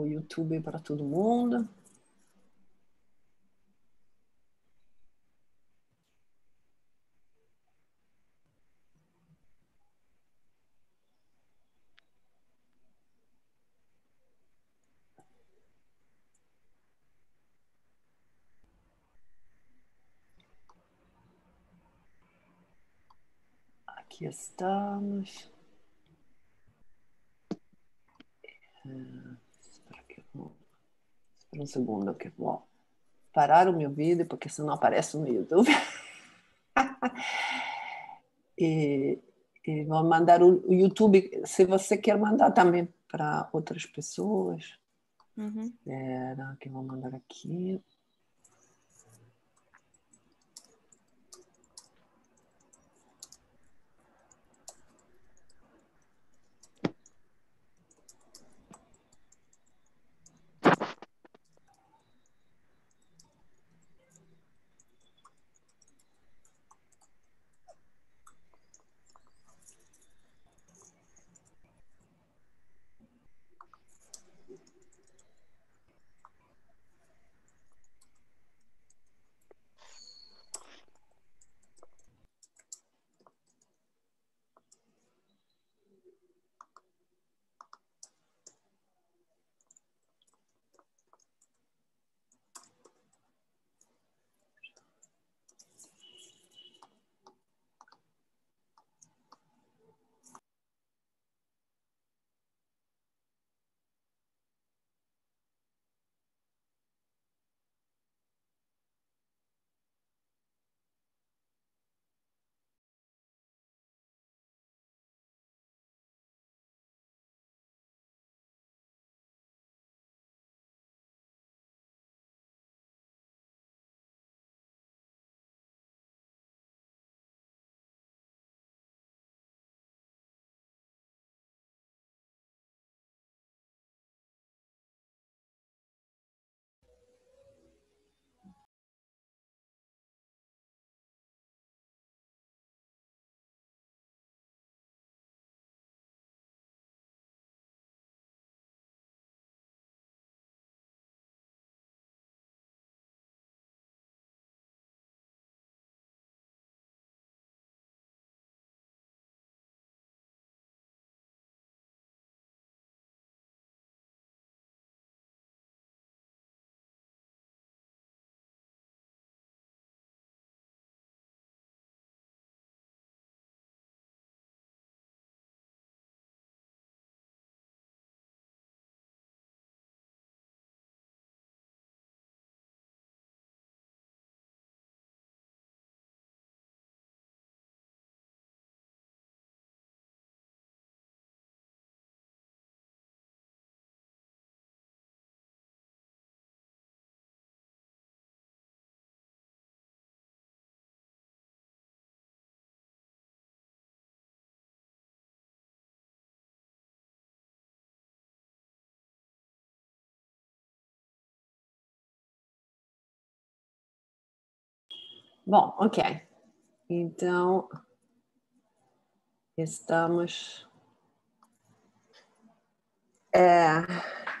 o YouTube para todo mundo. Aqui estamos. É um segundo que vou parar o meu vídeo, porque senão aparece no YouTube. e, e vou mandar o, o, YouTube, se você quer mandar também para outras pessoas. Uhum. Será é, que eu vou mandar aqui? Bom, ok. Então, estamos. É,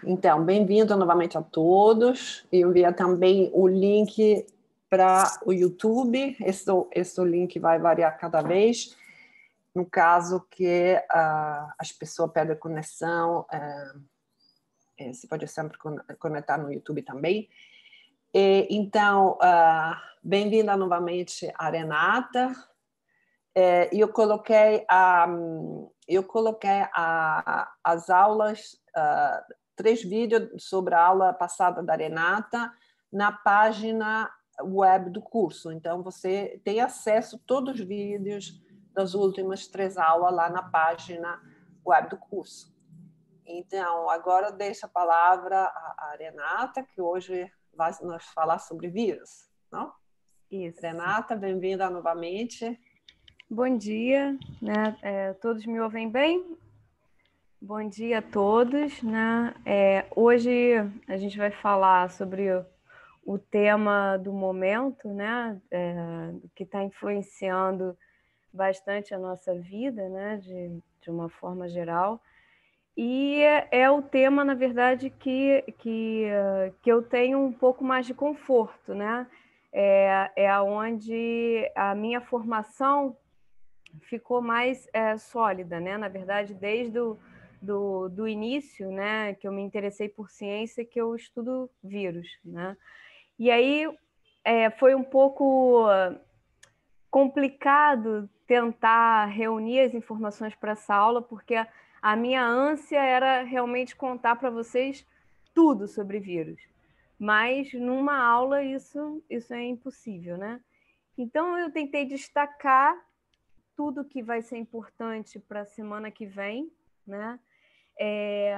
então, bem-vindo novamente a todos. Eu via também o link para o YouTube. Esse, esse link vai variar cada vez. No caso que uh, as pessoas pedem conexão, uh, é, se é, pode sempre conectar no YouTube também então, uh, bem-vinda novamente, Arenata. É, eu coloquei, a, eu coloquei a, as aulas, uh, três vídeos sobre a aula passada da Renata na página web do curso. Então, você tem acesso a todos os vídeos das últimas três aulas lá na página web do curso. Então, agora deixo a palavra à Renata, que hoje vai nos falar sobre vírus, não? Isso. Renata, bem-vinda novamente. Bom dia, né? É, todos me ouvem bem? Bom dia a todos, né? É, hoje a gente vai falar sobre o, tema do momento, né? É, que está influenciando bastante a nossa vida, né? De, de uma forma geral. E é, é o tema, na verdade, que, que, que eu tenho um pouco mais de conforto, né? É, é onde a minha formação ficou mais é, sólida, né? Na verdade, desde o do, do início, né, que eu me interessei por ciência, que eu estudo vírus, né? E aí é, foi um pouco complicado tentar reunir as informações para essa aula, porque a minha ânsia era realmente contar para vocês tudo sobre vírus, mas numa aula isso isso é impossível, né? Então eu tentei destacar tudo que vai ser importante para a semana que vem, né? É,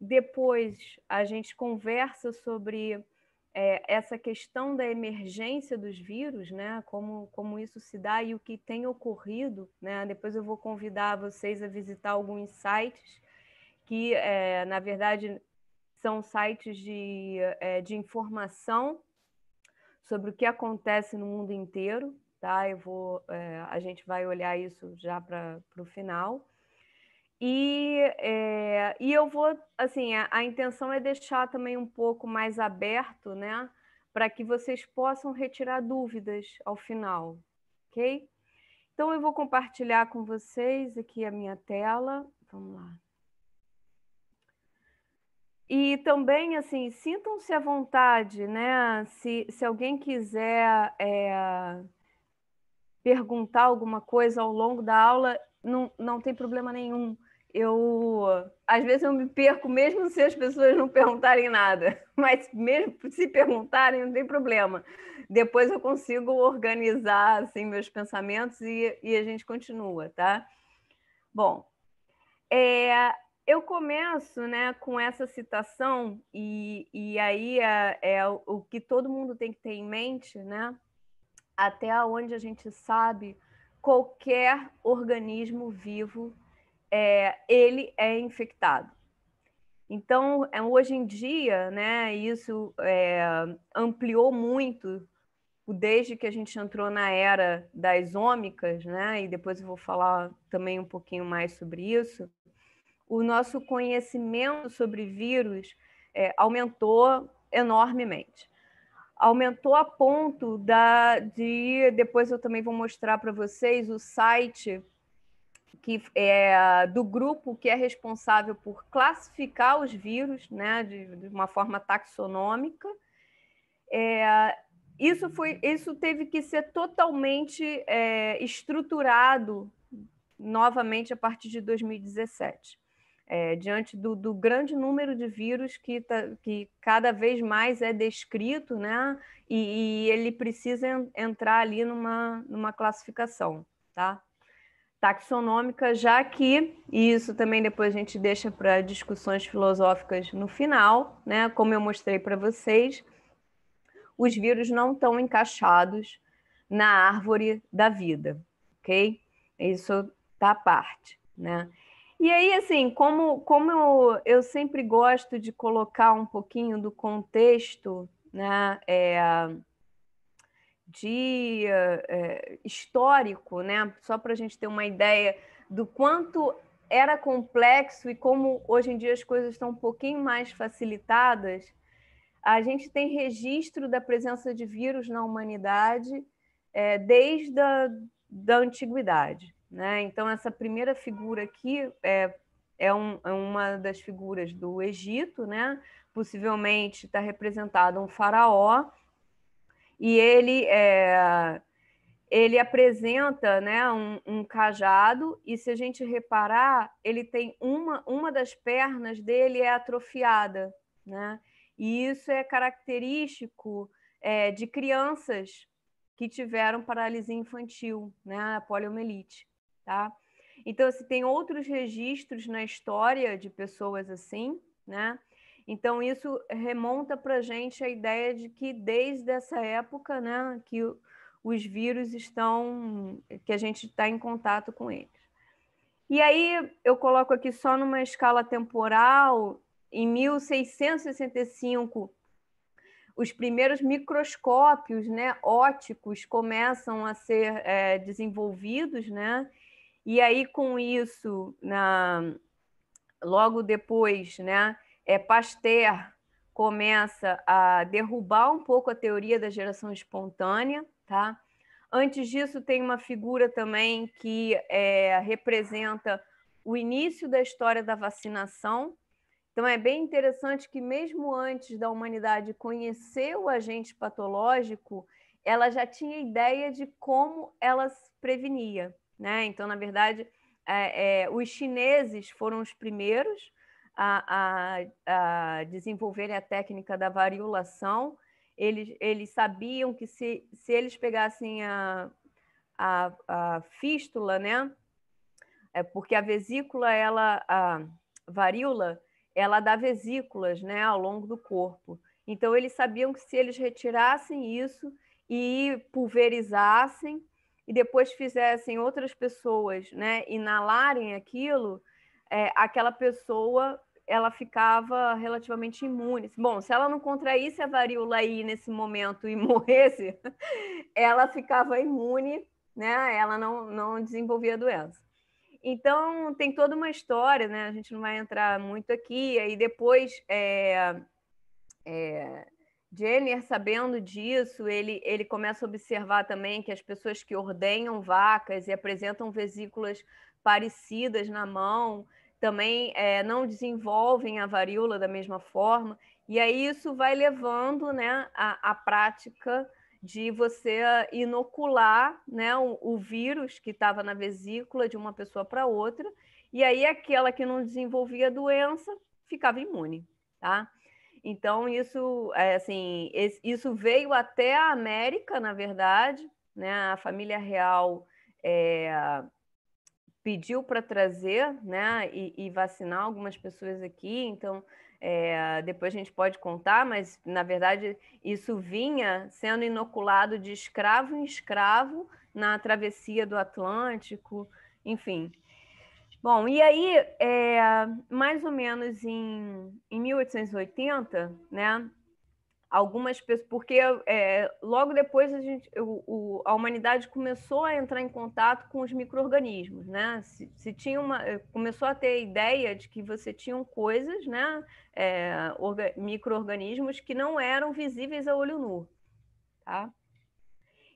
depois a gente conversa sobre é, essa questão da emergência dos vírus, né, como, como isso se dá e o que tem ocorrido. Né, depois eu vou convidar vocês a visitar alguns sites que, é, na verdade, são sites de, é, de informação sobre o que acontece no mundo inteiro. Tá? Eu vou, é, a gente vai olhar isso já para o final. E, é, e eu vou, assim, a, a, intenção é deixar também um pouco mais aberto, né, para que vocês possam retirar dúvidas ao final, ok? Então, eu vou compartilhar com vocês aqui a minha tela. Vamos lá. E também, assim, sintam-se à vontade, né? Se, se alguém quiser é, perguntar alguma coisa ao longo da aula, não, não tem problema nenhum eu às vezes eu me perco mesmo se as pessoas não perguntarem nada, mas mesmo se perguntarem não tem problema. Depois eu consigo organizar assim meus pensamentos e, e a gente continua, tá? Bom, é, eu começo, né, com essa citação e, e aí é, é o que todo mundo tem que ter em mente, né? Até onde a gente sabe, qualquer organismo vivo é, ele é infectado. Então, é, hoje em dia, né, isso é, ampliou muito desde que a gente entrou na era das ômicas, né, e depois eu vou falar também um pouquinho mais sobre isso, o nosso conhecimento sobre vírus é, aumentou enormemente. Aumentou a ponto da, de. Depois eu também vou mostrar para vocês o site que é do grupo que é responsável por classificar os vírus, né, de, de uma forma taxonômica. É, isso foi, isso teve que ser totalmente é, estruturado novamente a partir de 2017, é, diante do, do, grande número de vírus que, tá, que cada vez mais é descrito, né, e, e ele precisa en, entrar ali numa, numa classificação, tá? taxonômica, já que, e isso também depois a gente deixa para discussões filosóficas no final, né? Como eu mostrei para vocês, os vírus não estão encaixados na árvore da vida, ok? Isso tá à parte, né? E aí, assim, como, como eu, eu sempre gosto de colocar um pouquinho do contexto, né? É, de eh, é, histórico, né? só para a gente ter uma ideia do quanto era complexo e como hoje em dia as coisas estão um pouquinho mais facilitadas, a gente tem registro da presença de vírus na humanidade é, desde a da antiguidade. Né? Então, essa primeira figura aqui é, é, um, é uma das figuras do Egito, né? possivelmente está representado um faraó, e ele é, ele apresenta né, um, um, cajado, e se a gente reparar, ele tem uma, uma das pernas dele é atrofiada, né? E isso é característico é, de crianças que tiveram paralisia infantil, né, a poliomielite, tá? Então, se assim, tem outros registros na história de pessoas assim, né? Então, isso remonta para a gente a ideia de que, desde essa época, né, que os vírus estão, que a gente está em contato com eles. E aí, eu coloco aqui só numa escala temporal, em 1665, os primeiros microscópios né, óticos começam a ser é, desenvolvidos, né? E aí, com isso, na... logo depois, né? é, Pasteur começa a derrubar um pouco a teoria da geração espontânea, tá? Antes disso, tem uma figura também que é, representa o início da história da vacinação. Então, é bem interessante que, mesmo antes da humanidade conhecer o agente patológico, ela já tinha ideia de como ela se prevenia. Né? Então, na verdade, é, é, os chineses foram os primeiros a, a, a desenvolverem a técnica da variolação, eles, eles sabiam que se, se eles pegassem a, a, a fístula, né? É porque a vesícula, ela, a varíola, ela dá vesículas né, ao longo do corpo. Então, eles sabiam que se eles retirassem isso e pulverizassem, e depois fizessem outras pessoas né, inalarem aquilo, é, aquela pessoa ela ficava relativamente imune. Bom, se ela não contraísse a varíola aí nesse momento e morresse, ela ficava imune, né? Ela não, não desenvolvia doença. Então, tem toda uma história, né? A gente não vai entrar muito aqui. Aí depois, é, é, Jenner, sabendo disso, ele, ele começa a observar também que as pessoas que ordenham vacas e apresentam vesículas parecidas na mão também é, não desenvolvem a varíola da mesma forma, e aí isso vai levando né, a, a prática de você inocular né, o, o vírus que estava na vesícula de uma pessoa para outra, e aí aquela que não desenvolvia a doença ficava imune, tá? Então isso, é, assim, isso veio até a América, na verdade, né? A família real é, pediu para trazer né, e, e, vacinar algumas pessoas aqui, então é, depois a gente pode contar, mas na verdade isso vinha sendo inoculado de escravo em escravo na travessia do Atlântico, enfim. Bom, e aí, é, mais ou menos em, em 1880, né, algumas pessoas, porque é, logo depois a, gente, o, o, a humanidade começou a entrar em contato com os micro-organismos, né? Se, se, tinha uma, eh, começou a ter a ideia de que você tinha coisas, né? É, micro-organismos que não eram visíveis a olho nu, tá?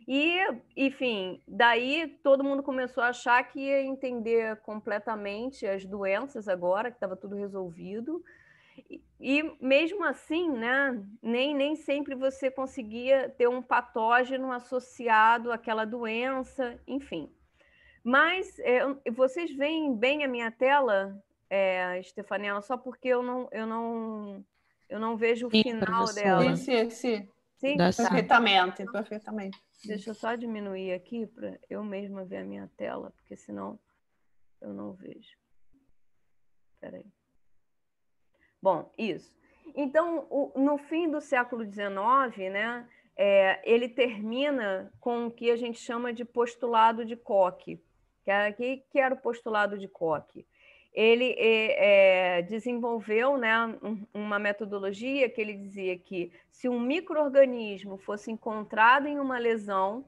E, enfim, daí todo mundo começou a achar que ia entender completamente as doenças agora, que estava tudo resolvido, e mesmo assim, né, nem, nem sempre você conseguia ter um patógeno associado àquela doença, enfim. Mas é, vocês veem bem a minha tela, é, só porque eu não, eu não, eu não vejo o sim, final dela. Sim, sim, sim. sim? Tá. Perfeitamente, perfeitamente. Deixa eu só diminuir aqui para eu mesma ver a minha tela, porque senão eu não vejo. Espera aí. Bom, isso. Então, o, no fim do século XIX, né, é, ele termina com o que a gente chama de postulado de Koch. Que era, é que, que era o postulado de Koch? Ele é, é desenvolveu né, uma metodologia que ele dizia que se um microorganismo fosse encontrado em uma lesão,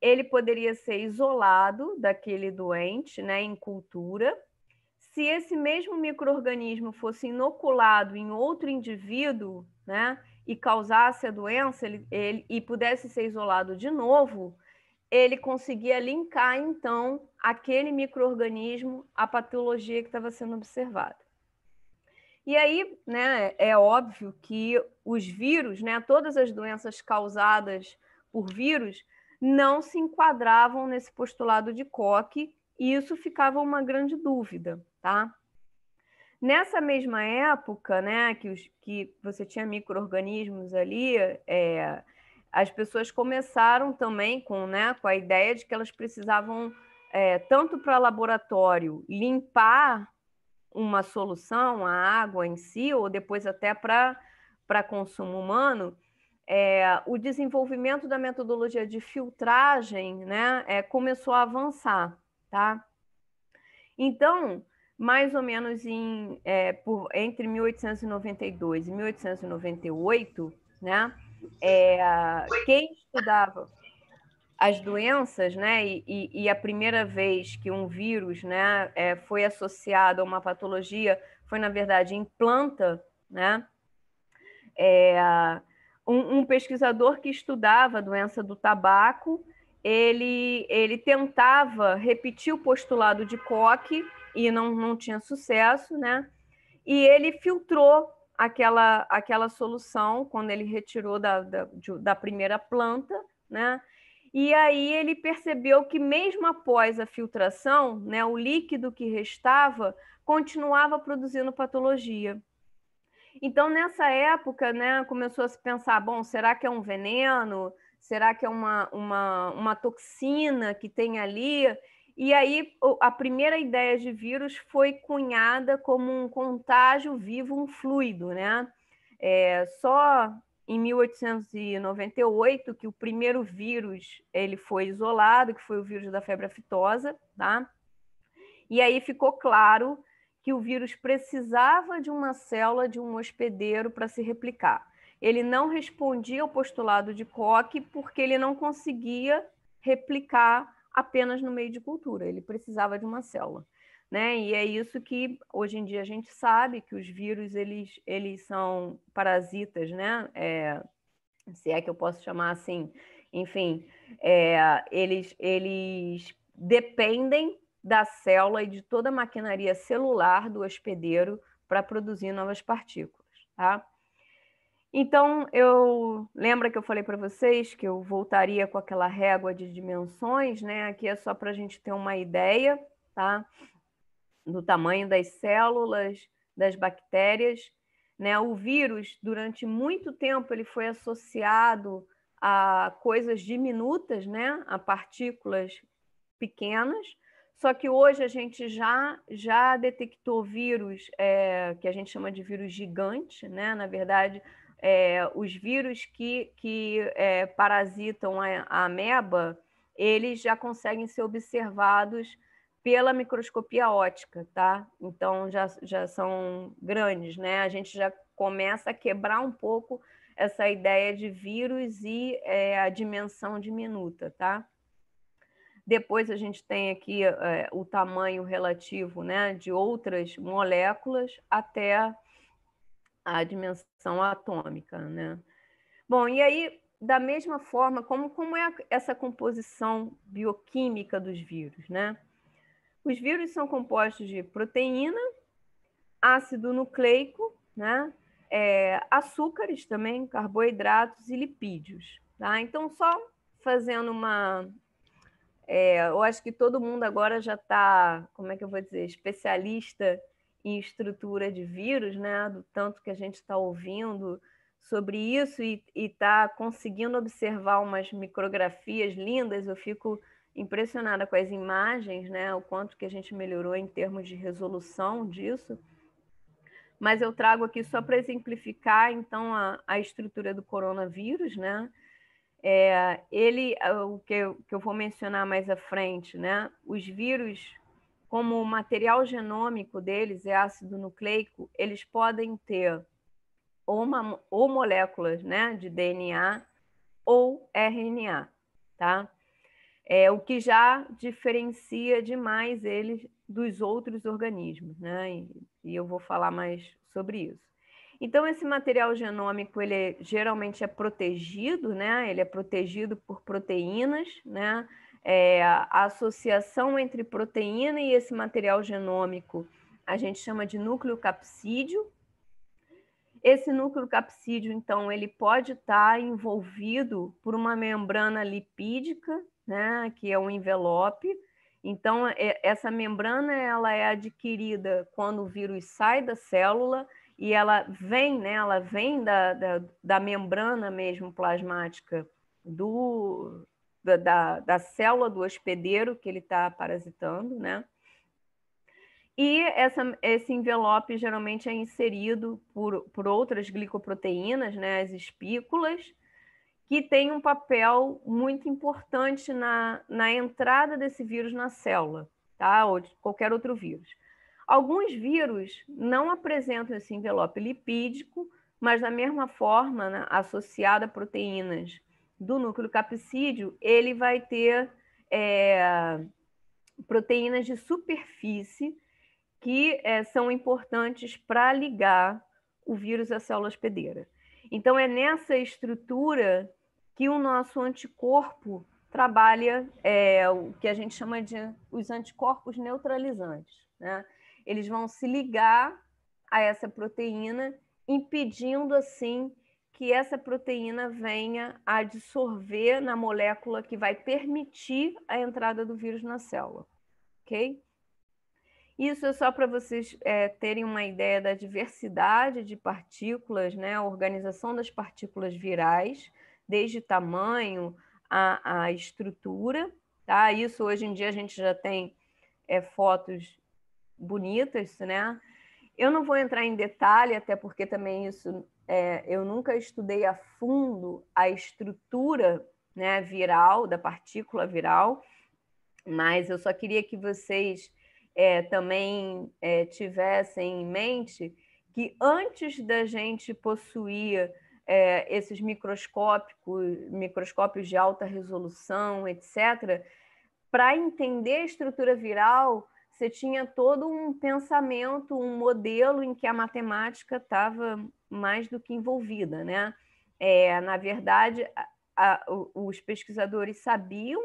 ele poderia ser isolado daquele doente né, em cultura se esse mesmo microorganismo fosse inoculado em outro indivíduo, né, e causasse a doença ele, ele, e pudesse ser isolado de novo, ele conseguia linkar então aquele microorganismo à patologia que estava sendo observada. E aí, né, é óbvio que os vírus, né, todas as doenças causadas por vírus, não se enquadravam nesse postulado de Koch, e isso ficava uma grande dúvida tá? Nessa mesma época, né, que, os, que você tinha micro-organismos ali, é, as pessoas começaram também com, né, com a ideia de que elas precisavam, é, tanto para laboratório, limpar uma solução, a água em si, ou depois até para consumo humano, é, o desenvolvimento da metodologia de filtragem né, é, começou a avançar. Tá? Então, mais ou menos em, é, por, entre 1892 e 1898, né? É, quem estudava as doenças, né, e, e, a primeira vez que um vírus, né, é, foi associado a uma patologia foi na verdade em planta, né? É, um, um, pesquisador que estudava a doença do tabaco, ele ele tentava repetir o postulado de Koch e não, não tinha sucesso, né? E ele filtrou aquela, aquela solução quando ele retirou da, da, da primeira planta, né? E aí ele percebeu que mesmo após a filtração, né, o líquido que restava continuava produzindo patologia. Então nessa época, né, começou a se pensar, bom, será que é um veneno? Será que é uma, uma, uma toxina que tem ali? E aí a primeira ideia de vírus foi cunhada como um contágio vivo, um fluido, né? É, só em 1898 que o primeiro vírus ele foi isolado, que foi o vírus da febre aftosa, tá? E aí ficou claro que o vírus precisava de uma célula de um hospedeiro para se replicar. Ele não respondia ao postulado de Koch porque ele não conseguia replicar apenas no meio de cultura, ele precisava de uma célula. Né? E é isso que hoje em dia a gente sabe que os vírus eles, eles são parasitas, né? É, se é que eu posso chamar assim, enfim, é, eles, eles dependem da célula e de toda a maquinaria celular do hospedeiro para produzir novas partículas, tá? Então, eu lembra que eu falei para vocês que eu voltaria com aquela régua de dimensões, né? Aqui é só para a gente ter uma ideia, tá? Do tamanho das células, das bactérias, né? O vírus, durante muito tempo, ele foi associado a coisas diminutas, né? A partículas pequenas. Só que hoje a gente já, já detectou vírus é, que a gente chama de vírus gigante, né? Na verdade, é, os vírus que, que é, parasitam a, a ameba, eles já conseguem ser observados pela microscopia ótica, tá? Então já, já são grandes, né? A gente já começa a quebrar um pouco essa ideia de vírus e é, a dimensão diminuta, tá? Depois a gente tem aqui é, o tamanho relativo né, de outras moléculas até a dimensão atômica. Né? Bom, e aí, da mesma forma, como, como é essa composição bioquímica dos vírus? Né? Os vírus são compostos de proteína, ácido nucleico, né? É, açúcares também, carboidratos e lipídios. Tá? Então, só fazendo uma. É, eu acho que todo mundo agora já está, como é que eu vou dizer, especialista e estrutura de vírus, né? Do tanto que a gente está ouvindo sobre isso e está conseguindo observar umas micrografias lindas, eu fico impressionada com as imagens, né? O quanto que a gente melhorou em termos de resolução disso. Mas eu trago aqui só para exemplificar, então, a, a estrutura do coronavírus, né? É, ele, o que eu, que eu vou mencionar mais à frente, né? Os vírus como o material genômico deles é ácido nucleico, eles podem ter ou, uma, ou moléculas né, de DNA ou RNA, tá? É o que já diferencia demais eles dos outros organismos, né? E, e eu vou falar mais sobre isso. Então, esse material genômico, ele é, geralmente é protegido, né? Ele é protegido por proteínas, né? É, a associação entre proteína e esse material genômico a gente chama de núcleo capsídio. Esse núcleo capsídio, então, ele pode estar tá envolvido por uma membrana lipídica, né, que é um envelope. Então, é, essa membrana ela é adquirida quando o vírus sai da célula e ela vem, né, ela vem da, da, da membrana mesmo plasmática do, da, da, da célula do hospedeiro que ele está parasitando, né? E essa, esse envelope geralmente é inserido por, por outras glicoproteínas, né, as espículas, que tem um papel muito importante na, na entrada desse vírus na célula, tá? ou qualquer outro vírus. Alguns vírus não apresentam esse envelope lipídico, mas da mesma forma, né, associado a proteínas do núcleo capsídeo, ele vai ter é, proteínas de superfície que é, são importantes para ligar o vírus à célula hospedeira. Então, é nessa estrutura que o nosso anticorpo trabalha é, o que a gente chama de os anticorpos neutralizantes. Né? Eles vão se ligar a essa proteína, impedindo assim que essa proteína venha a dissolver na molécula que vai permitir a entrada do vírus na célula, ok? Isso é só para vocês é, terem uma ideia da diversidade de partículas, né? A organização das partículas virais, desde tamanho à, estrutura, tá? Isso hoje em dia a gente já tem é, fotos bonitas, né? Eu não vou entrar em detalhe, até porque também isso é, eu nunca estudei a fundo a estrutura né, viral, da partícula viral, mas eu só queria que vocês é, também é, tivessem em mente que antes da gente possuir é, esses microscópicos, microscópios de alta resolução, etc., para entender a estrutura viral, você tinha todo um pensamento, um modelo em que a matemática estava mais do que envolvida, né? É, na verdade, a, a, os pesquisadores sabiam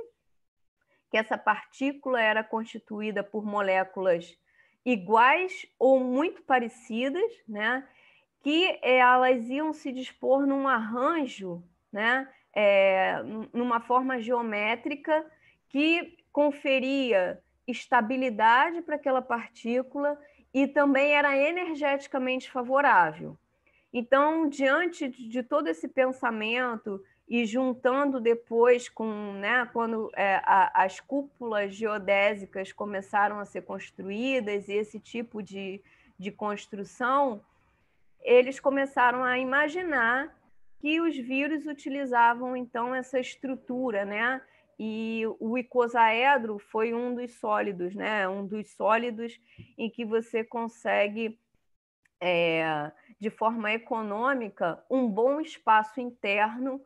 que essa partícula era constituída por moléculas iguais ou muito parecidas, né? Que é, elas iam se dispor num arranjo, né? É, numa forma geométrica que conferia estabilidade para aquela partícula e também era energeticamente favorável. Então, diante de todo esse pensamento e juntando depois com, né, quando é, a, as cúpulas geodésicas começaram a ser construídas e esse tipo de, de construção, eles começaram a imaginar que os vírus utilizavam então essa estrutura, né? E o icosaedro foi um dos sólidos, né? Um dos sólidos em que você consegue é, de forma econômica, um bom espaço interno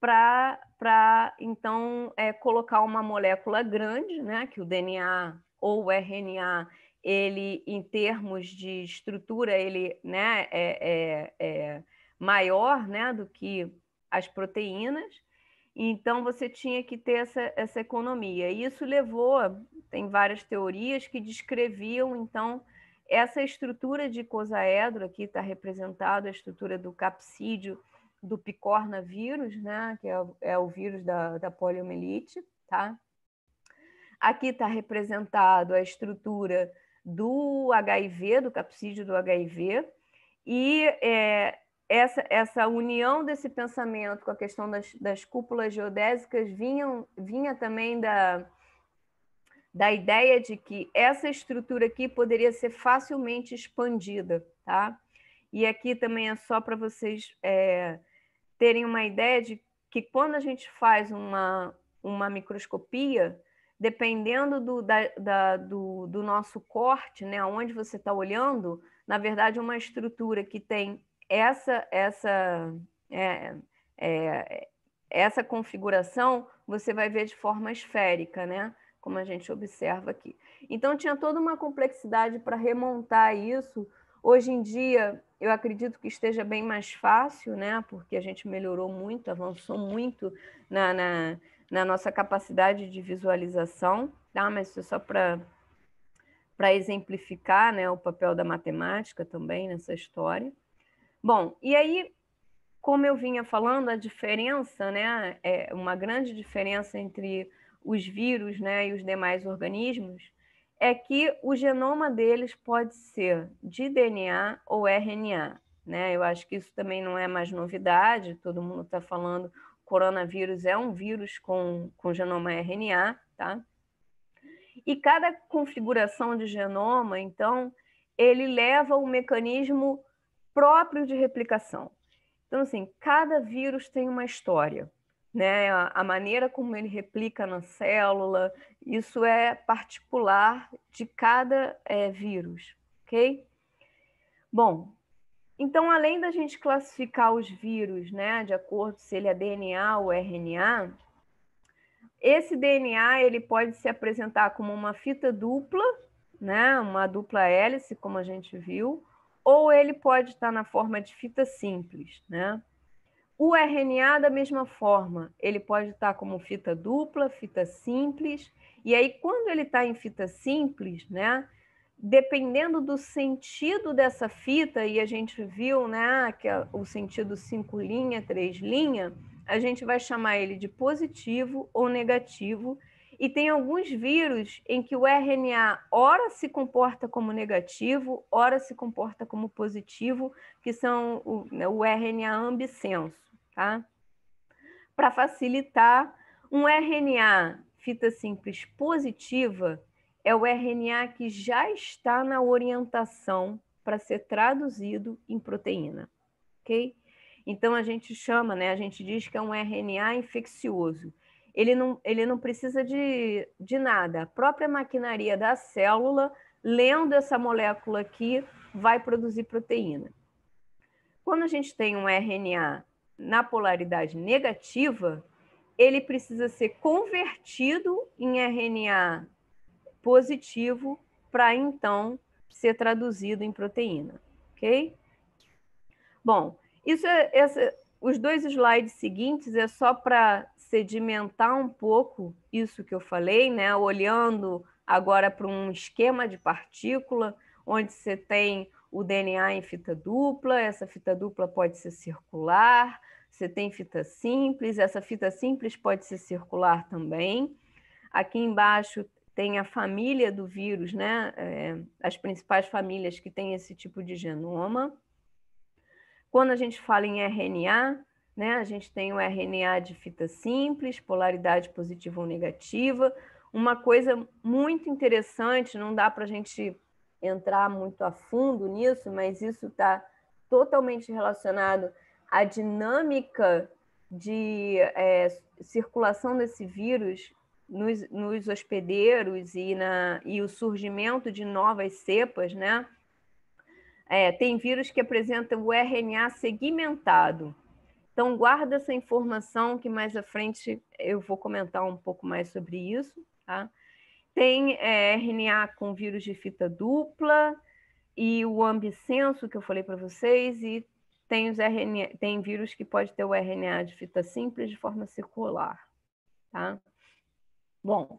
para, então, é, colocar uma molécula grande, né, que o DNA ou o RNA, ele, em termos de estrutura, ele né, é, é, é maior né, do que as proteínas, então você tinha que ter essa, essa economia. E isso levou, tem várias teorias que descreviam, então, essa estrutura de cosaedro aqui está representada, a estrutura do capsídio do picornavírus, né, que é, é, o vírus da, da poliomielite, tá? Aqui está representado a estrutura do HIV, do capsídio do HIV, e é, essa, essa união desse pensamento com a questão das, das cúpulas geodésicas vinham, vinha também da, da ideia de que essa estrutura aqui poderia ser facilmente expandida, tá? E aqui também é só para vocês é, terem uma ideia de que quando a gente faz uma, uma microscopia, dependendo do, da, da, do, do nosso corte, né, onde você está olhando, na verdade, uma estrutura que tem essa, essa, é, é, essa configuração, você vai ver de forma esférica, né? como a gente observa aqui. Então, tinha toda uma complexidade para remontar isso. Hoje em dia, eu acredito que esteja bem mais fácil, né? porque a gente melhorou muito, avançou muito na, na, na nossa capacidade de visualização, tá? mas isso é só para para exemplificar né, o papel da matemática também nessa história. Bom, e aí, como eu vinha falando, a diferença, né, é uma grande diferença entre os vírus né, e os demais organismos, é que o genoma deles pode ser de DNA ou RNA. Né? Eu acho que isso também não é mais novidade, todo mundo está falando, coronavírus é um vírus com, com genoma RNA, tá? E cada configuração de genoma, então, ele leva um mecanismo próprio de replicação. Então, assim, cada vírus tem uma história né? A maneira como ele replica na célula, isso é particular de cada é, vírus, ok? Bom, então além da gente classificar os vírus, né, de acordo se ele é DNA ou RNA, esse DNA ele pode se apresentar como uma fita dupla, né, uma dupla hélice, como a gente viu, ou ele pode estar na forma de fita simples, né? O RNA, da mesma forma, ele pode estar como fita dupla, fita simples, e aí quando ele está em fita simples, né? Dependendo do sentido dessa fita, e a gente viu né, que é o sentido 5 linha, 3 linha, a gente vai chamar ele de positivo ou negativo. E tem alguns vírus em que o RNA ora se comporta como negativo, ora se comporta como positivo, que são o, né, o RNA ambissenso tá? Para facilitar, um RNA fita simples positiva é o RNA que já está na orientação para ser traduzido em proteína, ok? Então a gente chama, né? A gente diz que é um RNA infeccioso. Ele não, ele não precisa de, de nada. A própria maquinaria da célula, lendo essa molécula aqui, vai produzir proteína. Quando a gente tem um RNA na polaridade negativa, ele precisa ser convertido em RNA positivo para então ser traduzido em proteína, ok? Bom, isso é, essa, os dois slides seguintes é só para sedimentar um pouco isso que eu falei, né? Olhando agora para um esquema de partícula, onde você tem o DNA em fita dupla, essa fita dupla pode ser circular, você tem fita simples, essa fita simples pode ser circular também. Aqui embaixo tem a família do vírus, né? É, as principais famílias que têm esse tipo de genoma. Quando a gente fala em RNA, né, a gente tem o RNA de fita simples, polaridade positiva ou negativa. Uma coisa muito interessante, não dá para a gente entrar muito a fundo nisso, mas isso está totalmente relacionado a dinâmica de é, circulação desse vírus nos, nos hospedeiros e, na, e o surgimento de novas cepas, né? É, tem vírus que apresentam o RNA segmentado. Então, guarda essa informação que mais à frente eu vou comentar um pouco mais sobre isso. Tá? Tem é, RNA com vírus de fita dupla e o ambicenso que eu falei para vocês, e tem, os RNA, tem vírus que pode ter o RNA de fita simples de forma circular, tá? Bom,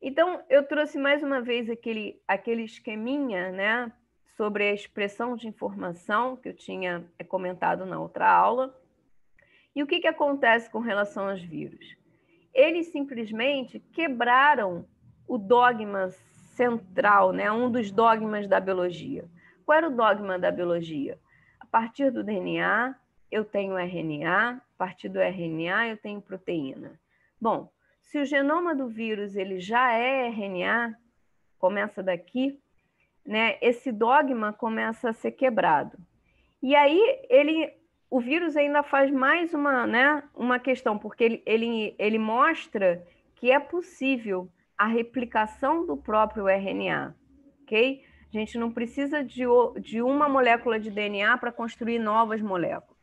então eu trouxe mais uma vez aquele, aquele esqueminha, né, sobre a expressão de informação que eu tinha é, comentado na outra aula. E o que, que acontece com relação aos vírus? Eles simplesmente quebraram o dogma central, né, um dos dogmas da biologia. Qual era o dogma da biologia? A partir do DNA, eu tenho RNA, a partir do RNA, eu tenho proteína. Bom, se o genoma do vírus ele já é RNA, começa daqui, né? Esse dogma começa a ser quebrado. E aí ele o vírus ainda faz mais uma, né, uma questão, porque ele, ele, ele mostra que é possível a replicação do próprio RNA, ok? A gente não precisa de, de uma molécula de DNA para construir novas moléculas.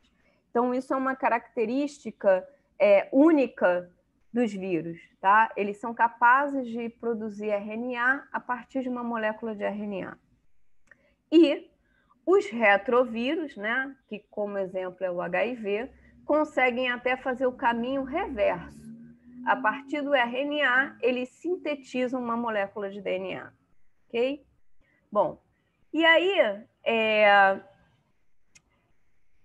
Então, isso é uma característica é, única dos vírus, tá? Eles são capazes de produzir RNA a partir de uma molécula de RNA. E os retrovírus, né, que como exemplo é o HIV, conseguem até fazer o caminho reverso. A partir do RNA, eles sintetizam uma molécula de DNA, ok? Bom, e aí, é...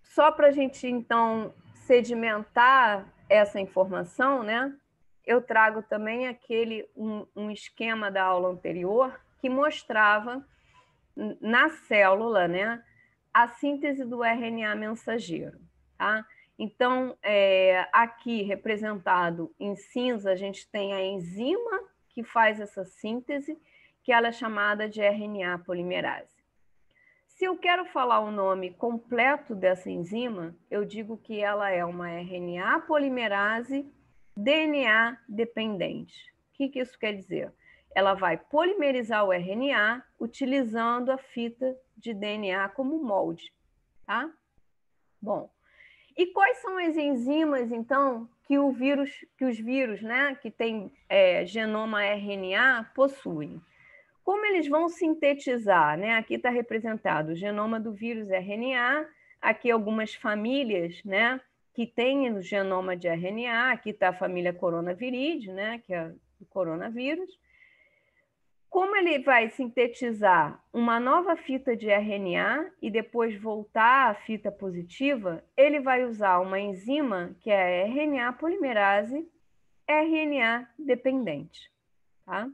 só para a gente, então, sedimentar essa informação, né? Eu trago também aquele um, um esquema da aula anterior que mostrava na célula, né, a síntese do RNA mensageiro, tá? Então, é, aqui representado em cinza, a gente tem a enzima que faz essa síntese, que ela é chamada de RNA polimerase. Se eu quero falar o nome completo dessa enzima, eu digo que ela é uma RNA polimerase DNA dependente. O que, que isso quer dizer? Ela vai polimerizar o RNA utilizando a fita de DNA como molde, tá? Bom, e quais são as enzimas, então, que o vírus, que os vírus, né, que tem é, genoma RNA possuem? Como eles vão sintetizar? Né? Aqui está representado o genoma do vírus é RNA, aqui algumas famílias né, que têm o genoma de RNA, aqui está a família coronaviride, né, que é o coronavírus. Como ele vai sintetizar uma nova fita de RNA e depois voltar à fita positiva, ele vai usar uma enzima que é a RNA polimerase RNA dependente. Tá?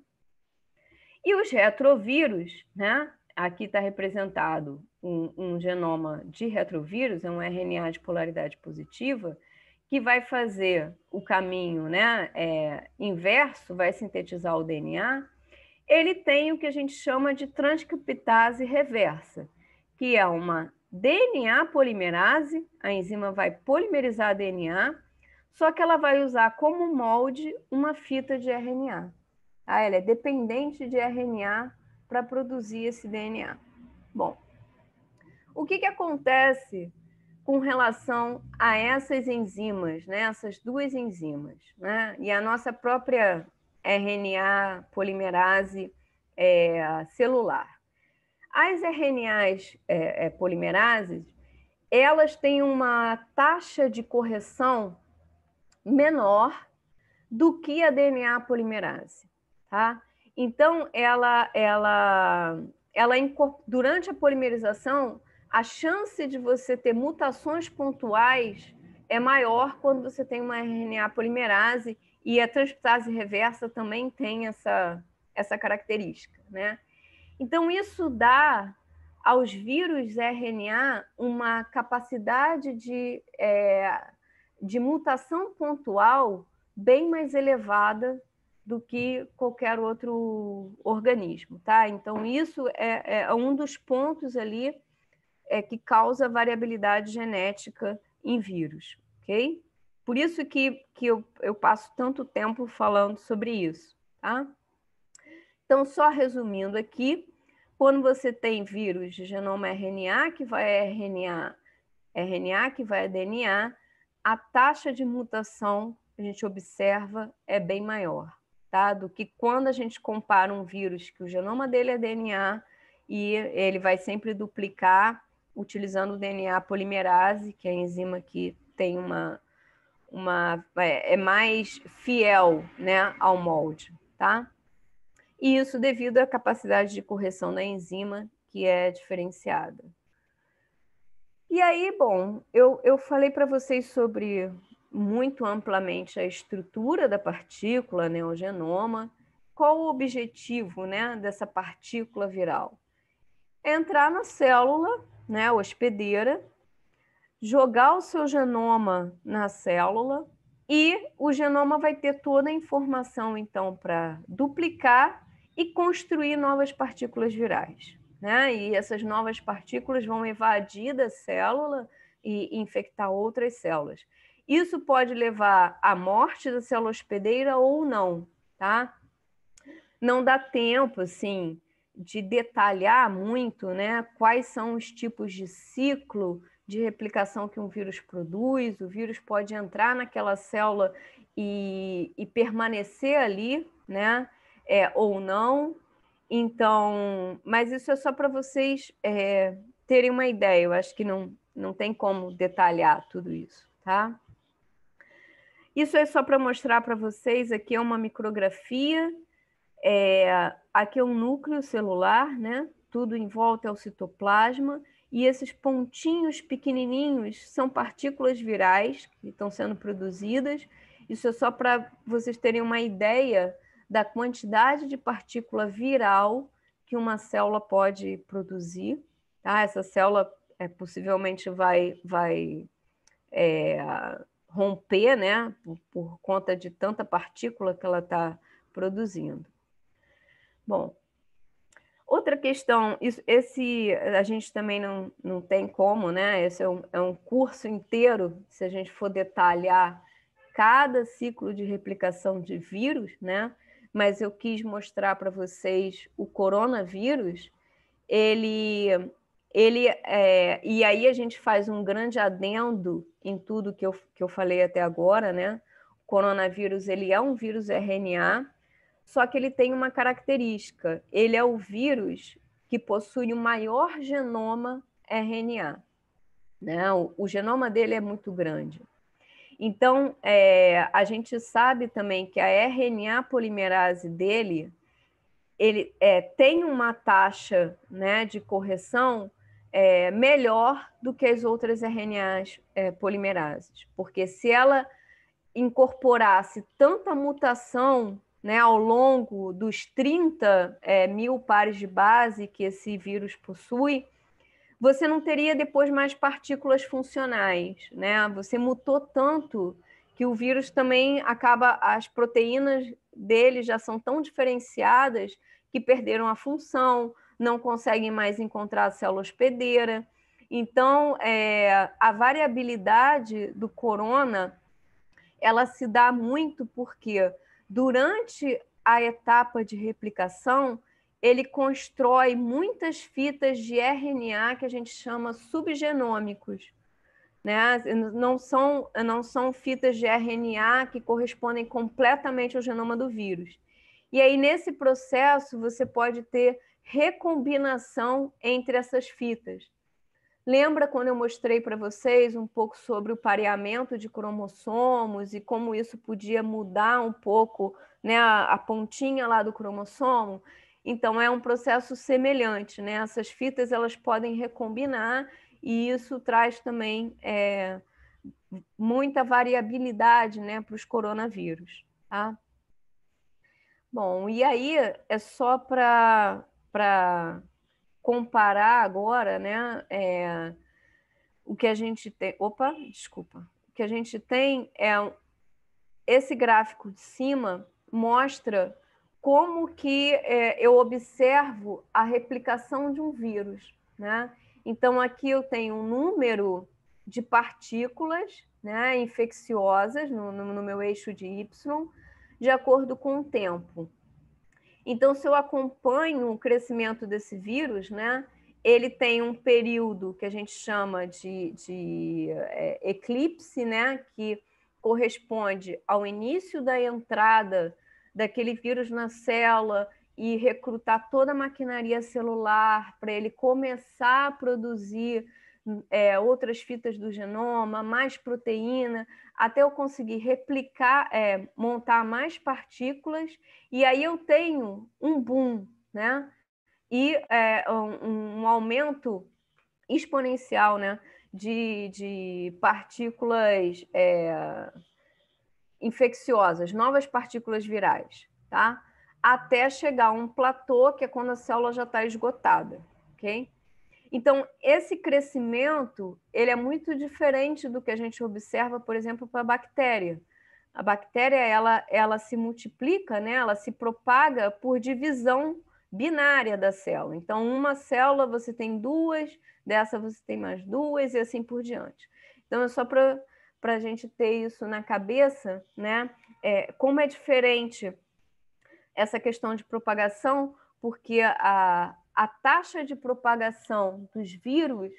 E os retrovírus, né? Aqui está representado um, um, genoma de retrovírus, é um RNA de polaridade positiva, que vai fazer o caminho né, é, inverso, vai sintetizar o DNA. Ele tem o que a gente chama de transcriptase reversa, que é uma DNA polimerase, a enzima vai polimerizar DNA, só que ela vai usar como molde uma fita de RNA. Ah, ela é dependente de RNA para produzir esse DNA. Bom, o que, que acontece com relação a essas enzimas, né? essas duas enzimas, né? e a nossa própria RNA polimerase é, celular? As RNAs é, é, polimerases, elas têm uma taxa de correção menor do que a DNA polimerase. Tá? Então, ela, ela, ela durante a polimerização, a chance de você ter mutações pontuais é maior quando você tem uma RNA polimerase e a transcriptase reversa também tem essa, essa característica, né? Então, isso dá aos vírus RNA uma capacidade de, é, de mutação pontual bem mais elevada do que qualquer outro organismo, tá? Então, isso é, é um dos pontos ali é, que causa variabilidade genética em vírus, ok? Por isso que, que eu, eu passo tanto tempo falando sobre isso, tá? Então, só resumindo aqui, quando você tem vírus de genoma RNA, que vai a RNA, RNA que vai a DNA, a taxa de mutação a gente observa é bem maior resultado que quando a gente compara um vírus que o genoma dele é DNA e ele vai sempre duplicar utilizando o DNA polimerase, que é a enzima que tem uma, uma é, é mais fiel, né, ao molde, tá? E isso devido à capacidade de correção da enzima que é diferenciada. E aí, bom, eu, eu falei para vocês sobre muito amplamente a estrutura da partícula, né, o genoma. Qual o objetivo né, dessa partícula viral? É entrar na célula, né, hospedeira, jogar o seu genoma na célula e o genoma vai ter toda a informação então para duplicar e construir novas partículas virais. Né? E essas novas partículas vão evadir da célula e infectar outras células. Isso pode levar à morte da célula hospedeira ou não, tá? Não dá tempo, assim, de detalhar muito, né? Quais são os tipos de ciclo de replicação que um vírus produz. O vírus pode entrar naquela célula e, e permanecer ali, né? É, ou não. Então, mas isso é só para vocês é, terem uma ideia. Eu acho que não, não tem como detalhar tudo isso, tá? Isso é só para mostrar para vocês, aqui é uma micrografia, é, aqui é um núcleo celular, né? tudo em volta é o citoplasma, e esses pontinhos pequenininhos são partículas virais que estão sendo produzidas. Isso é só para vocês terem uma ideia da quantidade de partícula viral que uma célula pode produzir. Tá? Essa célula é, possivelmente vai, vai é, romper, né, por, por conta de tanta partícula que ela está produzindo. Bom, Outra questão, isso, esse a gente também não, não tem como, né? Esse é um, é um curso inteiro, se a gente for detalhar cada ciclo de replicação de vírus, né? Mas eu quis mostrar para vocês o coronavírus, ele ele é, e aí a gente faz um grande adendo em tudo que eu, que eu falei até agora, né? O coronavírus ele é um vírus RNA, só que ele tem uma característica: ele é o vírus que possui o maior genoma RNA. Né? O, o genoma dele é muito grande. Então, é, a gente sabe também que a RNA polimerase dele ele é, tem uma taxa né, de correção é, melhor do que as outras RNAs é, polimerases, porque se ela incorporasse tanta mutação né, ao longo dos 30 é, mil pares de base que esse vírus possui, você não teria depois mais partículas funcionais, né? Você mutou tanto que o vírus também acaba, as proteínas dele já são tão diferenciadas que perderam a função, não conseguem mais encontrar a célula hospedeira. Então, é, a variabilidade do corona ela se dá muito porque durante a etapa de replicação ele constrói muitas fitas de RNA que a gente chama subgenômicos. Né? Não, são, não são fitas de RNA que correspondem completamente ao genoma do vírus. E aí, nesse processo, você pode ter recombinação entre essas fitas. Lembra quando eu mostrei para vocês um pouco sobre o pareamento de cromossomos e como isso podia mudar um pouco né, a, a pontinha lá do cromossomo? Então é um processo semelhante, né? Essas fitas elas podem recombinar e isso traz também é, muita variabilidade, né, para os coronavírus, tá? Bom, e aí é só para para comparar agora, né? É, o que a gente tem. Opa, desculpa. O que a gente tem é esse gráfico de cima mostra como que é, eu observo a replicação de um vírus, né? Então aqui eu tenho um número de partículas, né, infecciosas no, no, no meu eixo de y, de acordo com o tempo. Então, se eu acompanho o crescimento desse vírus, né, ele tem um período que a gente chama de, de é, eclipse, né, que corresponde ao início da entrada daquele vírus na célula e recrutar toda a maquinaria celular para ele começar a produzir é, outras fitas do genoma, mais proteína, até eu conseguir replicar, é, montar mais partículas, e aí eu tenho um boom, né? E é, um, um, aumento exponencial, né? De, de partículas é, infecciosas, novas partículas virais, tá? Até chegar a um platô, que é quando a célula já está esgotada, ok? Então, esse crescimento ele é muito diferente do que a gente observa, por exemplo, para a bactéria. A bactéria ela, ela se multiplica, né? ela se propaga por divisão binária da célula. Então, uma célula você tem duas, dessa você tem mais duas e assim por diante. Então, é só para a gente ter isso na cabeça, né? É, como é diferente essa questão de propagação, porque a, a taxa de propagação dos vírus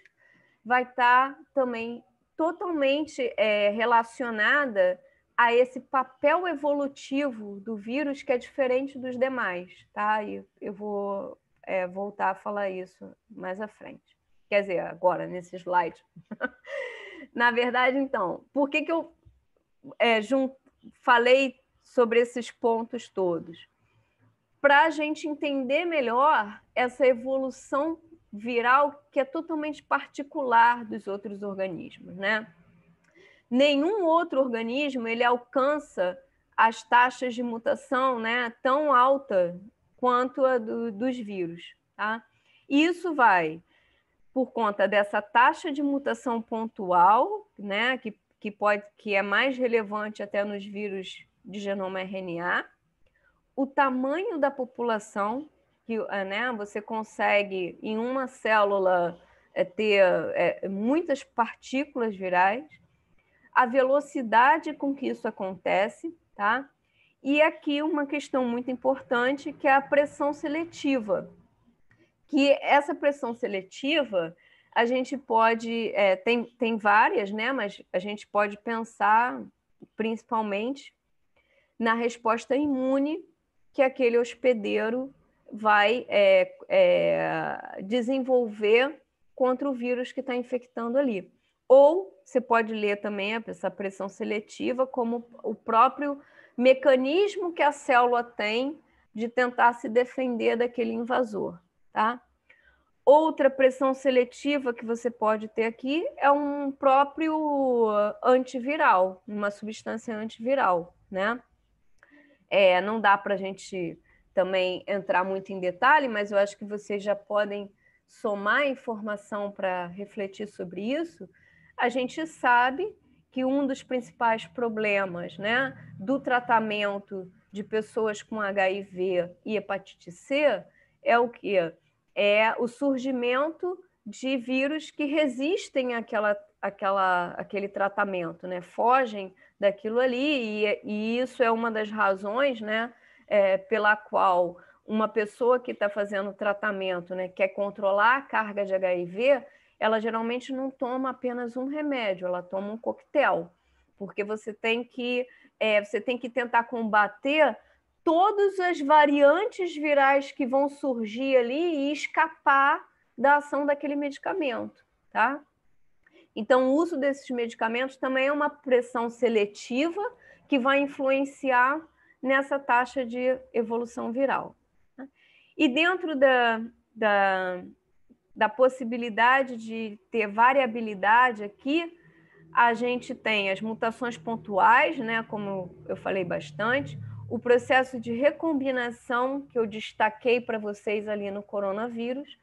vai estar tá também totalmente é, relacionada a esse papel evolutivo do vírus que é diferente dos demais, tá? E eu vou é, voltar a falar isso mais à frente. Quer dizer, agora, nesse slide. Na verdade, então, por que, que eu é, falei sobre esses pontos todos? para a gente entender melhor essa evolução viral que é totalmente particular dos outros organismos, né? Nenhum outro organismo ele alcança as taxas de mutação, né, tão alta quanto a do, dos vírus, tá? Isso vai por conta dessa taxa de mutação pontual, né, que, que pode que é mais relevante até nos vírus de genoma RNA, o tamanho da população que eh, né, você consegue em uma célula é, ter é, muitas partículas virais, a velocidade com que isso acontece, tá? E aqui uma questão muito importante que é a pressão seletiva, que essa pressão seletiva a gente pode é, tem, tem várias, né? Mas a gente pode pensar principalmente na resposta imune que aquele hospedeiro vai é, é, desenvolver contra o vírus que está infectando ali. Ou você pode ler também essa pressão seletiva como o próprio mecanismo que a célula tem de tentar se defender daquele invasor, tá? Outra pressão seletiva que você pode ter aqui é um próprio antiviral, uma substância antiviral, né? É, não dá para a gente também entrar muito em detalhe, mas eu acho que vocês já podem somar informação para refletir sobre isso. A gente sabe que um dos principais problemas né, do tratamento de pessoas com HIV e hepatite C é o que? É o surgimento de vírus que resistem àquela, àquela, àquele tratamento, né? fogem daquilo ali, e, e isso é uma das razões né, é, pela qual uma pessoa que está fazendo tratamento, né, quer controlar a carga de HIV, ela geralmente não toma apenas um remédio, ela toma um coquetel, porque você tem que é, você tem que tentar combater todas as variantes virais que vão surgir ali e escapar da ação daquele medicamento, tá? Então, o uso desses medicamentos também é uma pressão seletiva que vai influenciar nessa taxa de evolução viral. Né? E dentro da, da, da possibilidade de ter variabilidade aqui, a gente tem as mutações pontuais, né, como eu falei bastante, o processo de recombinação que eu destaquei para vocês ali no coronavírus,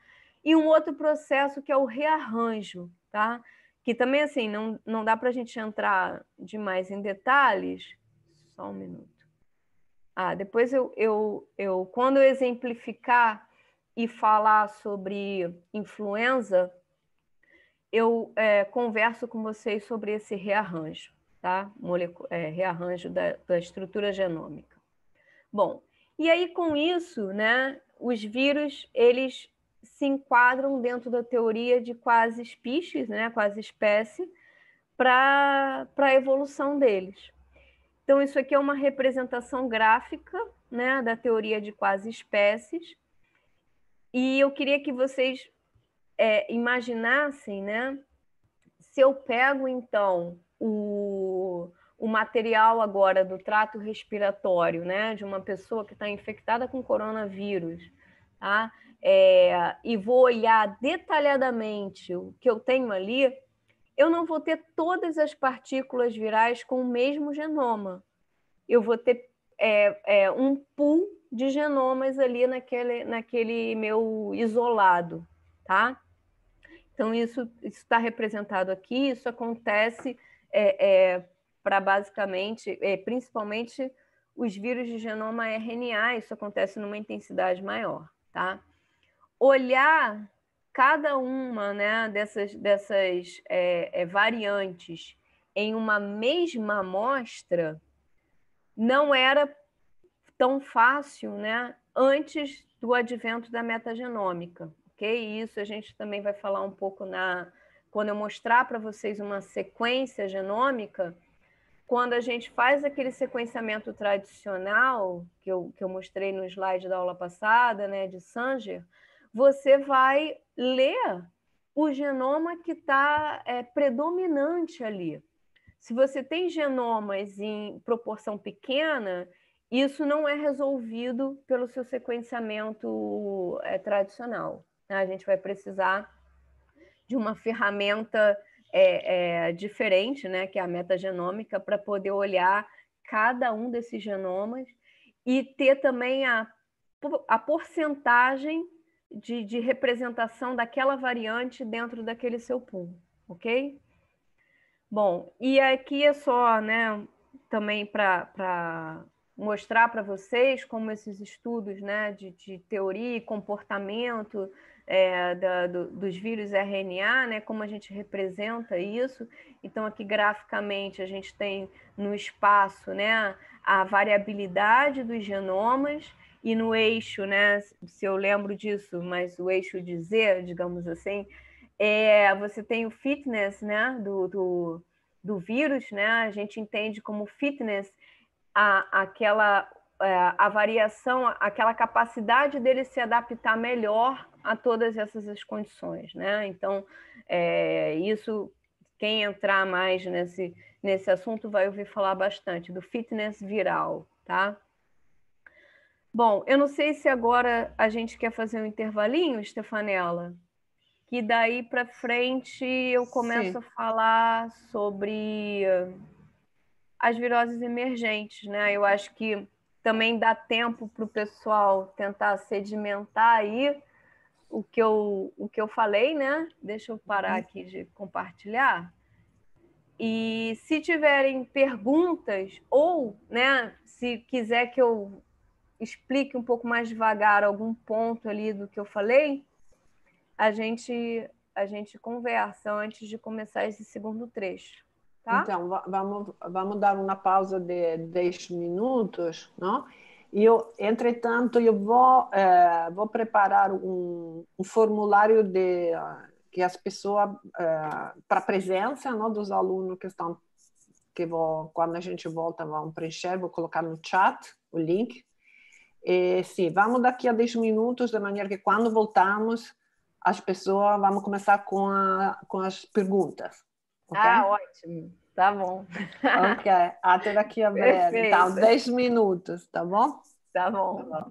e um outro processo que é o rearranjo, tá? que também assim não, não dá para a gente entrar demais em detalhes. Só um minuto. Ah, depois eu, eu, eu quando eu exemplificar e falar sobre influenza, eu é, converso com vocês sobre esse rearranjo, tá? Molecu é, rearranjo da, da estrutura genômica. Bom, e aí com isso, né? Os vírus eles se enquadram dentro da teoria de quase espiches, né, quase espécie, para a evolução deles. Então, isso aqui é uma representação gráfica né, da teoria de quase espécies. E eu queria que vocês é, imaginassem, né? Se eu pego, então, o, o material agora do trato respiratório, né? De uma pessoa que está infectada com coronavírus, tá? é, e vou olhar detalhadamente o que eu tenho ali, eu não vou ter todas as partículas virais com o mesmo genoma. Eu vou ter é, é, um pool de genomas ali naquele, naquele meu isolado, tá? Então, isso está representado aqui, isso acontece é, é, para basicamente, é, principalmente os vírus de genoma RNA, isso acontece numa intensidade maior, tá? olhar cada uma né, dessas, dessas é, é, variantes em uma mesma amostra não era tão fácil né, antes do advento da metagenômica. Okay? Isso a gente também vai falar um pouco na quando eu mostrar para vocês uma sequência genômica, quando a gente faz aquele sequenciamento tradicional que eu, que eu mostrei no slide da aula passada, né, de Sanger, você vai ler o genoma que está é, predominante ali. Se você tem genomas em proporção pequena, isso não é resolvido pelo seu sequenciamento é, tradicional. Né? A gente vai precisar de uma ferramenta é, é, diferente, né, que é a metagenômica, para poder olhar cada um desses genomas e ter também a, a porcentagem de, de representação daquela variante dentro daquele seu pool, ok? Bom, e aqui é só, né, também para mostrar para vocês como esses estudos né, de, de teoria e comportamento é, da, do, dos vírus RNA, né, como a gente representa isso. Então, aqui graficamente, a gente tem no espaço né, a variabilidade dos genomas e no eixo, né? Se eu lembro disso, mas o eixo de Z, digamos assim, é, você tem o fitness, né? Do, do, do vírus, né? A gente entende como fitness a, aquela é, a variação, aquela capacidade dele se adaptar melhor a todas essas as condições, né? Então, é, isso quem entrar mais nesse nesse assunto vai ouvir falar bastante do fitness viral, tá? Bom, eu não sei se agora a gente quer fazer um intervalinho, Stefanella, que daí para frente eu começo Sim. a falar sobre as viroses emergentes, né? Eu acho que também dá tempo para o pessoal tentar sedimentar aí o que, eu, o que eu falei, né? Deixa eu parar uhum. aqui de compartilhar. E se tiverem perguntas ou, né, se quiser que eu explique um pouco mais devagar algum ponto ali do que eu falei, a gente a gente conversa antes de começar esse segundo trecho. Tá? Então, vamos, vamos dar uma pausa de 10 minutos, não? E eu, entretanto, eu vou, eh, vou preparar um, um formulário de que as pessoas uh, eh, para presença, não, dos alunos que estão que vou, quando a gente volta vão preencher, vou colocar no chat o link é, sim, vamos daqui a 10 minutos, de maneira que quando voltamos, as pessoas, vamos começar com, a, com as perguntas. Okay? Ah, ótimo. Tá bom. ok, até daqui a breve. Então, 10 minutos, tá bom? Tá bom. Tá bom.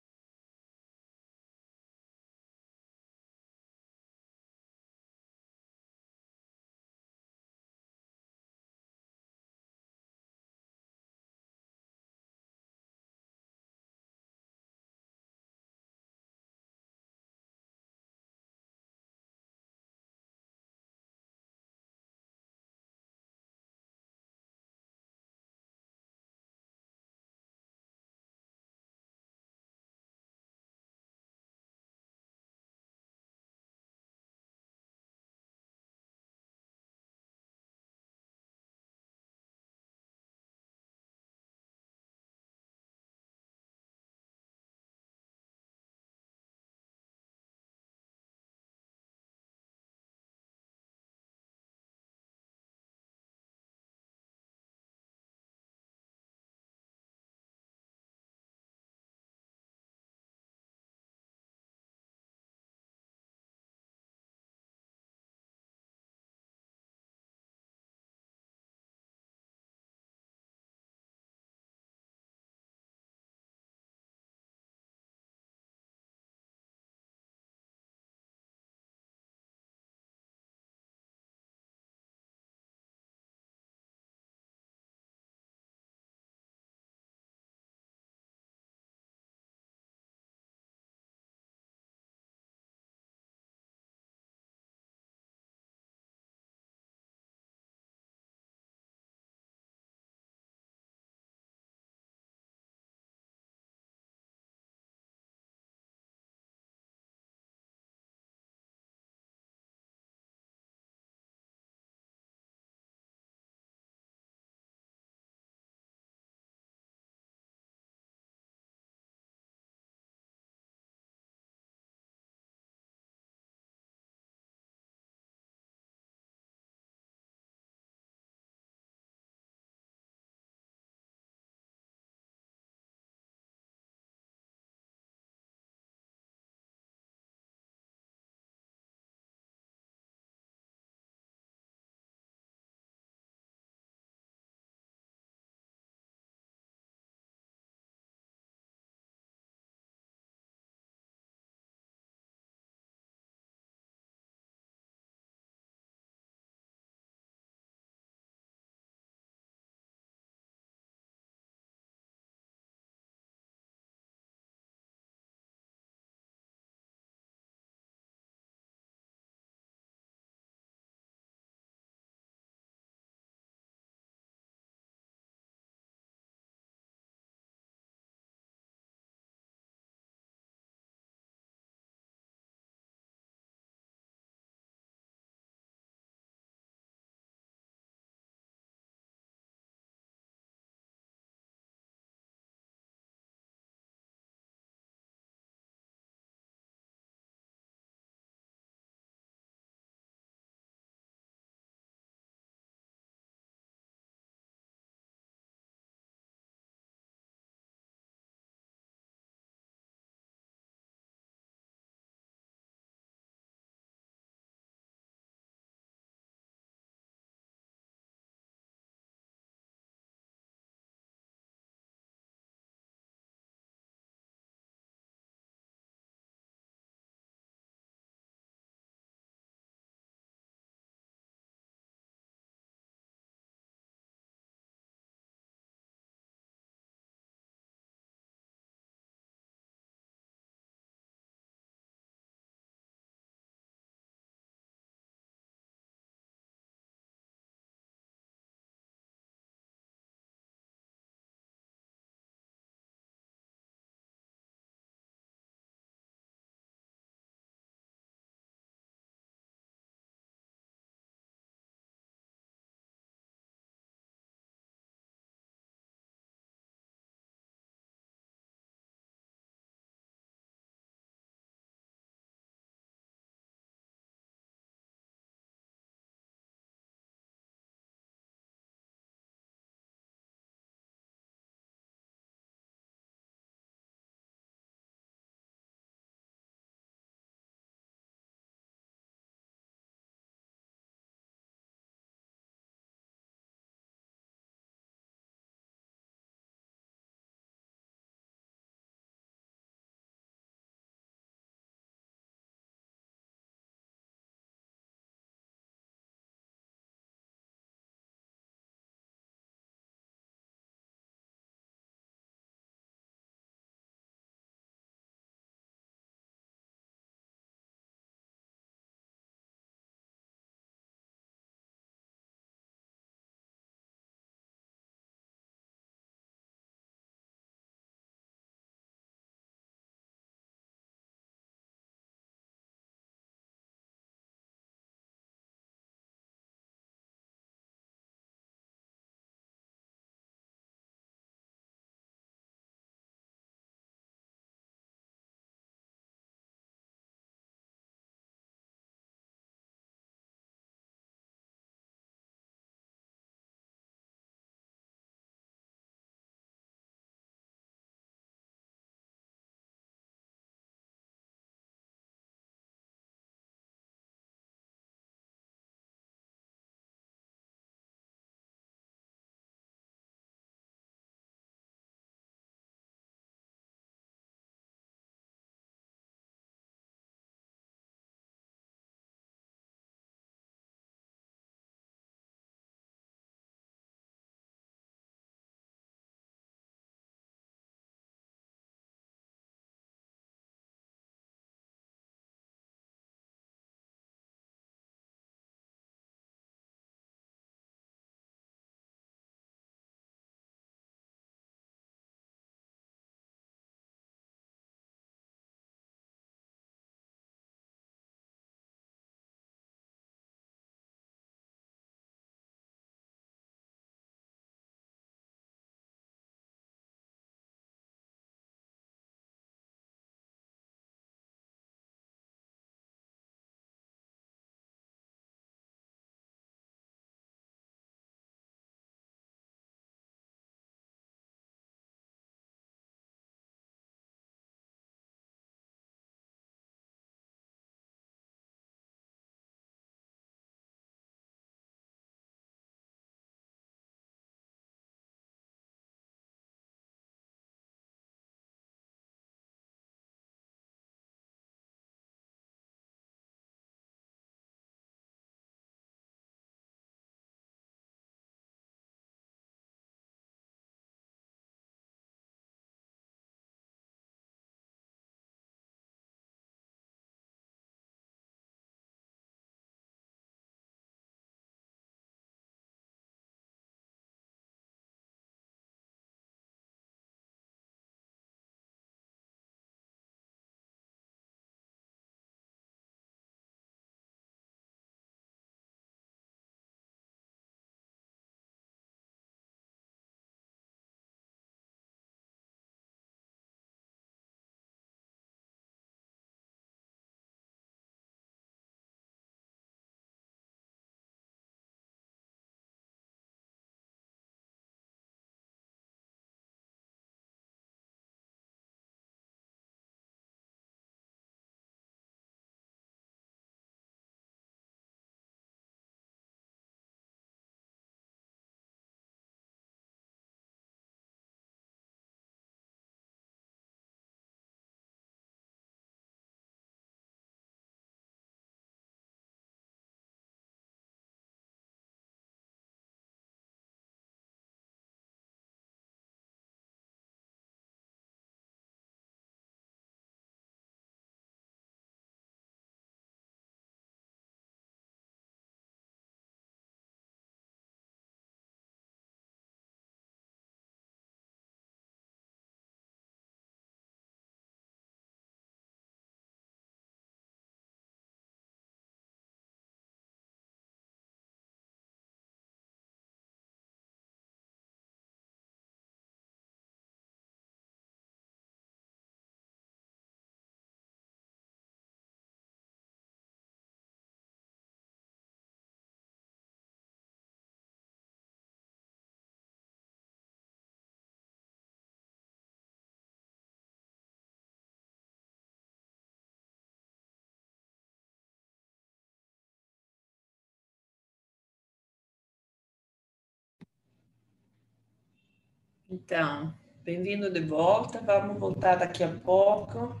Então, bem-vindo de volta. Vamos voltar daqui a pouco.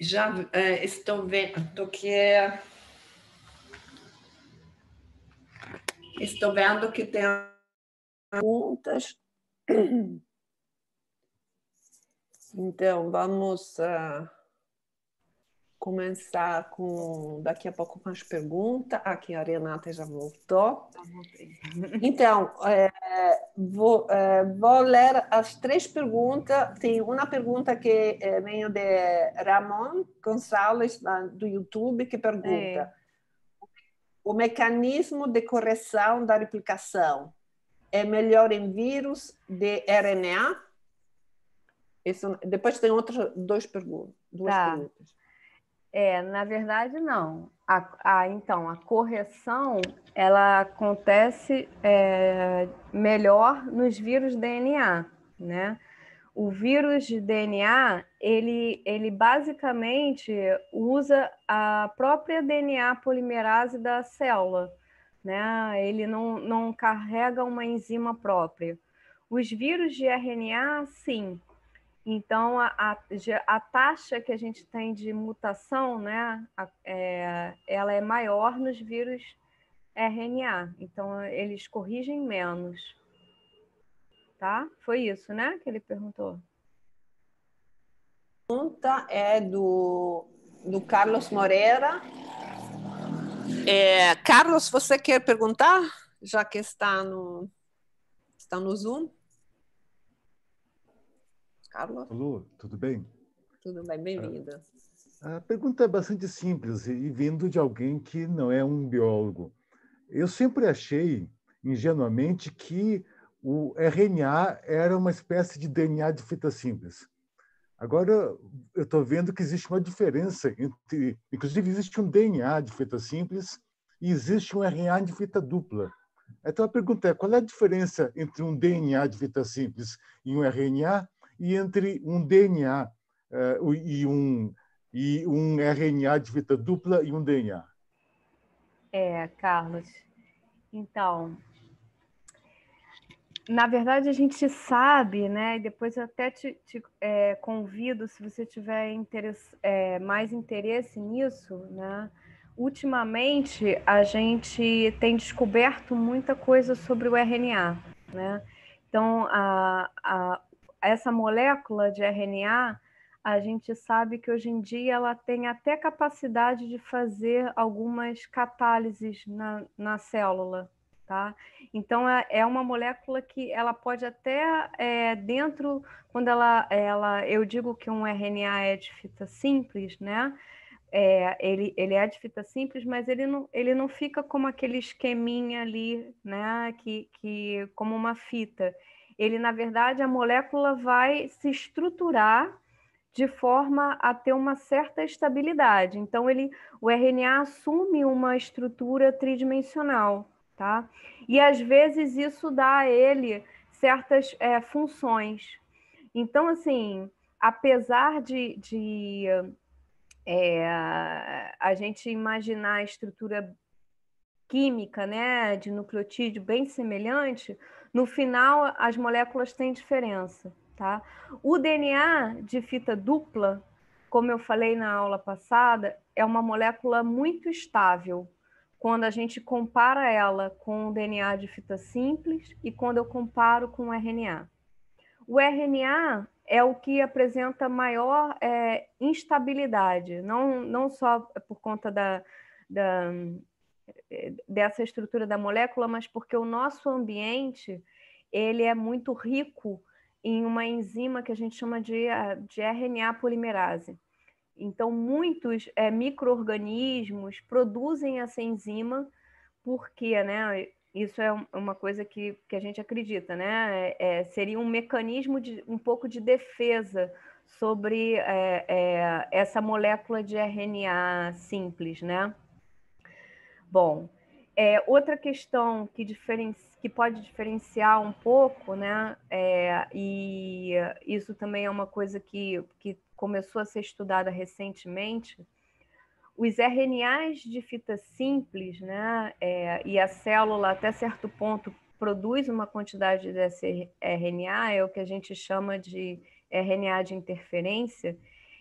Já é, estou vendo que é, estou vendo que tem perguntas. Então, vamos uh, começar com daqui a pouco com as perguntas. Aqui a Renata já voltou. Então, é, vou, é, vou, ler as três perguntas. Tem uma pergunta que é, veio de Ramon Gonçalves, do YouTube, que pergunta: é. o mecanismo de correção da replicação é melhor em vírus de RNA? Isso, depois tem outras dois perguntas, tá. perguntas. É, na verdade, não. A, a, então, a correção ela acontece é, melhor nos vírus DNA, né? O vírus de DNA, ele, ele basicamente usa a própria DNA polimerase da célula, né? Ele não, não carrega uma enzima própria. Os vírus de RNA, sim, então, a, a, a, taxa que a gente tem de mutação, né, é, ela é maior nos vírus RNA. Então, eles corrigem menos. Tá? Foi isso, né, que ele perguntou. A pergunta é do, do Carlos Moreira. É, Carlos, você quer perguntar? Já que está no, está no Zoom. Carlos. Alô, tudo bem? Tudo bem, bem-vinda. Ah, a pergunta é bastante simples e vindo de alguém que não é um biólogo. Eu sempre achei, ingenuamente, que o RNA era uma espécie de DNA de fita simples. Agora, eu estou vendo que existe uma diferença entre. Inclusive, existe um DNA de fita simples e existe um RNA de fita dupla. Então, a pergunta é: qual é a diferença entre um DNA de fita simples e um RNA? e entre um DNA uh, eh, e, um, e um RNA de fita dupla e um DNA? É, Carlos. Então, na verdade, a gente sabe, né? E depois eu até te, te é, convido, se você tiver interesse, é, mais interesse nisso, né? Ultimamente, a gente tem descoberto muita coisa sobre o RNA, né? Então, a, a, essa molécula de RNA, a gente sabe que hoje em dia ela tem até capacidade de fazer algumas catálises na, na célula, tá? Então é, é uma molécula que ela pode até é, dentro, quando ela, ela, eu digo que um RNA é de fita simples, né? É, ele, ele é de fita simples, mas ele não, ele não fica como aquele esqueminha ali, né? Que, que como uma fita ele, na verdade, a molécula vai se estruturar de forma a ter uma certa estabilidade. Então, ele, o RNA assume uma estrutura tridimensional, tá? E às vezes isso dá a ele certas é, funções. Então, assim, apesar de, de é, a gente imaginar a estrutura química, né, de nucleotídeo bem semelhante, no final, as moléculas têm diferença, tá? O DNA de fita dupla, como eu falei na aula passada, é uma molécula muito estável. Quando a gente compara ela com o DNA de fita simples e quando eu comparo com o RNA. O RNA é o que apresenta maior é, instabilidade, não, não só por conta da, da eh, dessa estrutura da molécula, mas porque o nosso ambiente ele é muito rico em uma enzima que a gente chama de, eh, de RNA polimerase. Então, muitos é, microorganismos produzem essa enzima porque, né? Isso é uma coisa que, que a gente acredita, né? É, é, seria um mecanismo de um pouco de defesa sobre é, é, essa molécula de RNA simples, né? bom. É, outra questão que, que, pode diferenciar um pouco, né? É, e isso também é uma coisa que, que começou a ser estudada recentemente. Os RNAs de fita simples, né? É, e a célula, até certo ponto, produz uma quantidade desse RNA, é o que a gente chama de RNA de interferência.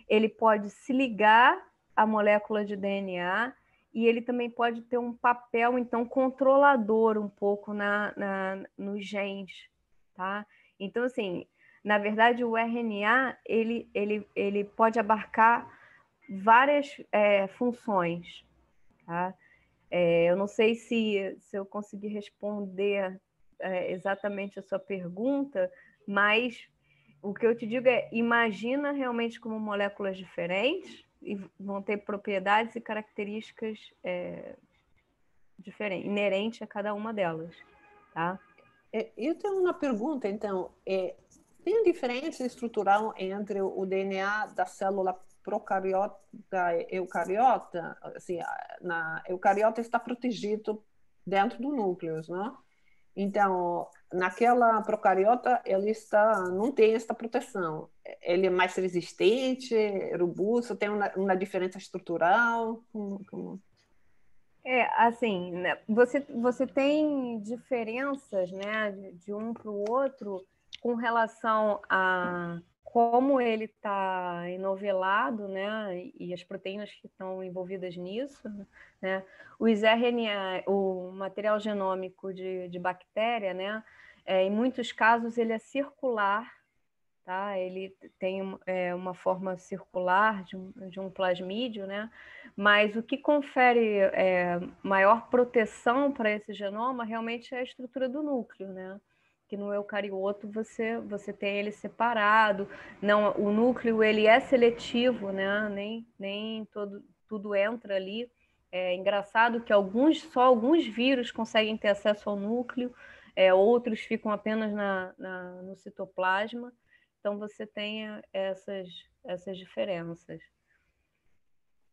Ele pode se ligar à molécula de DNA e ele também pode ter um papel, então, controlador um pouco na, na, nos genes, tá? Então, assim, na verdade, o RNA, ele, ele, ele pode abarcar várias é, funções, tá? É, eu não sei se, se eu consegui responder é, exatamente a sua pergunta, mas o que eu te digo é, imagina realmente como moléculas diferentes, e vão ter propriedades e características é, diferentes, inerentes a cada uma delas, tá? É, eu tenho uma pergunta, então. É, tem diferença estrutural entre o DNA da célula procariota e eucariota? Assim, na eucariota está protegido dentro do núcleo, não? É? Então, naquela procariota ele está não tem essa proteção. Ele é mais resistente, robusto, tem uma, uma diferença estrutural. Como, como... É, assim, né, você, você tem diferenças né, de, de um para o outro com relação a como ele está enovelado, né, e as proteínas que estão envolvidas nisso, né, os RNA, o material genômico de, de bactéria, né, é, em muitos casos, ele é circular, tá? ele tem é, uma forma circular de um, de um plasmídio, né? mas o que confere é, maior proteção para esse genoma realmente é a estrutura do núcleo. Né? que no eucarioto você você tem ele separado, não o núcleo ele é seletivo, né? Nem nem todo tudo entra ali. É engraçado que alguns só alguns vírus conseguem ter acesso ao núcleo, é, outros ficam apenas na, na, no citoplasma. Então, você tem é, essas, essas diferenças.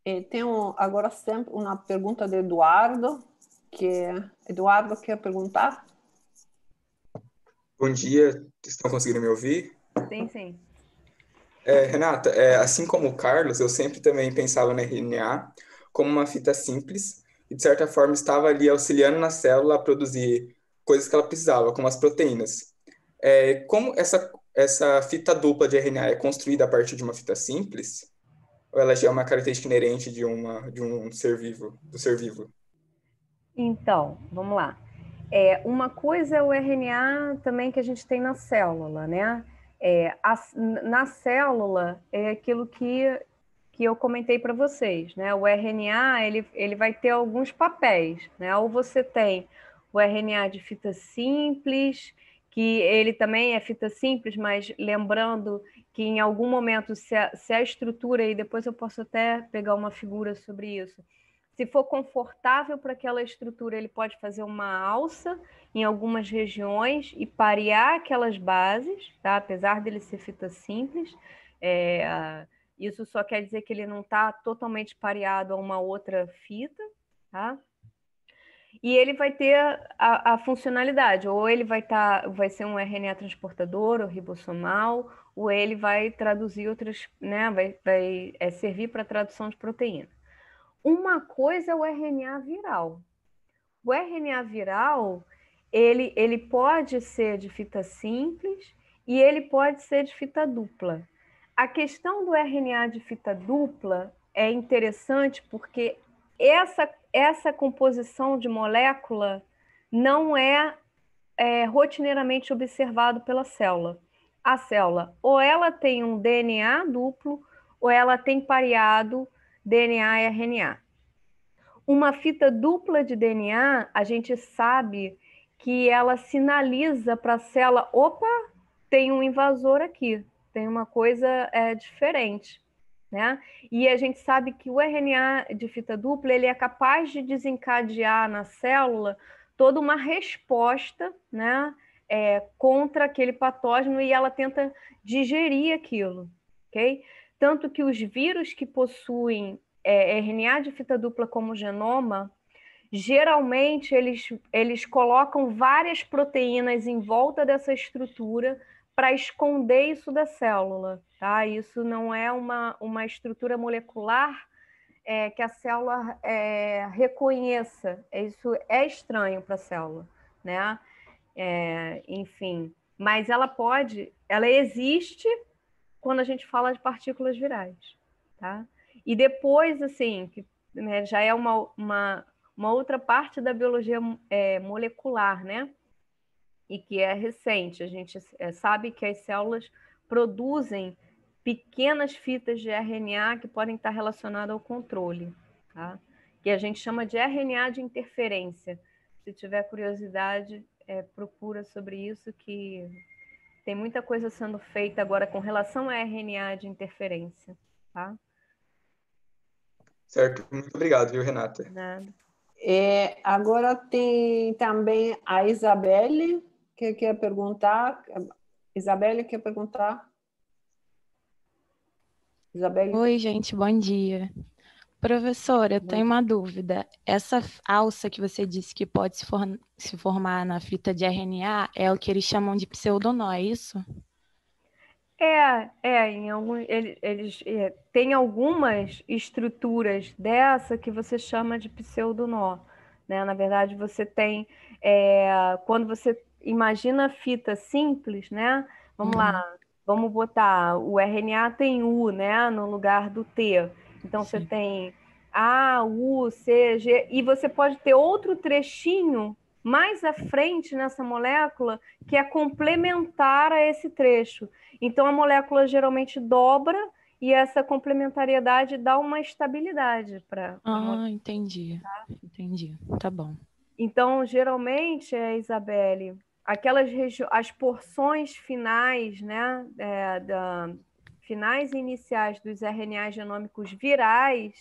E tenho agora sempre uma pergunta de Eduardo, que é, Eduardo quer perguntar? Bom dia, estão conseguindo me ouvir? Sim, sim. É, Renata, é, assim como o Carlos, eu sempre também pensava na RNA como uma fita simples e, de certa forma, estava ali auxiliando na célula a produzir coisas que ela precisava, como as proteínas. É, como essa, essa fita dupla de RNA é construída a partir de uma fita simples, ou ela já é uma característica inerente de, uma, de um ser vivo, do ser vivo? Então, vamos lá. É, uma coisa é o RNA também que a gente tem na célula, né? É, a, na célula é aquilo que, que eu comentei para vocês, né? O RNA ele, ele vai ter alguns papéis, né? Ou você tem o RNA de fita simples, que ele também é fita simples, mas lembrando que em algum momento, se a, se a estrutura, e depois eu posso até pegar uma figura sobre isso, se for confortável para aquela estrutura, ele pode fazer uma alça em algumas regiões e parear aquelas bases, tá? apesar dele ser fita simples. É, isso só quer dizer que ele não está totalmente pareado a uma outra fita, tá? e ele vai ter a, a funcionalidade, ou ele vai, tá, vai ser um RNA transportador, ou ribossomal, ou ele vai traduzir outras, né, vai, vai é, servir para tradução de proteína. Uma coisa é o RNA viral. O RNA viral, ele, ele pode ser de fita simples e ele pode ser de fita dupla. A questão do RNA de fita dupla é interessante porque essa essa composição de molécula não é, é rotineiramente observado pela célula. A célula ou ela tem um DNA duplo ou ela tem pareado DNA e RNA. Uma fita dupla de DNA, a gente sabe que ela sinaliza para a célula: opa, tem um invasor aqui, tem uma coisa é, diferente. Né? E a gente sabe que o RNA de fita dupla ele é capaz de desencadear na célula toda uma resposta né, é, contra aquele patógeno e ela tenta digerir aquilo. ok? Tanto que os vírus que possuem é, RNA de fita dupla como genoma, geralmente eles, eles colocam várias proteínas em volta dessa estrutura para esconder isso da célula. Tá? Isso não é uma, uma estrutura molecular é, que a célula é, reconheça. É, isso é estranho para a célula, né? É, enfim, mas ela pode, ela existe quando a gente fala de partículas virais, tá? E depois, assim, que né, já é uma, uma, uma, outra parte da biologia é, molecular, né? E que é recente. A gente é, sabe que as células produzem pequenas fitas de RNA que podem estar relacionadas ao controle, tá? que a gente chama de RNA de interferência. Se tiver curiosidade, é, procura sobre isso, que tem muita coisa sendo feita agora com relação a RNA de interferência. Tá? Certo, muito obrigado, viu, Renata? Nada. É, agora tem também a Isabelle que quer perguntar. Isabelle quer perguntar Isabelle. Oi, gente, bom dia. Professora, eu tenho uma dúvida. Essa alça que você disse que pode se, for se formar na fita de RNA é o que eles chamam de pseudonó, é isso? É, é, em algum, eles, eles é, tem algumas estruturas dessa que você chama de pseudonó. Né? Na verdade, você tem. É, quando você imagina a fita simples, né? Vamos uhum. lá, vamos botar, o RNA tem U, né, no lugar do T. Então Sim. você tem A, U, C, G, e você pode ter outro trechinho mais à frente nessa molécula que é complementar a esse trecho. Então a molécula geralmente dobra e essa complementariedade dá uma estabilidade para. Ah, entendi. Tá? Entendi. Tá bom. Então, geralmente, é, Isabelle, aquelas as porções finais, né, é, da, finais iniciais dos RNAs genômicos virais,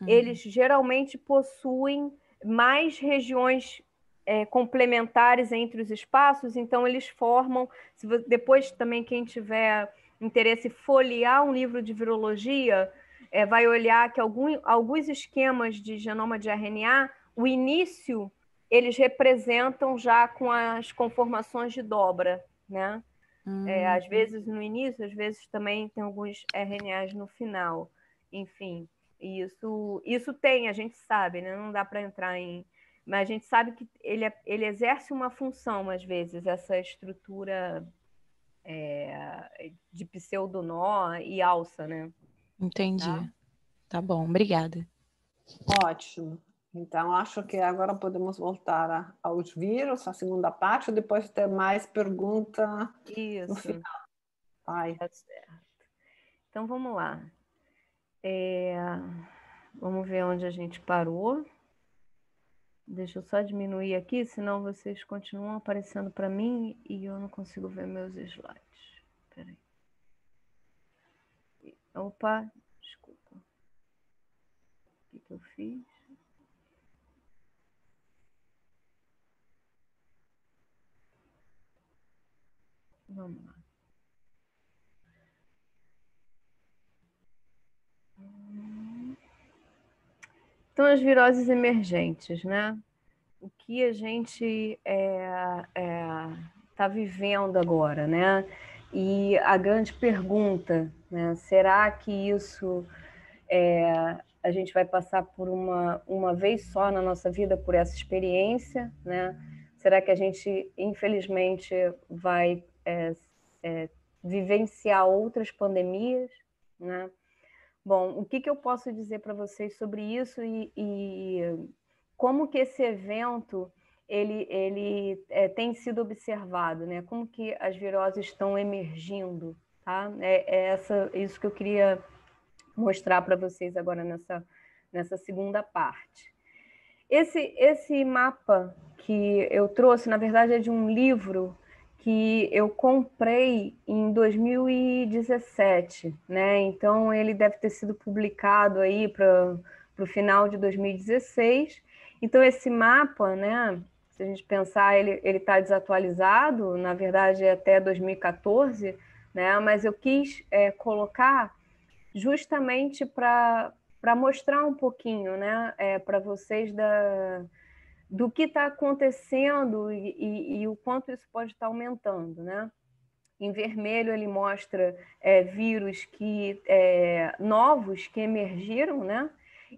uhum. eles geralmente possuem mais regiões é, complementares entre os espaços, então eles formam. Se você, depois também quem tiver interesse folhear um livro de virologia, é, vai olhar que algum, alguns esquemas de genoma de RNA, o início eles representam já com as conformações de dobra, né? É, hum. É, às vezes no início, às vezes também tem alguns RNAs no final. Enfim, isso, isso tem, a gente sabe, né? Não dá para entrar em. Mas a gente sabe que ele, é, ele exerce uma função, às vezes, essa estrutura é, de pseudonó e alça, né? Entendi. Tá, tá bom, obrigada. Ótimo. Então, acho que agora podemos voltar aos vírus, a segunda parte, depois ter mais pergunta Isso. no final. Vai. Tá certo. Então, vamos lá. É... Vamos ver onde a gente parou. Deixa eu só diminuir aqui, senão vocês continuam aparecendo para mim e eu não consigo ver meus slides. aí. Opa, desculpa. O que, que eu fiz? Vamos lá. Então, as viroses emergentes, né? O que a gente está é, é, tá vivendo agora, né? E a grande pergunta, né? Será que isso é, a gente vai passar por uma, uma vez só na nossa vida por essa experiência, né? Será que a gente, infelizmente, vai é, é, vivenciar outras pandemias, né? Bom, o que, que eu posso dizer para vocês sobre isso e, e, como que esse evento ele, ele é, tem sido observado, né? Como que as viroses estão emergindo, tá? É, é essa, isso que eu queria mostrar para vocês agora nessa, nessa segunda parte. Esse, esse mapa que eu trouxe, na verdade, é de um livro que eu comprei em 2017, né? Então ele deve ter sido publicado aí para o final de 2016. Então esse mapa, né? Se a gente pensar, ele ele está desatualizado, na verdade é até 2014, né? Mas eu quis é, colocar justamente para para mostrar um pouquinho, né? É, para vocês da do que está acontecendo e, e, e, o quanto isso pode estar tá aumentando, né? Em vermelho ele mostra é, vírus que é, novos que emergiram, né?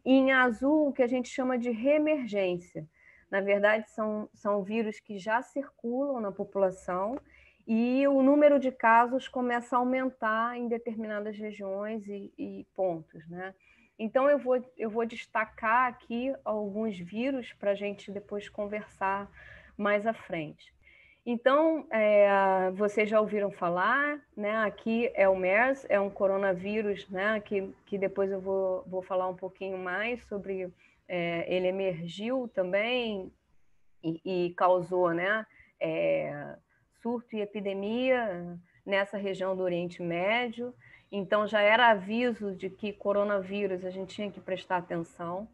E em azul o que a gente chama de reemergência. Na verdade, são, são vírus que já circulam na população e o número de casos começa a aumentar em determinadas regiões e, e pontos, né? Então, eu vou, eu vou destacar aqui alguns vírus para a gente depois conversar mais à frente. Então, é, vocês já ouviram falar, né? Aqui é o MERS, é um coronavírus, né? Que, que depois eu vou, vou falar um pouquinho mais sobre. É, ele emergiu também e, e causou, né? É, surto e epidemia nessa região do Oriente Médio. Então já era aviso de que coronavírus a gente tinha que prestar atenção.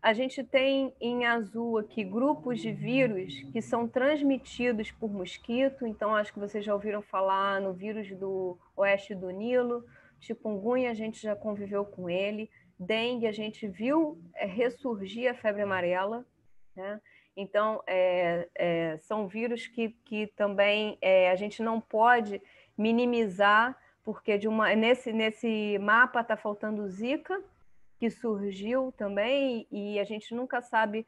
A gente tem em azul aqui grupos de vírus que são transmitidos por mosquito, então acho que vocês já ouviram falar no vírus do oeste do Nilo, chikungunya a gente já conviveu com ele, dengue a gente viu é, ressurgir a febre amarela, né? Então, é, é, são vírus que, que também é, a gente não pode minimizar porque de uma nesse nesse mapa está faltando Zika que surgiu também e a gente nunca sabe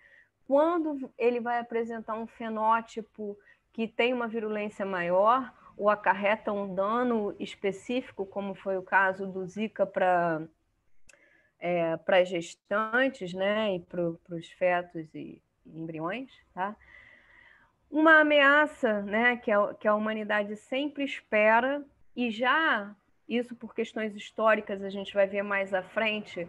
quando ele vai apresentar um fenótipo que tem uma virulência maior ou acarreta um dano específico, como foi o caso do Zika para é, para gestantes, né, e para os fetos e, e embriões, tá? Uma ameaça, né, que a, que a humanidade sempre espera e já, isso por questões históricas, a gente vai ver mais à frente,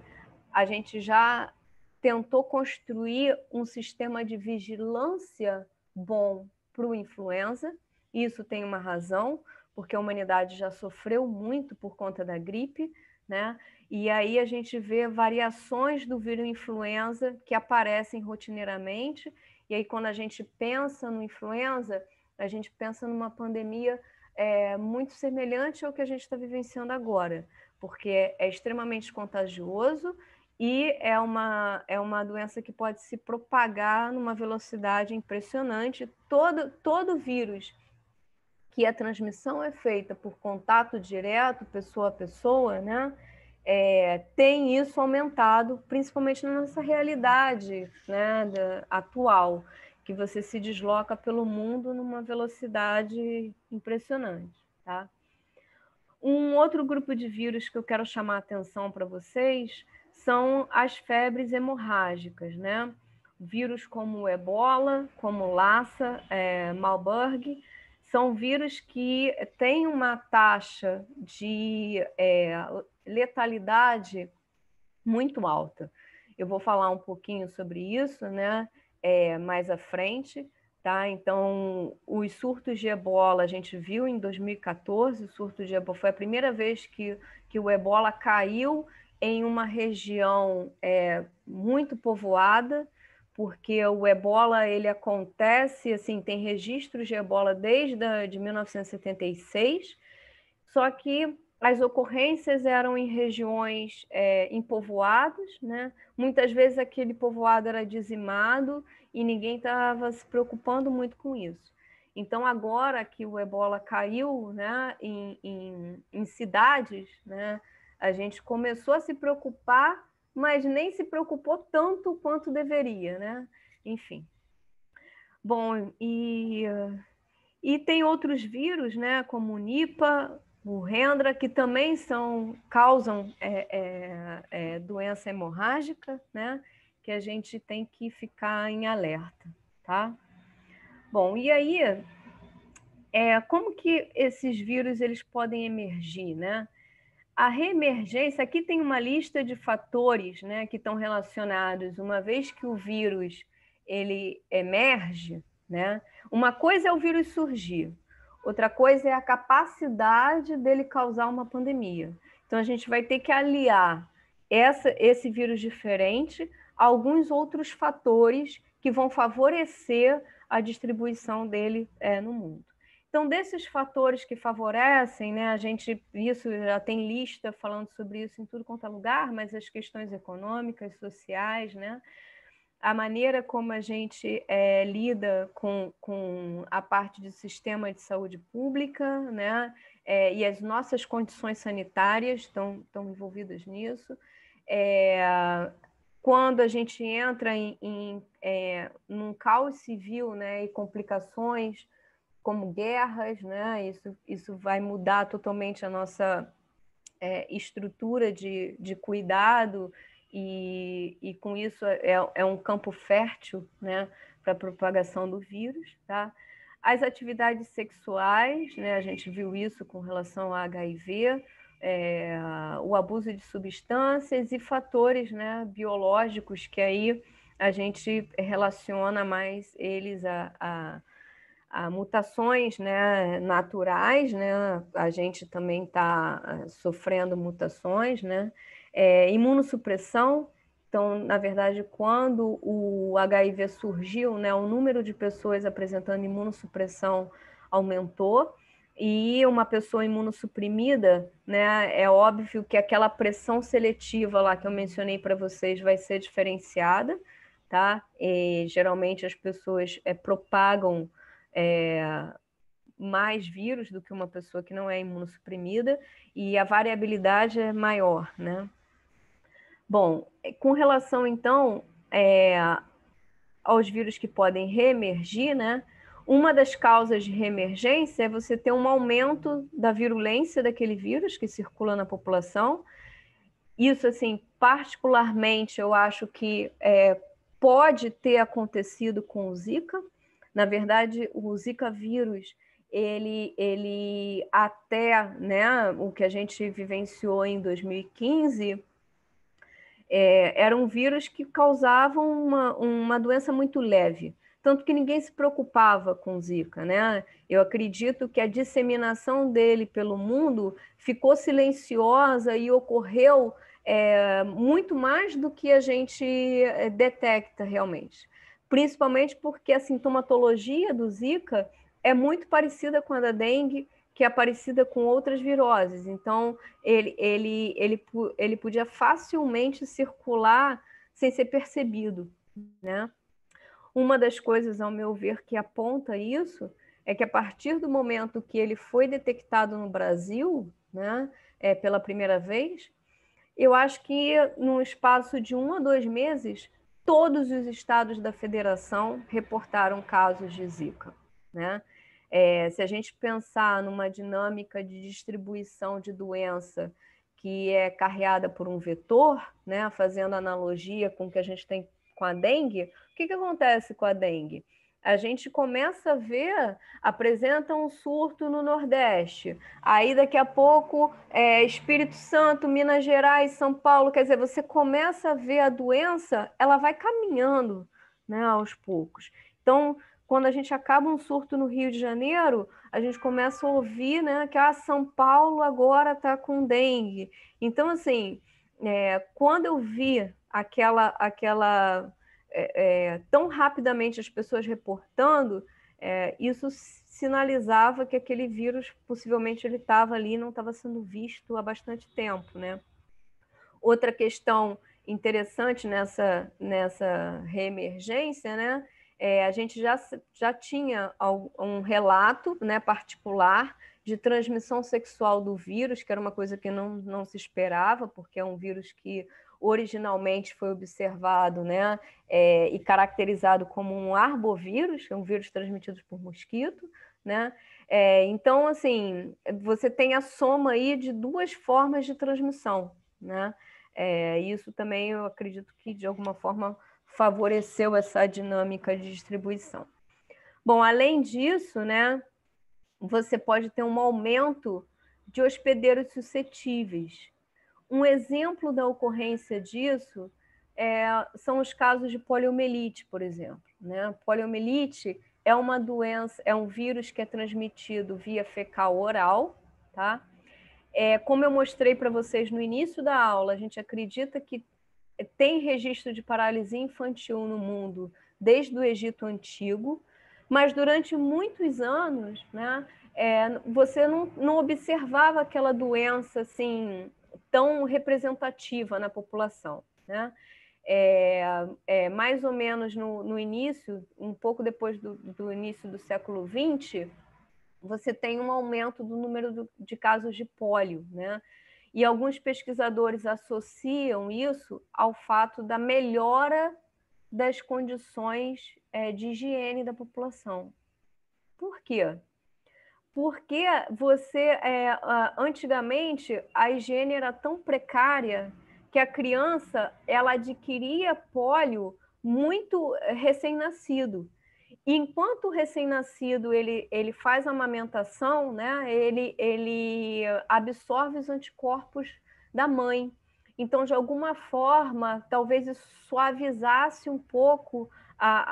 a gente já tentou construir um sistema de vigilância bom para o influenza. Isso tem uma razão, porque a humanidade já sofreu muito por conta da gripe, né? E aí a gente vê variações do vírus influenza que aparecem rotineiramente. E aí quando a gente pensa no influenza, a gente pensa numa pandemia é, muito semelhante ao que a gente está vivenciando agora, porque é extremamente contagioso e é uma, é uma doença que pode se propagar numa velocidade impressionante. Todo, todo vírus que a transmissão é feita por contato direto, pessoa a pessoa, né? É, tem isso aumentado, principalmente na nossa realidade né, da, atual que você se desloca pelo mundo numa velocidade impressionante, tá? Um outro grupo de vírus que eu quero chamar a atenção para vocês são as febres hemorrágicas, né? Vírus como o ebola, como Lassa, é, Malburg, são vírus que têm uma taxa de é, letalidade muito alta. Eu vou falar um pouquinho sobre isso, né? é, mais à frente. Tá? Então, os surtos de ebola, a gente viu em 2014, o surto de ebola foi a primeira vez que, que o ebola caiu em uma região é, muito povoada, porque o ebola ele acontece, assim, tem registros de ebola desde a, de 1976, só que as ocorrências eram em regiões é, em povoados, né? muitas vezes aquele povoado era dizimado e ninguém estava se preocupando muito com isso. Então, agora que o ebola caiu né, em, em, em cidades, né, a gente começou a se preocupar, mas nem se preocupou tanto quanto deveria. Né? Enfim. Bom, e, e tem outros vírus, né, como o Nipa, Rendra, que também são, causam é, é, é, doença hemorrágica, né? que a gente tem que ficar em alerta. Tá? Bom, e aí, é, como que esses vírus eles podem emergir? Né? A reemergência, aqui tem uma lista de fatores né, que estão relacionados, uma vez que o vírus ele emerge, né? uma coisa é o vírus surgir, outra coisa é a capacidade dele causar uma pandemia. Então, a gente vai ter que aliar essa, esse vírus diferente a alguns outros fatores que vão favorecer a distribuição dele é, no mundo. Então, desses fatores que favorecem, né, a gente isso já tem lista falando sobre isso em tudo quanto é lugar, mas as questões econômicas, sociais, né, a maneira como a gente é, lida com, com a parte do sistema de saúde pública, né? É, e as nossas condições sanitárias estão, estão envolvidas nisso. É, quando a gente entra em, em num caos civil né, e complicações como guerras, né, isso, isso vai mudar totalmente a nossa estrutura de, de cuidado, e, e com isso é, é, é um campo fértil né, para a propagação do vírus. Tá? As atividades sexuais, né, a gente viu isso com relação ao HIV, é, o abuso de substâncias e fatores né, biológicos que aí a gente relaciona mais eles a, a, a mutações né, naturais, né? a gente também está ah, sofrendo mutações, né? É, imunossupressão, então, na verdade, quando o HIV surgiu, né, o número de pessoas apresentando imunossupressão aumentou, e uma pessoa imunossuprimida, né, é óbvio que aquela pressão seletiva lá que eu mencionei para vocês vai ser diferenciada, tá? E, geralmente as pessoas é, propagam é, mais vírus do que uma pessoa que não é imunossuprimida e a variabilidade é maior, né? Bom, eh, com relação então é, aos vírus que podem reemergir, né? Uma das causas de reemergência é você ter um aumento da virulência daquele vírus que circula na população. Isso, assim, particularmente, eu acho que é, pode ter acontecido com o Zika. Na verdade, o Zika vírus, ele, ele até né, o que a gente vivenciou em 2015 é, eram vírus que causavam uma, uma doença muito leve, tanto que ninguém se preocupava com Zika, né? Eu acredito que a disseminação dele pelo mundo ficou silenciosa e ocorreu é, muito mais do que a gente é, detecta realmente, principalmente porque a sintomatologia do Zika é muito parecida com a da dengue, que é parecida com outras viroses. Então, ele, ele, ele, ele podia facilmente circular sem ser percebido. Né? Uma das coisas, ao meu ver, que aponta isso é que a partir do momento que ele foi detectado no Brasil, né, é, pela primeira vez, eu acho que num espaço de um a dois meses, todos os estados da federação reportaram casos de Zika. Né? É, se a gente pensar numa dinâmica de distribuição de doença que é carreada por um vetor, né, fazendo analogia com o que a gente tem com a dengue, o que, que acontece com a dengue? a gente começa a ver, apresenta um surto no Nordeste. Aí daqui a pouco, é, Espírito Santo, Minas Gerais, São Paulo, quer dizer, você começa a ver a doença, ela vai caminhando né, aos poucos. Então, quando a gente acaba um surto no Rio de Janeiro, a gente começa a ouvir né, que ah, São Paulo agora está com dengue. Então, assim, é, quando eu vi aquela, aquela é, é, tão rapidamente as pessoas reportando, é, isso sinalizava que aquele vírus possivelmente ele estava ali e não estava sendo visto há bastante tempo. Né? Outra questão interessante nessa, nessa reemergência, né? É, a gente já, já tinha um relato né, particular de transmissão sexual do vírus, que era uma coisa que não, não se esperava, porque é um vírus que originalmente foi observado né, é, e caracterizado como um arbovírus, que é um vírus transmitido por mosquito. Né? É, então, assim, você tem a soma aí de duas formas de transmissão. Né? É, isso também eu acredito que, de alguma forma, favoreceu essa dinâmica de distribuição. Bom, além disso, né, você pode ter um aumento de hospedeiros suscetíveis. Um exemplo da ocorrência disso é, são os casos de poliomielite, por exemplo. Né? Poliomielite é uma doença, é um vírus que é transmitido via fecal oral, tá? É, como eu mostrei para vocês no início da aula, a gente acredita que tem registro de paralisia infantil no mundo desde o Egito Antigo, mas durante muitos anos, né, é, você não, não observava aquela doença assim tão representativa na população, né? É, é, mais ou menos no, no, início, um pouco depois do, do, início do século XX, você tem um aumento do número do, de casos de pólio, né? E alguns pesquisadores associam isso ao fato da melhora das condições é, de higiene da população. Por quê? Porque você, é, antigamente, a higiene era tão precária que a criança ela adquiria pólio muito é, recém-nascido. E enquanto o recém-nascido ele, ele faz a amamentação, né, ele, ele absorve os anticorpos da mãe. Então, de alguma forma, talvez isso suavizasse um pouco a,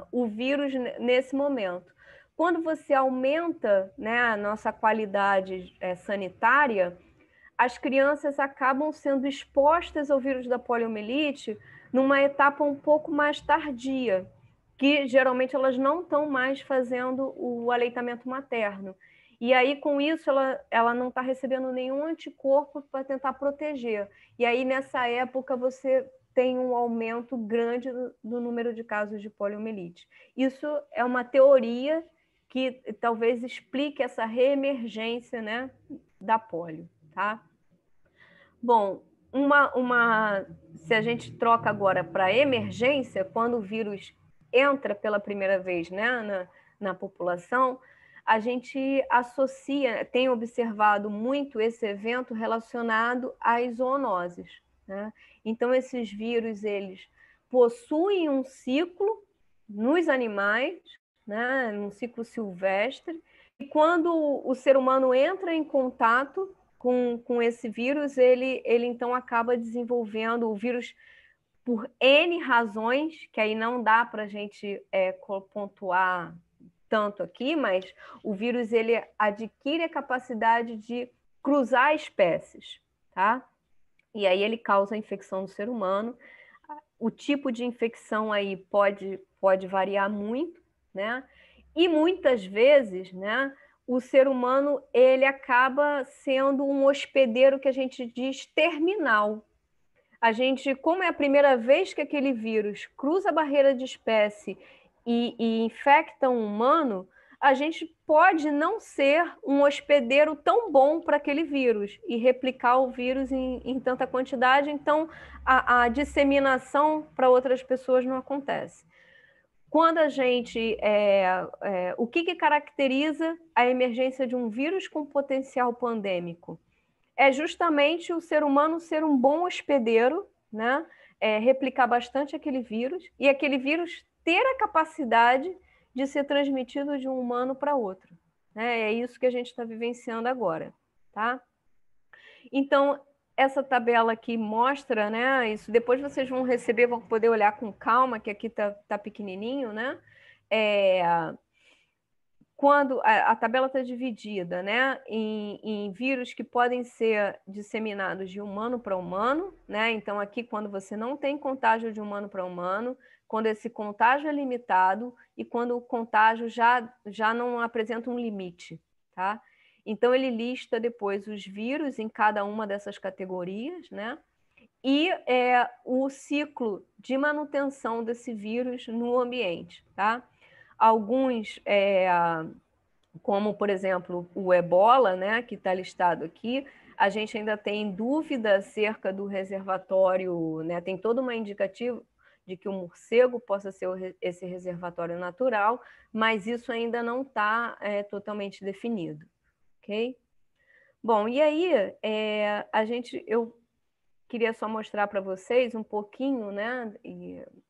a, o vírus nesse momento. Quando você aumenta né, a nossa qualidade é, sanitária, as crianças acabam sendo expostas ao vírus da poliomielite numa etapa um pouco mais tardia que geralmente elas não estão mais fazendo o aleitamento materno. E aí, com isso, ela, ela não está recebendo nenhum anticorpo para tentar proteger. E aí, nessa época, você tem um aumento grande do, do número de casos de poliomielite. Isso é uma teoria que talvez explique essa reemergência né, da polio. Tá? Bom, uma, uma, se a gente troca agora para emergência, quando o vírus entra pela primeira vez né, na, na população, a gente associa, tem observado muito esse evento relacionado às zoonoses. Né? Então, esses vírus, eles possuem um ciclo nos animais, né? um ciclo silvestre, e quando o ser humano entra em contato com, com esse vírus, ele, ele então acaba desenvolvendo, o vírus por N razões, que aí não dá para a gente é, pontuar tanto aqui, mas o vírus ele adquire a capacidade de cruzar espécies, tá? E aí ele causa a infecção no ser humano. O tipo de infecção aí pode, pode variar muito, né? E muitas vezes, né, o ser humano ele acaba sendo um hospedeiro que a gente diz terminal, a gente, como é a primeira vez que aquele vírus cruza a barreira de espécie e, e infecta um humano, a gente pode não ser um hospedeiro tão bom para aquele vírus e replicar o vírus em, em tanta quantidade, então a, a disseminação para outras pessoas não acontece. Quando a gente. É, é, o que, que caracteriza a emergência de um vírus com potencial pandêmico? é justamente o ser humano ser um bom hospedeiro, né? É, replicar bastante aquele vírus e aquele vírus ter a capacidade de ser transmitido de um humano para outro. Né? É isso que a gente está vivenciando agora, tá? Então essa tabela aqui mostra, né? Isso depois vocês vão receber, vão poder olhar com calma, que aqui tá, tá pequenininho, né? É, quando a, a tabela está dividida né, em, em, vírus que podem ser disseminados de humano para humano, né? Então, aqui, quando você não tem contágio de humano para humano, quando esse contágio é limitado e quando o contágio já, já não apresenta um limite, tá? Então, ele lista depois os vírus em cada uma dessas categorias, né? E é, o ciclo de manutenção desse vírus no ambiente, tá? Alguns, é, como por exemplo o ebola, né, que está listado aqui, a gente ainda tem dúvida acerca do reservatório, né, tem toda uma indicativa de que o morcego possa ser esse reservatório natural, mas isso ainda não está é, totalmente definido, ok? Bom, e aí é, a gente, eu queria só mostrar para vocês um pouquinho, né,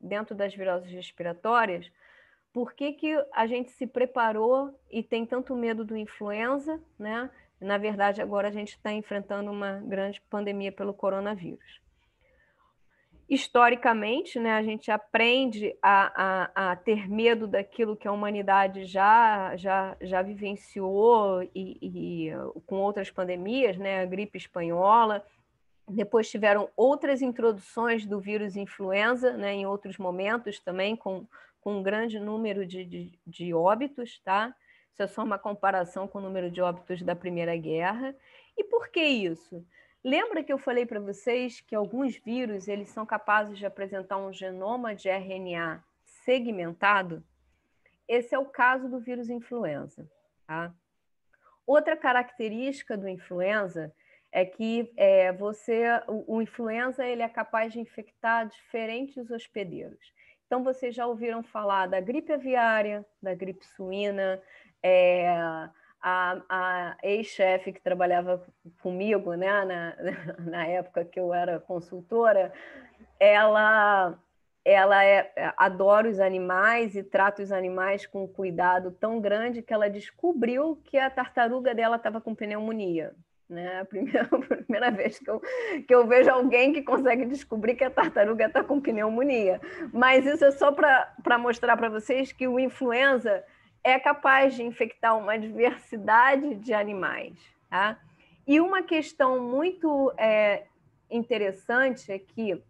dentro das viroses respiratórias, por que, que a gente se preparou e tem tanto medo do influenza, né? Na verdade, agora a gente está enfrentando uma grande pandemia pelo coronavírus. Historicamente, né, a gente aprende a, a, a ter medo daquilo que a humanidade já, já, já vivenciou e, e com outras pandemias, né, a gripe espanhola, depois tiveram outras introduções do vírus influenza, né, em outros momentos também, com, com um grande número de, de, de óbitos, tá? Isso é só uma comparação com o número de óbitos da Primeira Guerra. E por que isso? Lembra que eu falei para vocês que alguns vírus eles são capazes de apresentar um genoma de RNA segmentado? Esse é o caso do vírus influenza. Tá? Outra característica do influenza é que é, você, o, o influenza ele é capaz de infectar diferentes hospedeiros. Então, vocês já ouviram falar da gripe aviária, da gripe suína, é, a, a ex-chefe que trabalhava comigo né, na, na época que eu era consultora, ela ela é, adora os animais e trata os animais com um cuidado tão grande que ela descobriu que a tartaruga dela estava com pneumonia. Né? A, primeira, a primeira vez que eu, que eu vejo alguém que consegue descobrir que a tartaruga está com pneumonia. Mas isso é só para mostrar para vocês que o influenza é capaz de infectar uma diversidade de animais. Tá? E uma questão muito é, interessante é que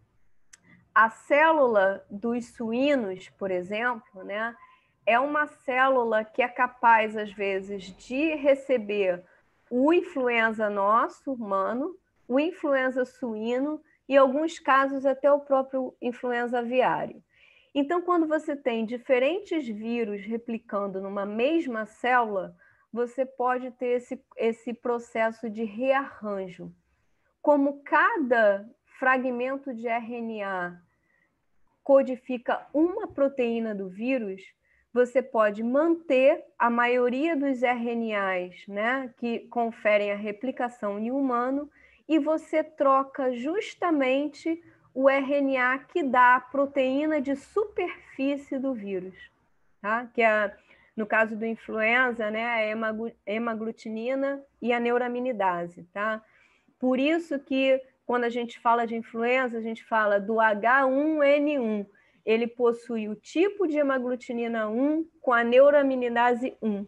a célula dos suínos, por exemplo, né, é uma célula que é capaz, às vezes, de receber o influenza nosso, humano, o influenza suíno e alguns casos até o próprio influenza aviário. Então, quando você tem diferentes vírus replicando numa mesma célula, você pode ter esse, esse processo de rearranjo. Como cada fragmento de RNA codifica uma proteína do vírus, você pode manter a maioria dos RNAs né, que conferem a replicação em humano e você troca justamente o RNA que dá a proteína de superfície do vírus, tá? que é, no caso do influenza, né, a hemaglutinina e a neuraminidase. Tá? Por isso que quando a gente fala de influenza, a gente fala do H1N1, ele possui o tipo de hemaglutinina 1 com a neuraminidase 1.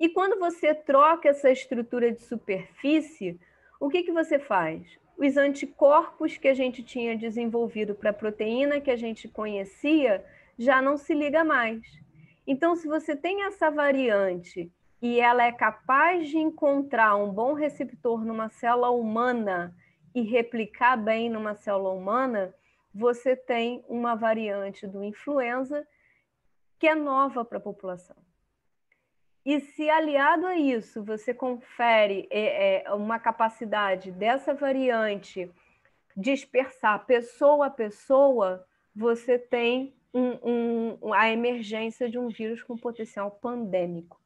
E quando você troca essa estrutura de superfície, o que, que você faz? Os anticorpos que a gente tinha desenvolvido para a proteína que a gente conhecia já não se liga mais. Então, se você tem essa variante e ela é capaz de encontrar um bom receptor numa célula humana e replicar bem numa célula humana, você tem uma variante do influenza que é nova para a população. E se aliado a isso você confere é, é, uma capacidade dessa variante dispersar pessoa a pessoa, você tem um, um, a emergência de um vírus com potencial pandêmico.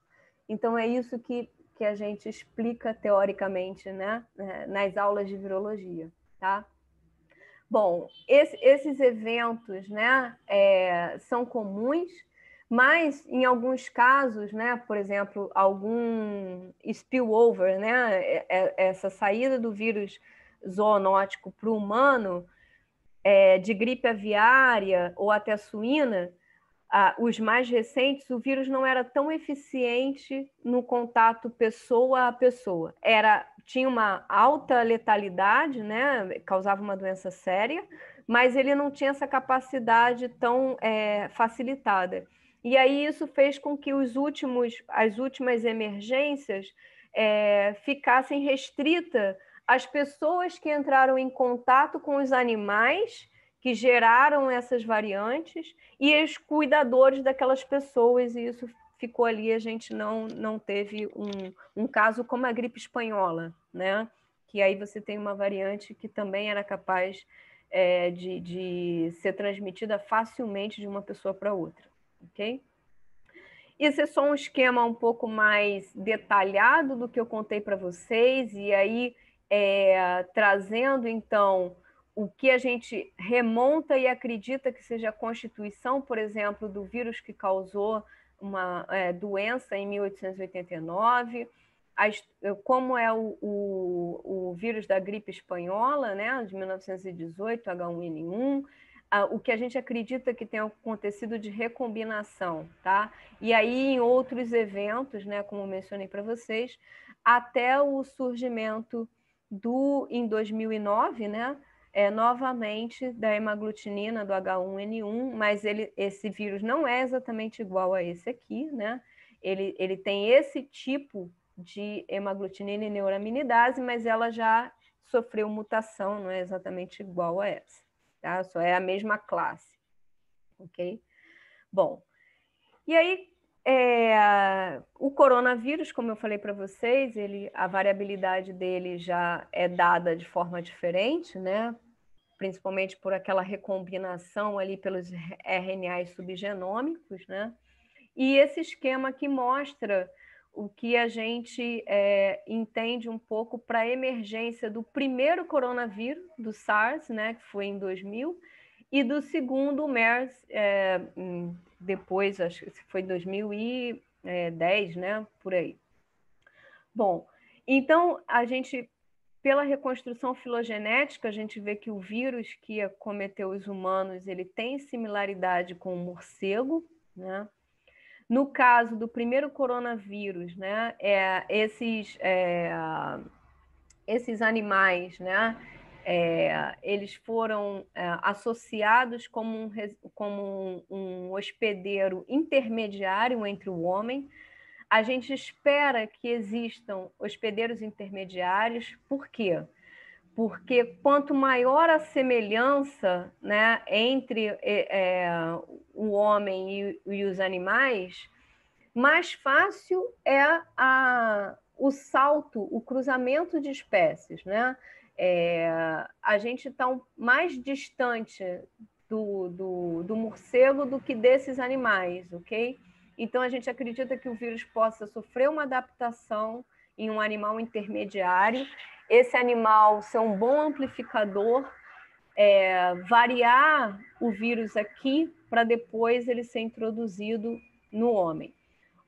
Então, é isso que, que a gente explica teoricamente né, é, nas aulas de virologia. Tá? Bom, esse, esses eventos né, é, são comuns, mas em alguns casos, né, por exemplo, algum spillover, né, é, é, essa saída do vírus zoonótico para o humano, é, de gripe aviária ou até suína, ah, os mais recentes, o vírus não era tão eficiente no contato pessoa a pessoa. Era tinha uma alta letalidade, né? causava uma doença séria, mas ele não tinha essa capacidade tão é, facilitada. E aí isso fez com que os últimos, as últimas emergências é, ficassem restritas às pessoas que entraram em contato com os animais que geraram essas variantes e os cuidadores daquelas pessoas, e isso ficou ali, a gente não, não teve um, um caso como a gripe espanhola, né? que aí você tem uma variante que também era capaz é, de, de ser transmitida facilmente de uma pessoa para outra, ok? Esse é só um esquema um pouco mais detalhado do que eu contei para vocês, e aí é, trazendo então o que a gente remonta e acredita que seja a constituição, por exemplo, do vírus que causou uma é, doença em 1889, as, como é o, o, o, vírus da gripe espanhola, né, de 1918, H1N1, a, o que a gente acredita que tenha acontecido de recombinação, tá? E aí em outros eventos, né, como mencionei para vocês, até o surgimento do, em 2009, né, é, novamente da hemaglutinina do H1N1, mas ele, esse vírus não é exatamente igual a esse aqui, né? Ele, ele tem esse tipo de hemaglutinina e neuraminidase, mas ela já sofreu mutação, não é exatamente igual a essa, tá? Só é a mesma classe, ok? Bom, e aí é, o coronavírus, como eu falei para vocês, ele, a variabilidade dele já é dada de forma diferente, né? principalmente por aquela recombinação ali pelos RNAs subgenômicos, né? E esse esquema que mostra o que a gente é, entende um pouco para a emergência do primeiro coronavírus, do SARS, né, que foi em 2000, e do segundo, o MERS, é, depois, acho que foi 2010, é, né, por aí. Bom, então a gente pela reconstrução filogenética, a gente vê que o vírus que acometeu os humanos ele tem similaridade com o morcego, né? No caso do primeiro coronavírus, né, é, esses, é, esses animais, né, é, eles foram é, associados como, um, como um hospedeiro intermediário entre o homem, a gente espera que existam hospedeiros intermediários, por quê? Porque quanto maior a semelhança né, entre é, é, o homem e, e os animais, mais fácil é a, o salto, o cruzamento de espécies, né? É, a gente está mais distante do, do, do, morcego do que desses animais, ok? Então, a gente acredita que o vírus possa sofrer uma adaptação em um animal intermediário, esse animal ser um bom amplificador, é, variar o vírus aqui para depois ele ser introduzido no homem.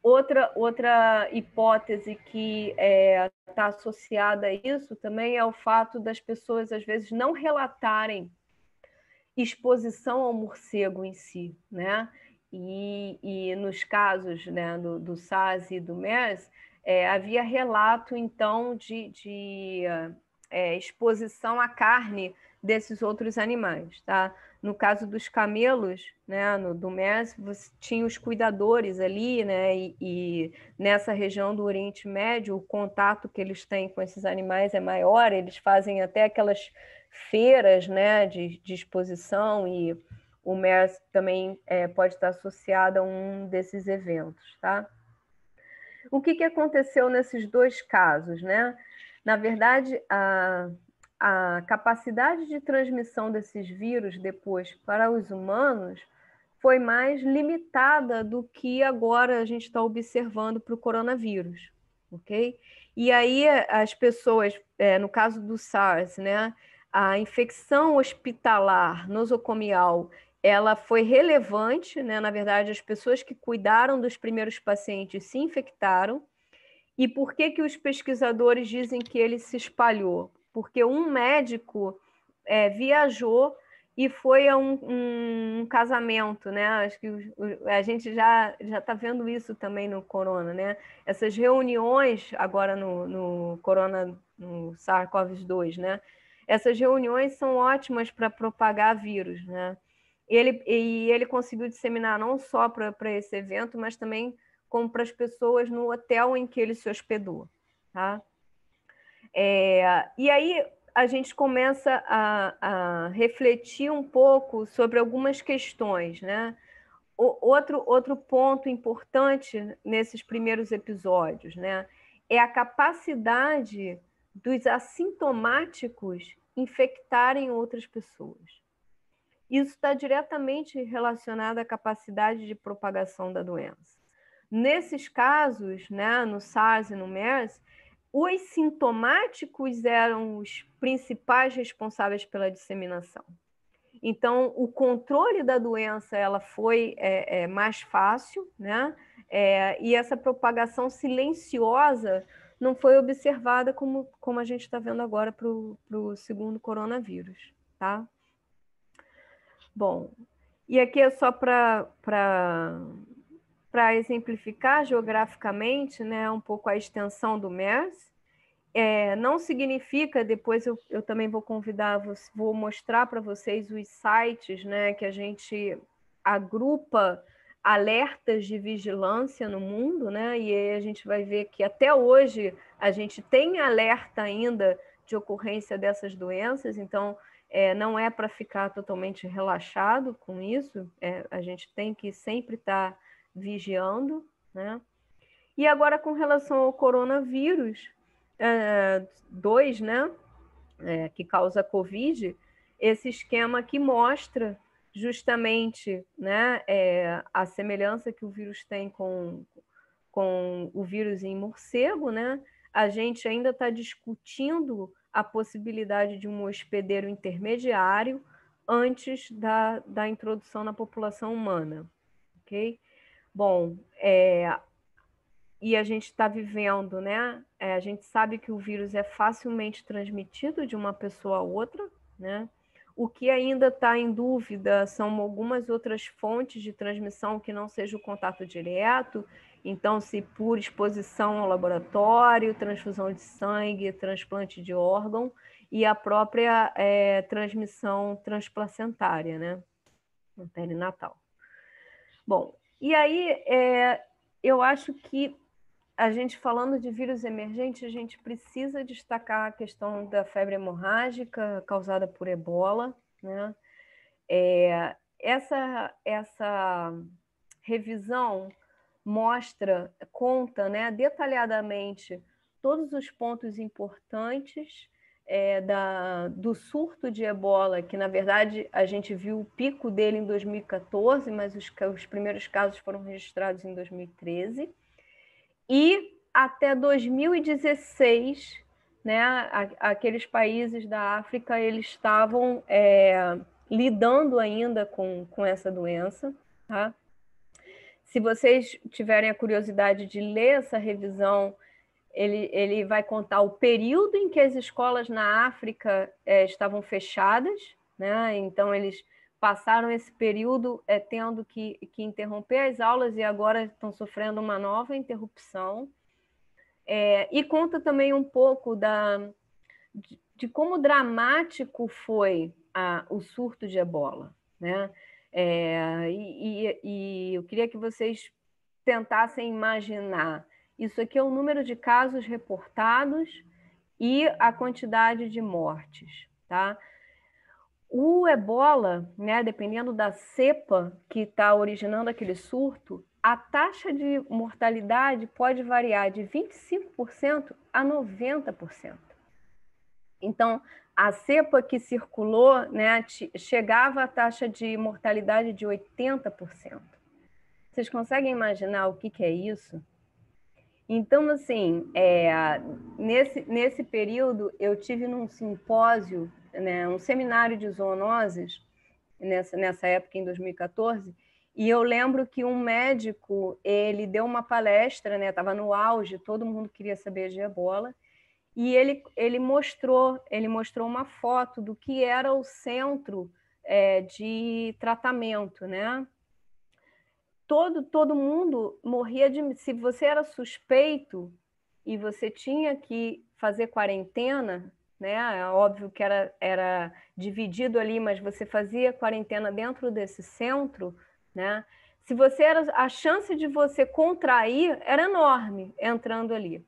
Outra, outra hipótese que está é, tá associada a isso também é o fato das pessoas, às vezes, não relatarem exposição ao morcego em si, né? E, e nos casos né, do, do e do MERS, é, havia relato, então, de, de é, exposição à carne desses outros animais. Tá? No caso dos camelos, né, no, do MERS, você tinha os cuidadores ali, né, e, e, nessa região do Oriente Médio, o contato que eles têm com esses animais é maior, eles fazem até aquelas feiras né, de, de exposição e o MERS também é, pode estar associado a um desses eventos, tá? O que, que aconteceu nesses dois casos, né? Na verdade, a, a capacidade de transmissão desses vírus depois para os humanos foi mais limitada do que agora a gente está observando para o coronavírus, ok? E aí as pessoas, é, no caso do SARS, né? A infecção hospitalar nosocomial ela foi relevante, né? Na verdade, as pessoas que cuidaram dos primeiros pacientes se infectaram. E por que que os pesquisadores dizem que ele se espalhou? Porque um médico é, viajou e foi a um, um, casamento, né? Acho que a gente já já está vendo isso também no corona, né? Essas reuniões agora no, no corona, no SARS-CoV-2, né? Essas reuniões são ótimas para propagar vírus, né? E ele, e ele conseguiu disseminar não só para esse evento, mas também como para as pessoas no hotel em que ele se hospedou. Tá? É, e aí a gente começa a, a, refletir um pouco sobre algumas questões. Né? O, outro, outro ponto importante nesses primeiros episódios né? é a capacidade dos assintomáticos infectarem outras pessoas. Isso está diretamente relacionado à capacidade de propagação da doença. Nesses casos, né, no SARS e no MERS, os sintomáticos eram os principais responsáveis pela disseminação. Então, o controle da doença ela foi é, é, mais fácil, né? É, e essa propagação silenciosa não foi observada como, como a gente está vendo agora para o segundo coronavírus, tá? Bom, e aqui é só para exemplificar geograficamente né, um pouco a extensão do MERS. É, não significa, depois eu, eu também vou convidar, vou mostrar para vocês os sites né, que a gente agrupa alertas de vigilância no mundo, né? E aí a gente vai ver que até hoje a gente tem alerta ainda de ocorrência dessas doenças, então é, não é para ficar totalmente relaxado com isso, é, a gente tem que sempre estar tá vigiando, né? E agora com relação ao coronavírus, é, dois, né, é, que causa Covid, esse esquema que mostra justamente né, é, a semelhança que o vírus tem com, com o vírus em morcego, né? A gente ainda está discutindo a possibilidade de um hospedeiro intermediário antes da, da introdução na população humana, ok? Bom, é, e a gente está vivendo, né? É, a gente sabe que o vírus é facilmente transmitido de uma pessoa a outra, né? O que ainda está em dúvida são algumas outras fontes de transmissão que não seja o contato direto então, se por exposição ao laboratório, transfusão de sangue, transplante de órgão e a própria é, transmissão transplacentária, né? Perinatal. Bom, e aí é, eu acho que a gente falando de vírus emergente, a gente precisa destacar a questão da febre hemorrágica causada por ebola, né? É, essa, essa revisão mostra, conta né, detalhadamente todos os pontos importantes é, da, do surto de ebola, que na verdade a gente viu o pico dele em 2014, mas os, os primeiros casos foram registrados em 2013. E até 2016, né, aqueles países da África eles estavam é, lidando ainda com, com essa doença. Tá? Se vocês tiverem a curiosidade de ler essa revisão, ele, ele vai contar o período em que as escolas na África é, estavam fechadas, né? então eles passaram esse período é, tendo que, que interromper as aulas e agora estão sofrendo uma nova interrupção. É, e conta também um pouco da, de, de como dramático foi a, o surto de ebola. Né? É, e, e, eu queria que vocês tentassem imaginar. Isso aqui é o número de casos reportados e a quantidade de mortes, tá? O ebola, né, dependendo da cepa que está originando aquele surto, a taxa de mortalidade pode variar de 25% a 90%. Então, a cepa que circulou né, chegava a taxa de mortalidade de 80%. Vocês conseguem imaginar o que, que é isso? Então, assim, é, nesse, nesse período, eu tive num simpósio, né, um seminário de zoonoses, nessa, nessa época, em 2014, e eu lembro que um médico, ele deu uma palestra, estava né, no auge, todo mundo queria saber de ebola, e ele, ele mostrou ele mostrou uma foto do que era o centro é, de tratamento, né? Todo, todo mundo morria de. Se você era suspeito e você tinha que fazer quarentena, né? É óbvio que era, era dividido ali, mas você fazia quarentena dentro desse centro, né? Se você era a chance de você contrair era enorme entrando ali.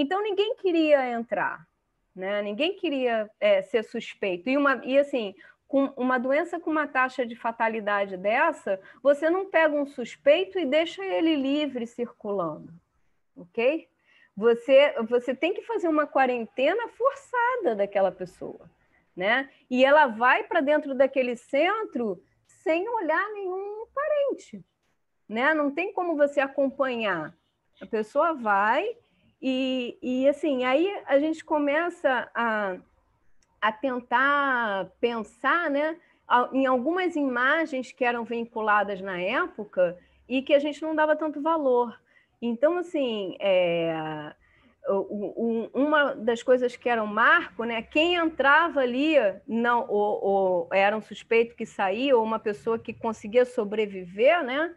Então ninguém queria entrar, né? Ninguém queria é, ser suspeito. E, uma, e assim, com uma doença com uma taxa de fatalidade dessa, você não pega um suspeito e deixa ele livre circulando, ok? Você, você tem que fazer uma quarentena forçada daquela pessoa, né? E ela vai para dentro daquele centro sem olhar nenhum parente, né? Não tem como você acompanhar. A pessoa vai, e, e assim, aí a gente começa a, a tentar pensar né, em algumas imagens que eram vinculadas na época e que a gente não dava tanto valor. Então, assim, é, uma das coisas que era um marco, né, quem entrava ali não, ou, ou era um suspeito que saía, ou uma pessoa que conseguia sobreviver, né,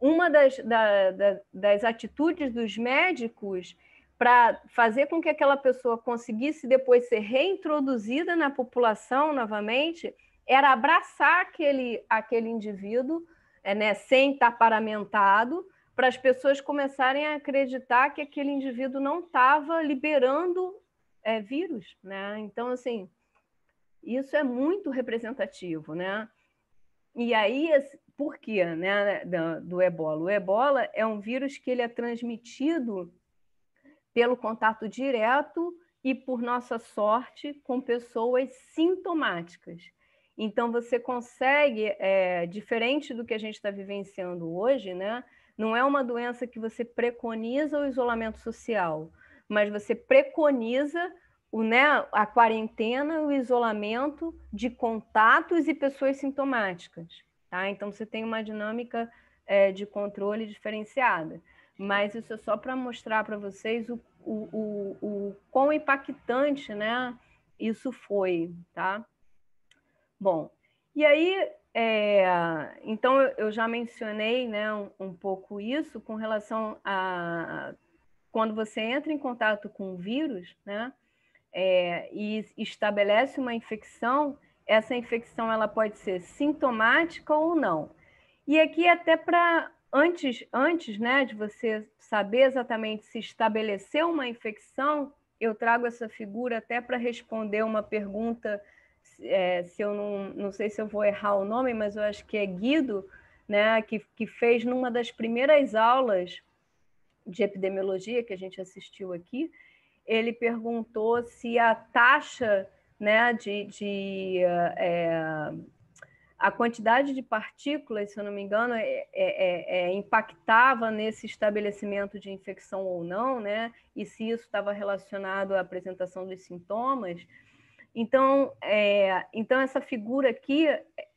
uma das, da, da, das atitudes dos médicos para fazer com que aquela pessoa conseguisse depois ser reintroduzida na população novamente, era abraçar aquele, aquele indivíduo, é, né, sem estar paramentado, para as pessoas começarem a acreditar que aquele indivíduo não estava liberando é, vírus. Né? Então, assim, isso é muito representativo. Né? E aí, por quê né, do, do ebola? O ebola é um vírus que ele é transmitido pelo contato direto e, por nossa sorte, com pessoas sintomáticas. Então, você consegue, é, diferente do que a gente está vivenciando hoje, né? não é uma doença que você preconiza o isolamento social, mas você preconiza o, né, a quarentena, o isolamento de contatos e pessoas sintomáticas. Tá? Então, você tem uma dinâmica é, de controle diferenciada. Mas isso é só para mostrar para vocês o o, o, o quão impactante né, isso foi, tá? Bom, e aí, é, então eu já mencionei né, um, um pouco isso com relação a quando você entra em contato com o vírus, né? É, e estabelece uma infecção, essa infecção ela pode ser sintomática ou não. E aqui até para antes, antes né, de você saber exatamente se estabeleceu uma infecção, eu trago essa figura até para responder uma pergunta, é, se eu não, não sei se eu vou errar o nome, mas eu acho que é Guido, né, que, que fez numa das primeiras aulas de epidemiologia que a gente assistiu aqui, ele perguntou se a taxa né, de, de é, a quantidade de partículas, se eu não me engano, é, é, é, é, impactava nesse estabelecimento de infecção ou não, né? E se isso estava relacionado à apresentação dos sintomas. Então, é, então essa figura aqui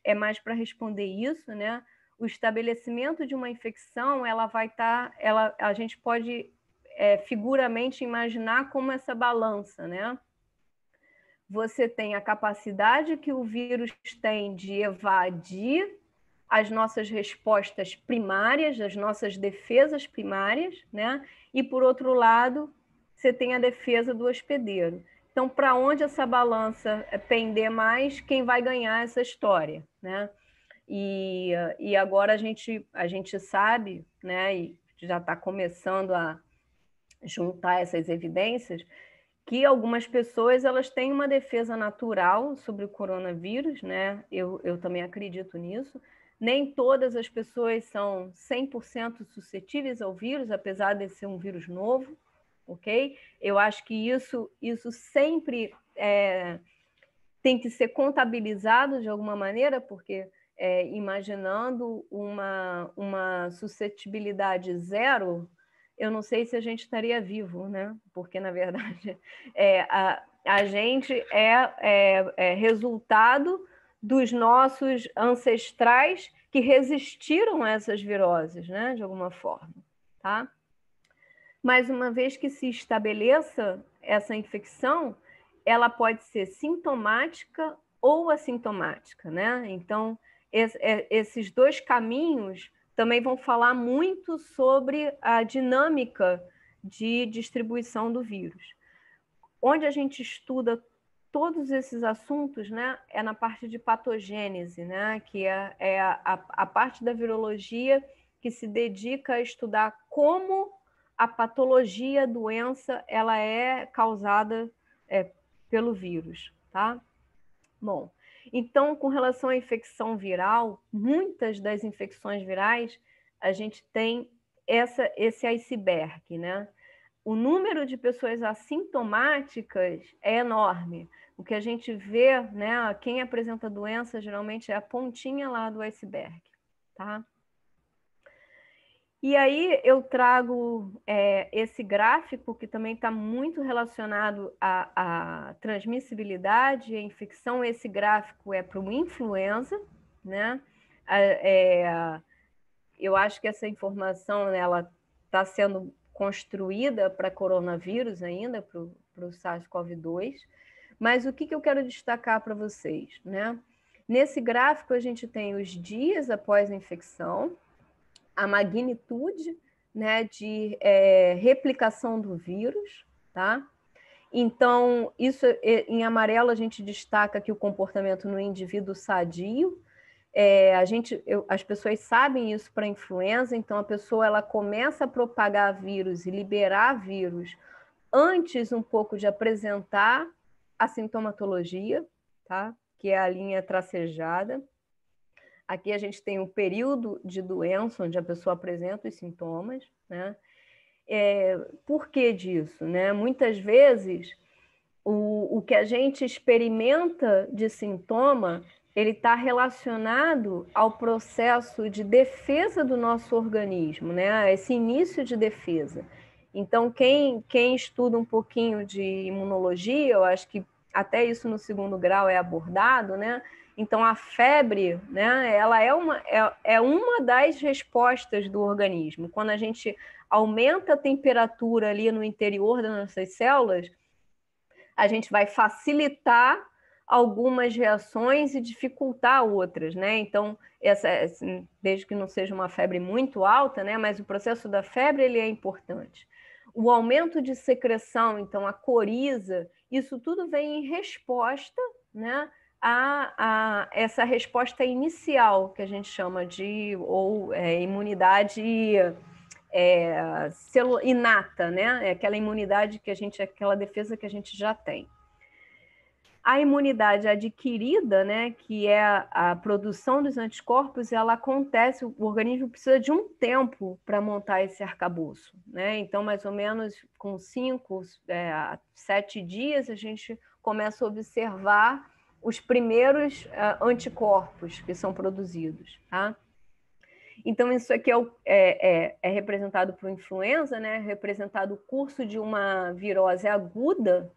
é mais para responder isso, né? O estabelecimento de uma infecção, ela vai estar, tá, ela, a gente pode é, figuramente imaginar como essa balança, né? você tem a capacidade que o vírus tem de evadir as nossas respostas primárias, as nossas defesas primárias, né? E por outro lado, você tem a defesa do hospedeiro. Então, para onde essa balança pender mais, quem vai ganhar essa história, né? E, e agora a gente, a gente sabe, né? E já está começando a juntar essas evidências, que algumas pessoas elas têm uma defesa natural sobre o coronavírus, né? Eu, eu também acredito nisso. Nem todas as pessoas são 100% suscetíveis ao vírus, apesar de ser um vírus novo, ok? Eu acho que isso, isso sempre é, tem que ser contabilizado de alguma maneira, porque é, imaginando uma, uma suscetibilidade zero, eu não sei se a gente estaria vivo, né? Porque, na verdade, é, a, a gente é, é, é resultado dos nossos ancestrais que resistiram a essas viroses, né? De alguma forma, tá? Mas uma vez que se estabeleça essa infecção, ela pode ser sintomática ou assintomática, né? Então, é, esses dois caminhos também vão falar muito sobre a dinâmica de distribuição do vírus. Onde a gente estuda todos esses assuntos né, é na parte de patogênese, né, que é, é a, a, parte da virologia que se dedica a estudar como a patologia, a doença, ela é causada é, pelo vírus, tá? Bom, então, com relação à infecção viral, muitas das infecções virais a gente tem essa, esse iceberg, né? O número de pessoas assintomáticas é enorme. O que a gente vê, né? Quem apresenta doença geralmente é a pontinha lá do iceberg, tá? E aí eu trago é, esse gráfico que também está muito relacionado à, à, transmissibilidade à infecção. Esse gráfico é para o influenza, né? É, eu acho que essa informação né, ela está sendo construída para coronavírus ainda, para o SARS-CoV-2. Mas o que, que eu quero destacar para vocês, né? Nesse gráfico a gente tem os dias após a infecção, a magnitude né, de é, replicação do vírus, tá? Então, isso é, em amarelo a gente destaca que o comportamento no indivíduo sadio. É, a gente, eu, as pessoas sabem isso para influenza, então a pessoa ela começa a propagar vírus e liberar vírus antes um pouco de apresentar a sintomatologia, tá? Que é a linha tracejada. Aqui a gente tem o um período de doença, onde a pessoa apresenta os sintomas, né? É, por que disso? Né? Muitas vezes, o, o que a gente experimenta de sintoma, ele está relacionado ao processo de defesa do nosso organismo, né? esse início de defesa. Então, quem, quem estuda um pouquinho de imunologia, eu acho que até isso no segundo grau é abordado, né? Então, a febre, né, ela é uma, é, é uma das respostas do organismo. Quando a gente aumenta a temperatura ali no interior das nossas células, a gente vai facilitar algumas reações e dificultar outras, né? Então, essa, desde que não seja uma febre muito alta, né? Mas o processo da febre ele é importante. O aumento de secreção, então a coriza, isso tudo vem em resposta, né? a, essa resposta inicial que a gente chama de ou é, imunidade é, inata, né? É aquela imunidade que a gente, aquela defesa que a gente já tem. A imunidade adquirida, né, que é a produção dos anticorpos, ela acontece, o organismo precisa de um tempo para montar esse arcabouço. Né? Então, mais ou menos com cinco, é, sete dias, a gente começa a observar os primeiros uh, anticorpos que são produzidos, tá? Então, isso aqui é, o, é, é, é representado por influenza, né? representado o curso de uma virose aguda,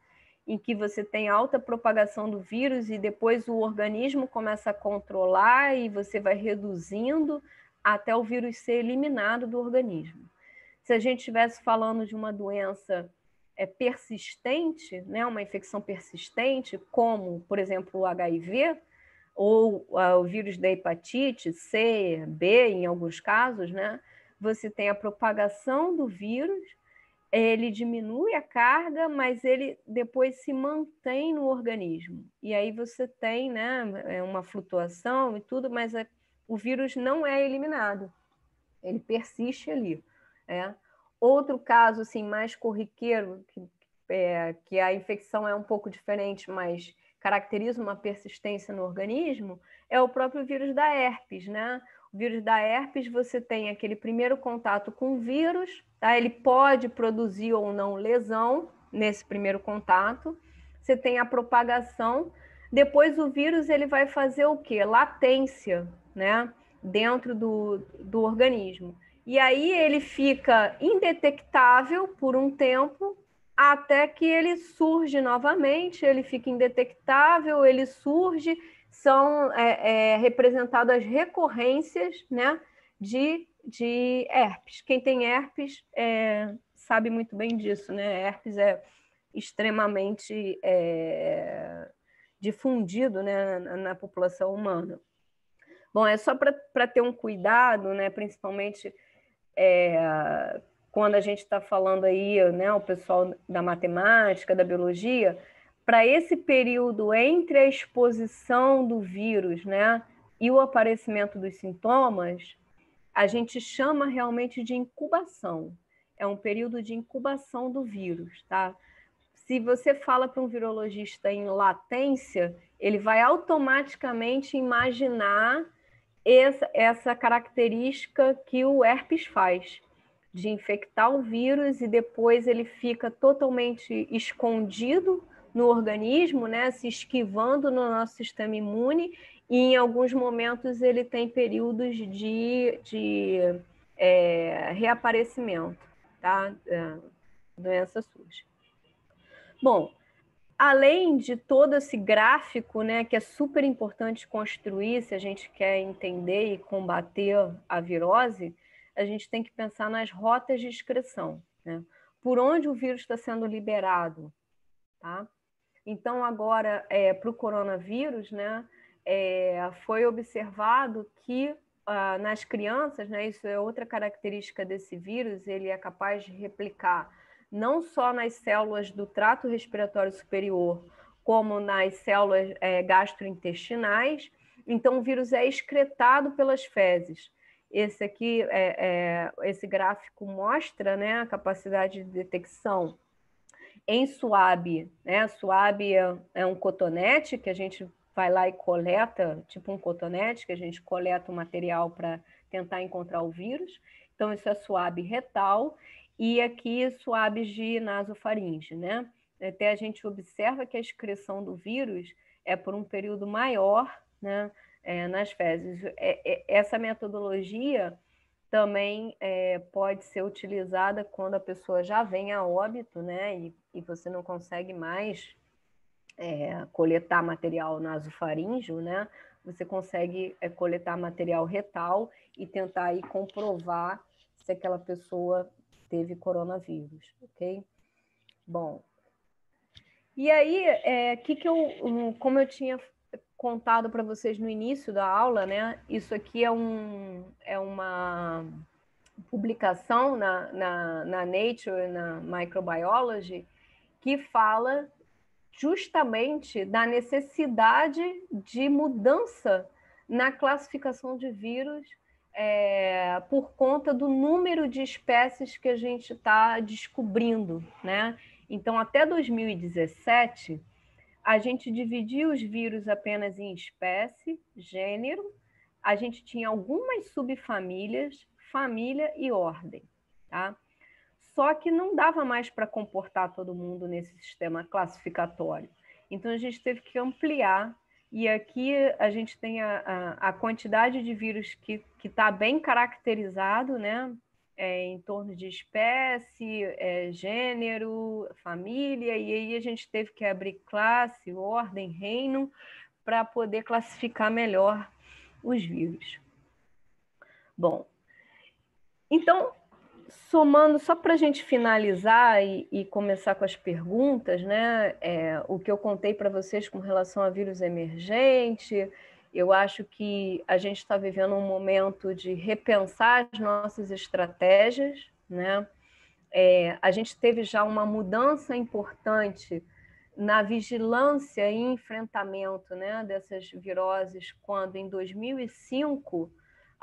em que você tem alta propagação do vírus e depois o organismo começa a controlar e você vai reduzindo até o vírus ser eliminado do organismo. Se a gente estivesse falando de uma doença é, persistente, né, uma infecção persistente, como, por exemplo, o HIV, ou ah, o vírus da hepatite C, B, em alguns casos, né, você tem a propagação do vírus, ele diminui a carga, mas ele depois se mantém no organismo. E aí você tem né, é uma flutuação e tudo, mas a, é, o vírus não é eliminado, ele persiste ali. É. Outro caso assim, mais corriqueiro, que, é, que a infecção é um pouco diferente, mas caracteriza uma persistência no organismo, é o próprio vírus da herpes, né? O vírus da herpes, você tem aquele primeiro contato com o vírus, tá? ele pode produzir ou não lesão nesse primeiro contato, você tem a propagação, depois o vírus ele vai fazer o quê? Latência, né? Dentro do, do organismo. E aí ele fica indetectável por um tempo, até que ele surge novamente, ele fica indetectável, ele surge, são é, é, representadas recorrências né, de, de herpes. Quem tem herpes é, sabe muito bem disso, né? Herpes é extremamente é, difundido né, na, na população humana. Bom, é só para ter um cuidado, né, principalmente é, quando a gente está falando aí, né, o pessoal da matemática, da biologia, para esse período entre a exposição do vírus, né, e o aparecimento dos sintomas, a gente chama realmente de incubação. É um período de incubação do vírus, tá? Se você fala para um virologista em latência, ele vai automaticamente imaginar essa, essa característica que o herpes faz, de infectar o vírus e depois ele fica totalmente escondido no organismo, né, se esquivando no nosso sistema imune, e em alguns momentos ele tem períodos de, de é, reaparecimento, tá? É, doença surge. Bom, além de todo esse gráfico, né, que é super importante construir se a gente quer entender e combater a virose, a gente tem que pensar nas rotas de excreção, né? Por onde o vírus está sendo liberado, tá? Então agora é, para o coronavírus, né, é, foi observado que ah, nas crianças, né, isso é outra característica desse vírus, ele é capaz de replicar não só nas células do trato respiratório superior, como nas células é, gastrointestinais. Então, o vírus é excretado pelas fezes. Esse aqui, é, é, esse gráfico mostra né, a capacidade de detecção em SUAB. Né? SUAB é, é um cotonete que a gente vai lá e coleta, tipo um cotonete, que a gente coleta o material para tentar encontrar o vírus. Então, isso é SUAB retal e aqui suaves de nasofaringe, né? Até a gente observa que a excreção do vírus é por um período maior, né? É, nas fezes. É, é, essa metodologia também é, pode ser utilizada quando a pessoa já vem a óbito, né? E, e você não consegue mais é, coletar material nasofaríngeo, né? Você consegue é, coletar material retal e tentar aí comprovar se aquela pessoa teve coronavírus, ok? Bom, e aí, é, que que eu, como eu tinha contado para vocês no início da aula, né? Isso aqui é, um, é uma publicação na, na, na Nature, na Microbiology, que fala justamente da necessidade de mudança na classificação de vírus é, por conta do número de espécies que a gente está descobrindo, né? Então, até 2017, a gente dividia os vírus apenas em espécie, gênero, a gente tinha algumas subfamílias, família e ordem, tá? Só que não dava mais para comportar todo mundo nesse sistema classificatório. Então a gente teve que ampliar e aqui a gente tem a, a, a quantidade de vírus que está bem caracterizado, né? É, em torno de espécie, é, gênero, família, e aí a gente teve que abrir classe, ordem, reino, para poder classificar melhor os vírus. Bom, então somando, só para a gente finalizar e, e, começar com as perguntas, né? É, o que eu contei para vocês com relação a vírus emergente, eu acho que a gente está vivendo um momento de repensar as nossas estratégias, né? É, a gente teve já uma mudança importante na vigilância e enfrentamento né, dessas viroses, quando em 2005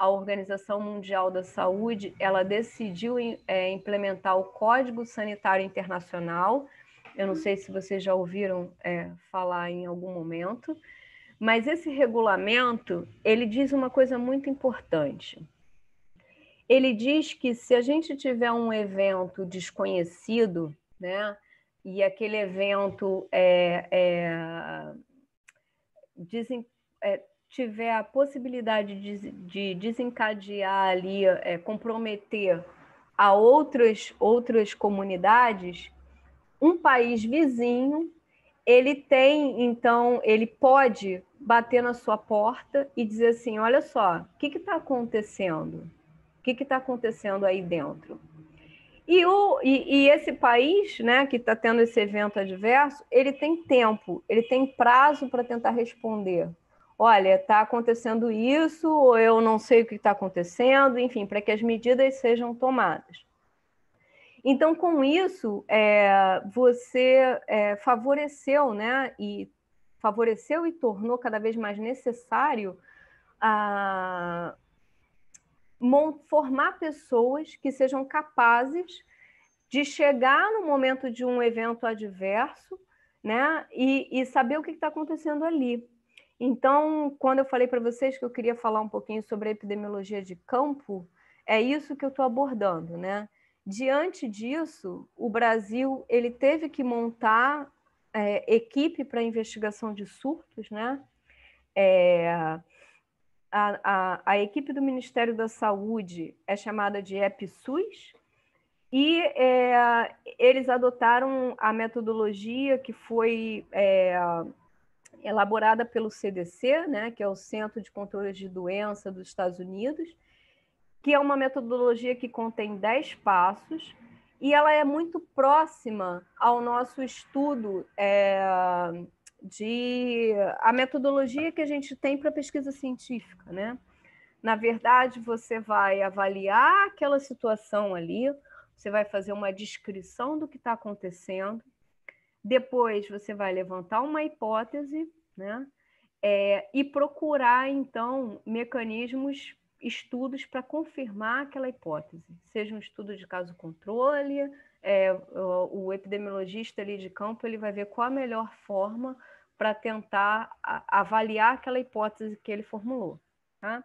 a Organização Mundial da Saúde ela decidiu é, implementar o Código Sanitário Internacional. Eu não sei se vocês já ouviram é, falar em algum momento, mas esse regulamento ele diz uma coisa muito importante. Ele diz que se a gente tiver um evento desconhecido, né, e aquele evento é, é, dizem, é tiver a possibilidade de, de desencadear ali, é, comprometer a outras, outras comunidades, um país vizinho, ele tem, então, ele pode bater na sua porta e dizer assim, olha só, o que está acontecendo? O que está acontecendo aí dentro? E, o, e, e esse país, né, que está tendo esse evento adverso, ele tem tempo, ele tem prazo para tentar responder olha, está acontecendo isso, ou eu não sei o que está acontecendo, enfim, para que as medidas sejam tomadas. Então, com isso, é, você é, favoreceu, né, e favoreceu e tornou cada vez mais necessário a, formar pessoas que sejam capazes de chegar no momento de um evento adverso, né, e, e saber o que está acontecendo ali. Então, quando eu falei para vocês que eu queria falar um pouquinho sobre a epidemiologia de campo, é isso que eu estou abordando, né? Diante disso, o Brasil ele teve que montar é, equipe para investigação de surtos, né? É, a, a, a, equipe do Ministério da Saúde é chamada de EPSUS e é, eles adotaram a metodologia que foi é, elaborada pelo CDC, né, que é o Centro de Controle de Doença dos Estados Unidos, que é uma metodologia que contém 10 passos e ela é muito próxima ao nosso estudo é, de a metodologia que a gente tem para pesquisa científica, né? Na verdade, você vai avaliar aquela situação ali, você vai fazer uma descrição do que está acontecendo, depois você vai levantar uma hipótese, né? É, e procurar, então, mecanismos, estudos para confirmar aquela hipótese, seja um estudo de caso controle, é, o epidemiologista ali de campo ele vai ver qual a melhor forma para tentar avaliar aquela hipótese que ele formulou. Tá?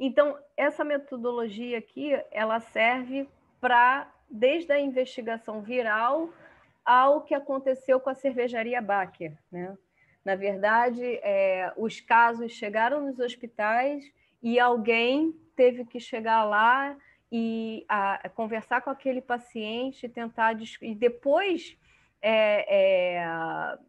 Então, essa metodologia aqui, ela serve para, desde a investigação viral ao que aconteceu com a cervejaria Baker. Né? Na verdade, é, os casos chegaram nos hospitais e alguém teve que chegar lá e a, a conversar com aquele paciente, tentar e depois é, é,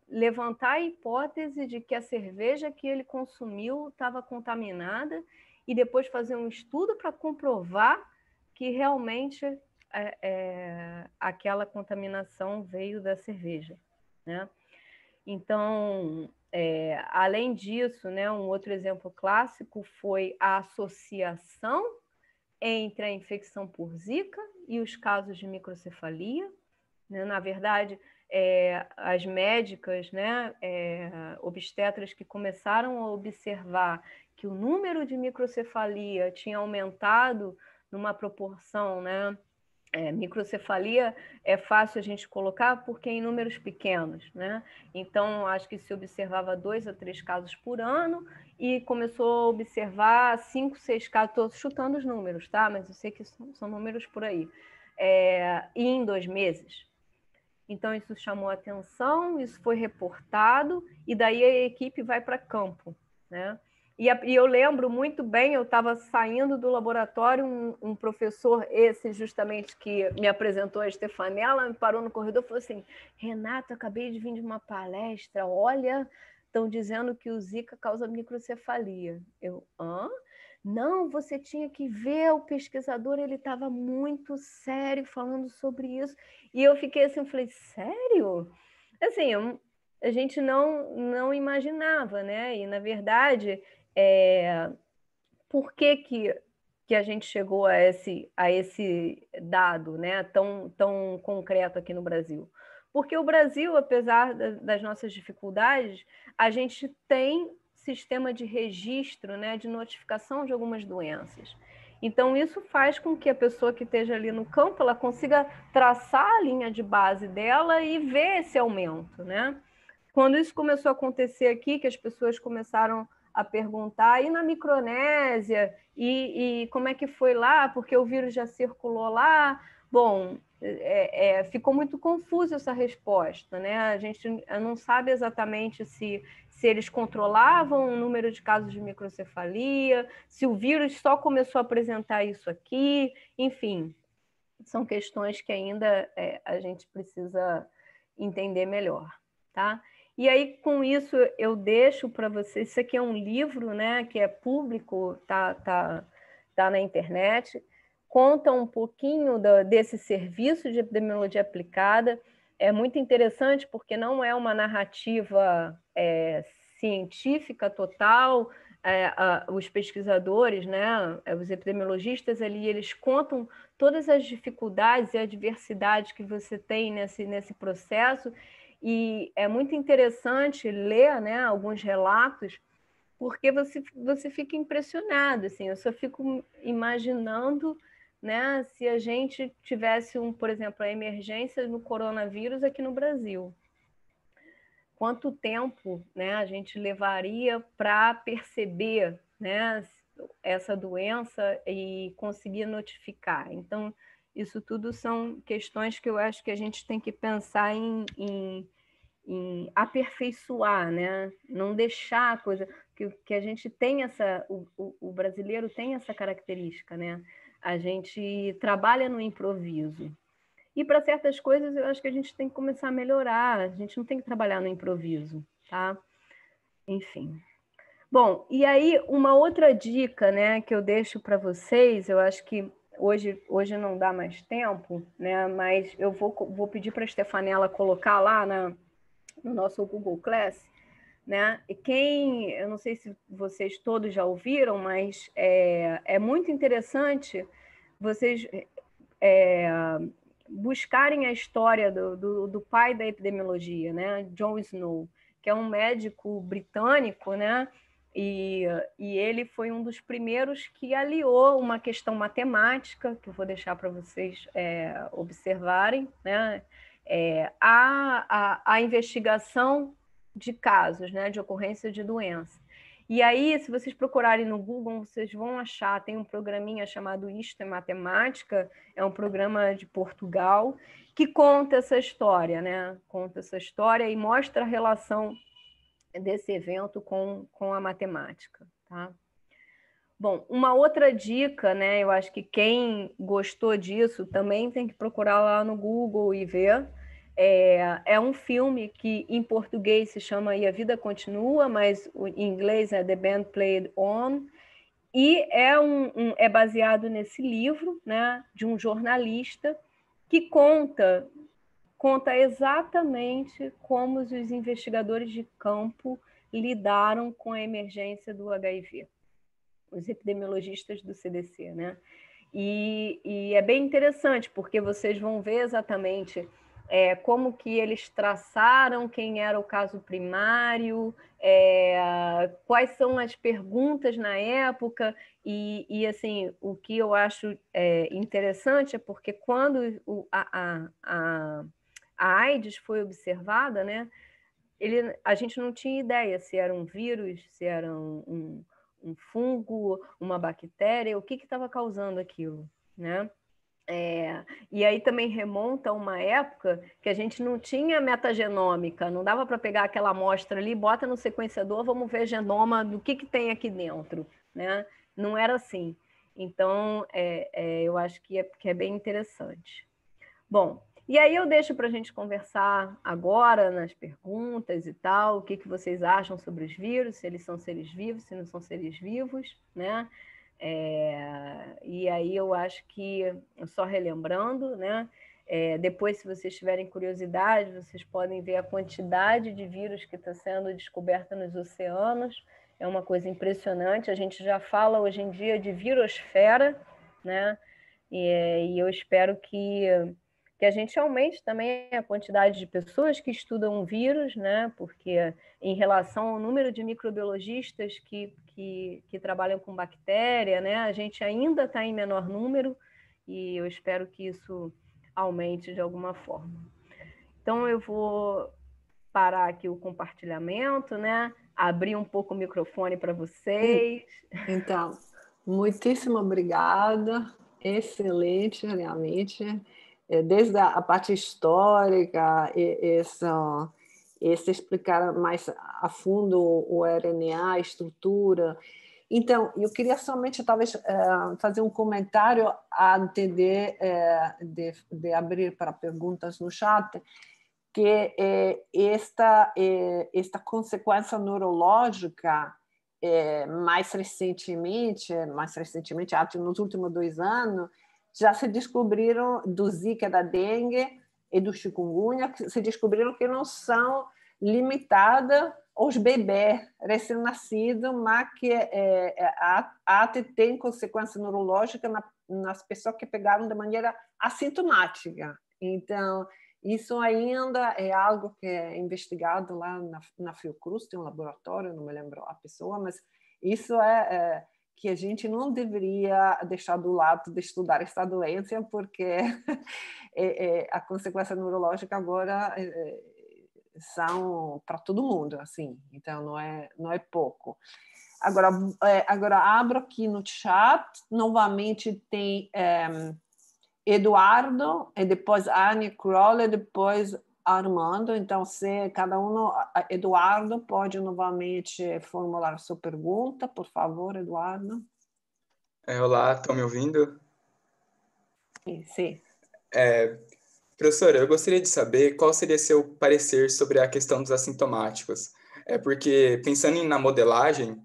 levantar a hipótese de que a cerveja que ele consumiu estava contaminada e depois fazer um estudo para comprovar que realmente é, é, aquela contaminação veio da cerveja, né? Então, é, além disso, né, um outro exemplo clássico foi a associação entre a infecção por zika e os casos de microcefalia. Né? Na verdade, é, as médicas, né, é, obstetras que começaram a observar que o número de microcefalia tinha aumentado numa proporção né, é, microcefalia é fácil a gente colocar porque é em números pequenos, né? Então, acho que se observava dois a três casos por ano e começou a observar cinco, seis casos, estou chutando os números, tá? Mas eu sei que são, são números por aí. É, e em dois meses. Então, isso chamou atenção, isso foi reportado, e daí a equipe vai para campo, né? E, a, e eu lembro muito bem, eu estava saindo do laboratório, um, um, professor, esse justamente que me apresentou a Estefanela, me parou no corredor e falou assim: Renato, acabei de vir de uma palestra, olha, estão dizendo que o Zika causa microcefalia. Eu, hã? Não, você tinha que ver o pesquisador, ele estava muito sério falando sobre isso. E eu fiquei assim, falei, sério? Assim, a gente não não imaginava, né? E na verdade, é, por que, que, que a gente chegou a esse, a esse dado né, tão, tão concreto aqui no Brasil? Porque o Brasil, apesar das nossas dificuldades, a gente tem sistema de registro, né, de notificação de algumas doenças. Então, isso faz com que a pessoa que esteja ali no campo ela consiga traçar a linha de base dela e ver esse aumento. Né? Quando isso começou a acontecer aqui, que as pessoas começaram a perguntar e na Micronésia e, e, como é que foi lá, porque o vírus já circulou lá. Bom, é, é, ficou muito confusa essa resposta, né? A gente não sabe exatamente se se eles controlavam o número de casos de microcefalia, se o vírus só começou a apresentar isso aqui, enfim, são questões que ainda é, a gente precisa entender melhor, tá? E aí, com isso, eu deixo para vocês. Isso aqui é um livro, né, que é público, tá, tá, tá na internet. Conta um pouquinho desse serviço de epidemiologia aplicada. É muito interessante porque não é uma narrativa é, científica total. É, a, os pesquisadores, né, é, os epidemiologistas ali, eles contam todas as dificuldades e adversidades que você tem nesse, nesse processo e é muito interessante ler né, alguns relatos, porque você, você fica impressionado. Assim, eu só fico imaginando né, se a gente tivesse, um, por exemplo, a emergência no coronavírus aqui no Brasil. Quanto tempo né, a gente levaria para perceber né, essa doença e conseguir notificar? Então, isso tudo são questões que eu acho que a gente tem que pensar em, em, em aperfeiçoar, né? não deixar a coisa. Que, que a gente tem essa. O, o, o brasileiro tem essa característica, né? A gente trabalha no improviso. E para certas coisas eu acho que a gente tem que começar a melhorar, a gente não tem que trabalhar no improviso, tá? Enfim. Bom, e aí uma outra dica, né, que eu deixo para vocês, eu acho que hoje, hoje não dá mais tempo, né? Mas eu vou, vou pedir para a Stefanela colocar lá na, no nosso Google Class, né? E quem, eu não sei se vocês todos já ouviram, mas é, é muito interessante vocês é, buscarem a história do, do, do, pai da epidemiologia, né? John Snow, que é um médico britânico, né? E, e ele foi um dos primeiros que aliou uma questão matemática, que eu vou deixar para vocês é, observarem, né? É, a, a, a investigação de casos, né, de ocorrência de doença. E aí, se vocês procurarem no Google, vocês vão achar, tem um programinha chamado Isto é Matemática, é um programa de Portugal, que conta essa história, né? Conta essa história e mostra a relação desse evento com, com a matemática, tá? Bom, uma outra dica, né? Eu acho que quem gostou disso também tem que procurar lá no Google e ver. É, é um filme que em português se chama E a Vida Continua, mas em inglês é The Band Played On. E é, um, um é baseado nesse livro né, de um jornalista que conta conta exatamente como os investigadores de campo lidaram com a emergência do HIV, os epidemiologistas do CDC, né? E, e é bem interessante, porque vocês vão ver exatamente é, como que eles traçaram quem era o caso primário, é, quais são as perguntas na época, e, e assim, o que eu acho é, interessante é porque quando o, a, a, a a AIDS foi observada, né? Ele, a gente não tinha ideia se era um vírus, se era um, um, um fungo, uma bactéria, o que estava causando aquilo, né? É, e aí também remonta a uma época que a gente não tinha metagenômica, não dava para pegar aquela amostra ali, bota no sequenciador, vamos ver genoma do que, que tem aqui dentro, né? Não era assim. Então, é, é, eu acho que é, que é bem interessante. Bom, e aí eu deixo para a gente conversar agora nas perguntas e tal, o que, que vocês acham sobre os vírus, se eles são seres vivos, se não são seres vivos, né? É, e aí eu acho que, só relembrando, né? É, depois, se vocês tiverem curiosidade, vocês podem ver a quantidade de vírus que está sendo descoberta nos oceanos. É uma coisa impressionante. A gente já fala hoje em dia de virosfera, né? e, é, e eu espero que que a gente aumente também a quantidade de pessoas que estudam vírus, né? porque em relação ao número de microbiologistas que, que, que trabalham com bactéria, né? a gente ainda está em menor número e eu espero que isso aumente de alguma forma. Então eu vou parar aqui o compartilhamento, né? abrir um pouco o microfone para vocês. Então, muitíssimo obrigada, excelente realmente. É, desde a, parte histórica, esse, esse explicar mais a fundo o RNA, a estrutura. Então, eu queria somente talvez é, fazer um comentário antes de, é, de, de abrir para perguntas no chat, que esta, esta consequência neurológica mais recentemente, mais recentemente, nos últimos dois anos, já se descobriram do Zika, da dengue e do chikungunya, se descobriram que não são limitadas aos bebês recém-nascidos, mas que é, é a, ATE tem consequência neurológica na, nas pessoas que pegaram de maneira assintomática. Então, isso ainda é algo que é investigado lá na, na Fiocruz, tem um laboratório, não me lembro a pessoa, mas isso é, é que a gente não deveria deixar do lado de estudar esta doença, porque é, é, a consequência neurológica agora é, é são para todo mundo, assim, então não é, não é pouco. Agora, é, agora abro aqui no chat, novamente tem é, Eduardo, e depois Anne Crowley, depois Armando, então se cada um, Eduardo pode novamente formular sua pergunta, por favor, Eduardo. É, olá, estão me ouvindo? Sim. sim. É, professora, eu gostaria de saber qual seria seu parecer sobre a questão dos assintomáticos. É porque pensando na modelagem,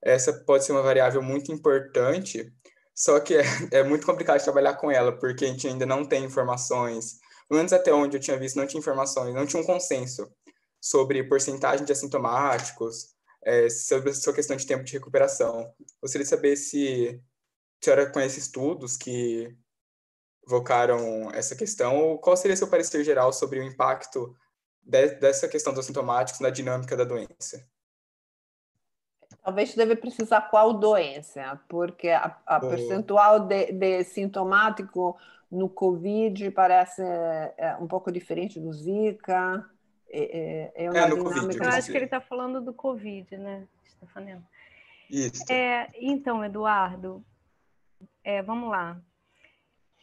essa pode ser uma variável muito importante, só que é, é muito complicado trabalhar com ela, porque a gente ainda não tem informações menos até onde eu tinha visto não tinha informações, não tinha um consenso sobre porcentagem de assintomáticos, é, sobre a sua questão de tempo de recuperação. Gostaria de saber se a senhora conhece estudos que evocaram essa questão, ou qual seria seu parecer geral sobre o impacto de, dessa questão dos assintomáticos na dinâmica da doença? Talvez deve precisar qual doença, porque a, a percentual de, de sintomático no Covid parece é, é, um pouco diferente do Zika. É, é, é, é no COVID, eu acho que ele está falando do Covid, né, Stefanel? Isso. É, então, Eduardo, é, vamos lá.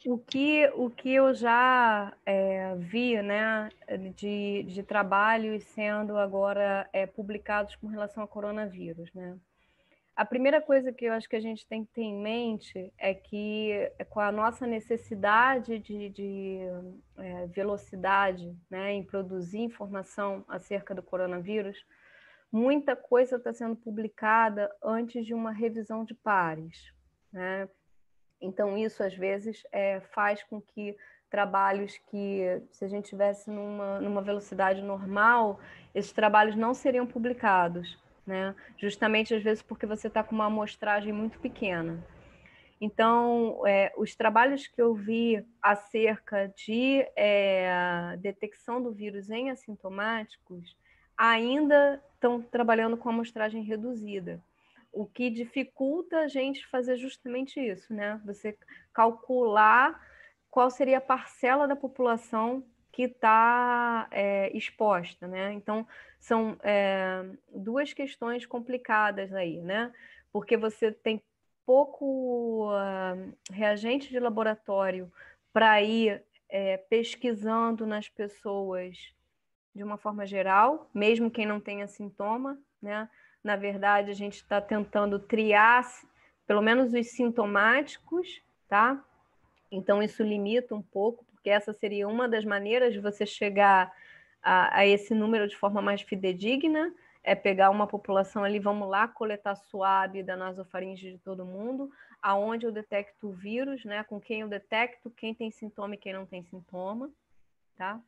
O que, o que eu já é, vi né, de, de trabalhos sendo agora é, publicados com relação ao coronavírus, né? A primeira coisa que eu acho que a gente tem que ter em mente é que é, com a nossa necessidade de, de é, velocidade né, em produzir informação acerca do coronavírus, muita coisa está sendo publicada antes de uma revisão de pares. Né? Então, isso às vezes é, faz com que trabalhos que, se a gente tivesse numa, numa velocidade normal, esses trabalhos não seriam publicados né? Justamente às vezes porque você está com uma amostragem muito pequena. Então, é, os trabalhos que eu vi acerca de é, detecção do vírus em assintomáticos ainda estão trabalhando com amostragem reduzida, o que dificulta a gente fazer justamente isso, né? Você calcular qual seria a parcela da população que está é, eh, exposta, né? Então, são é, duas questões complicadas aí, né? Porque você tem pouco uh, reagente de laboratório para ir é, pesquisando nas pessoas de uma forma geral, mesmo quem não tenha sintoma, né? Na verdade, a gente está tentando triar pelo menos os sintomáticos, tá? Então, isso limita um pouco que essa seria uma das maneiras de você chegar a, a esse número de forma mais fidedigna, é pegar uma população ali, vamos lá, coletar suave da nasofaringe de todo mundo, aonde eu detecto o vírus, né? Com quem eu detecto, quem tem sintoma e quem não tem sintoma, tá?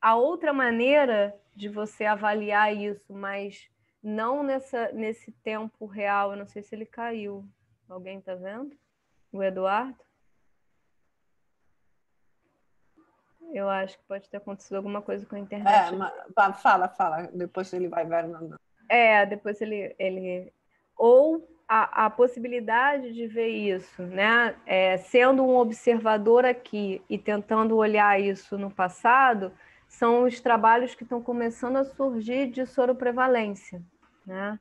A outra maneira de você avaliar isso, mas não nessa, nesse tempo real, eu não sei se ele caiu. Alguém está vendo? O Eduardo? Eu acho que pode ter acontecido alguma coisa com a é, internet. É, mas, fala, fala. Depois ele vai ver. É, depois ele. ele... Ou a, a possibilidade de ver isso, né? É, sendo um observador aqui e tentando olhar isso no passado, são os trabalhos que estão começando a surgir de soroprevalência, né?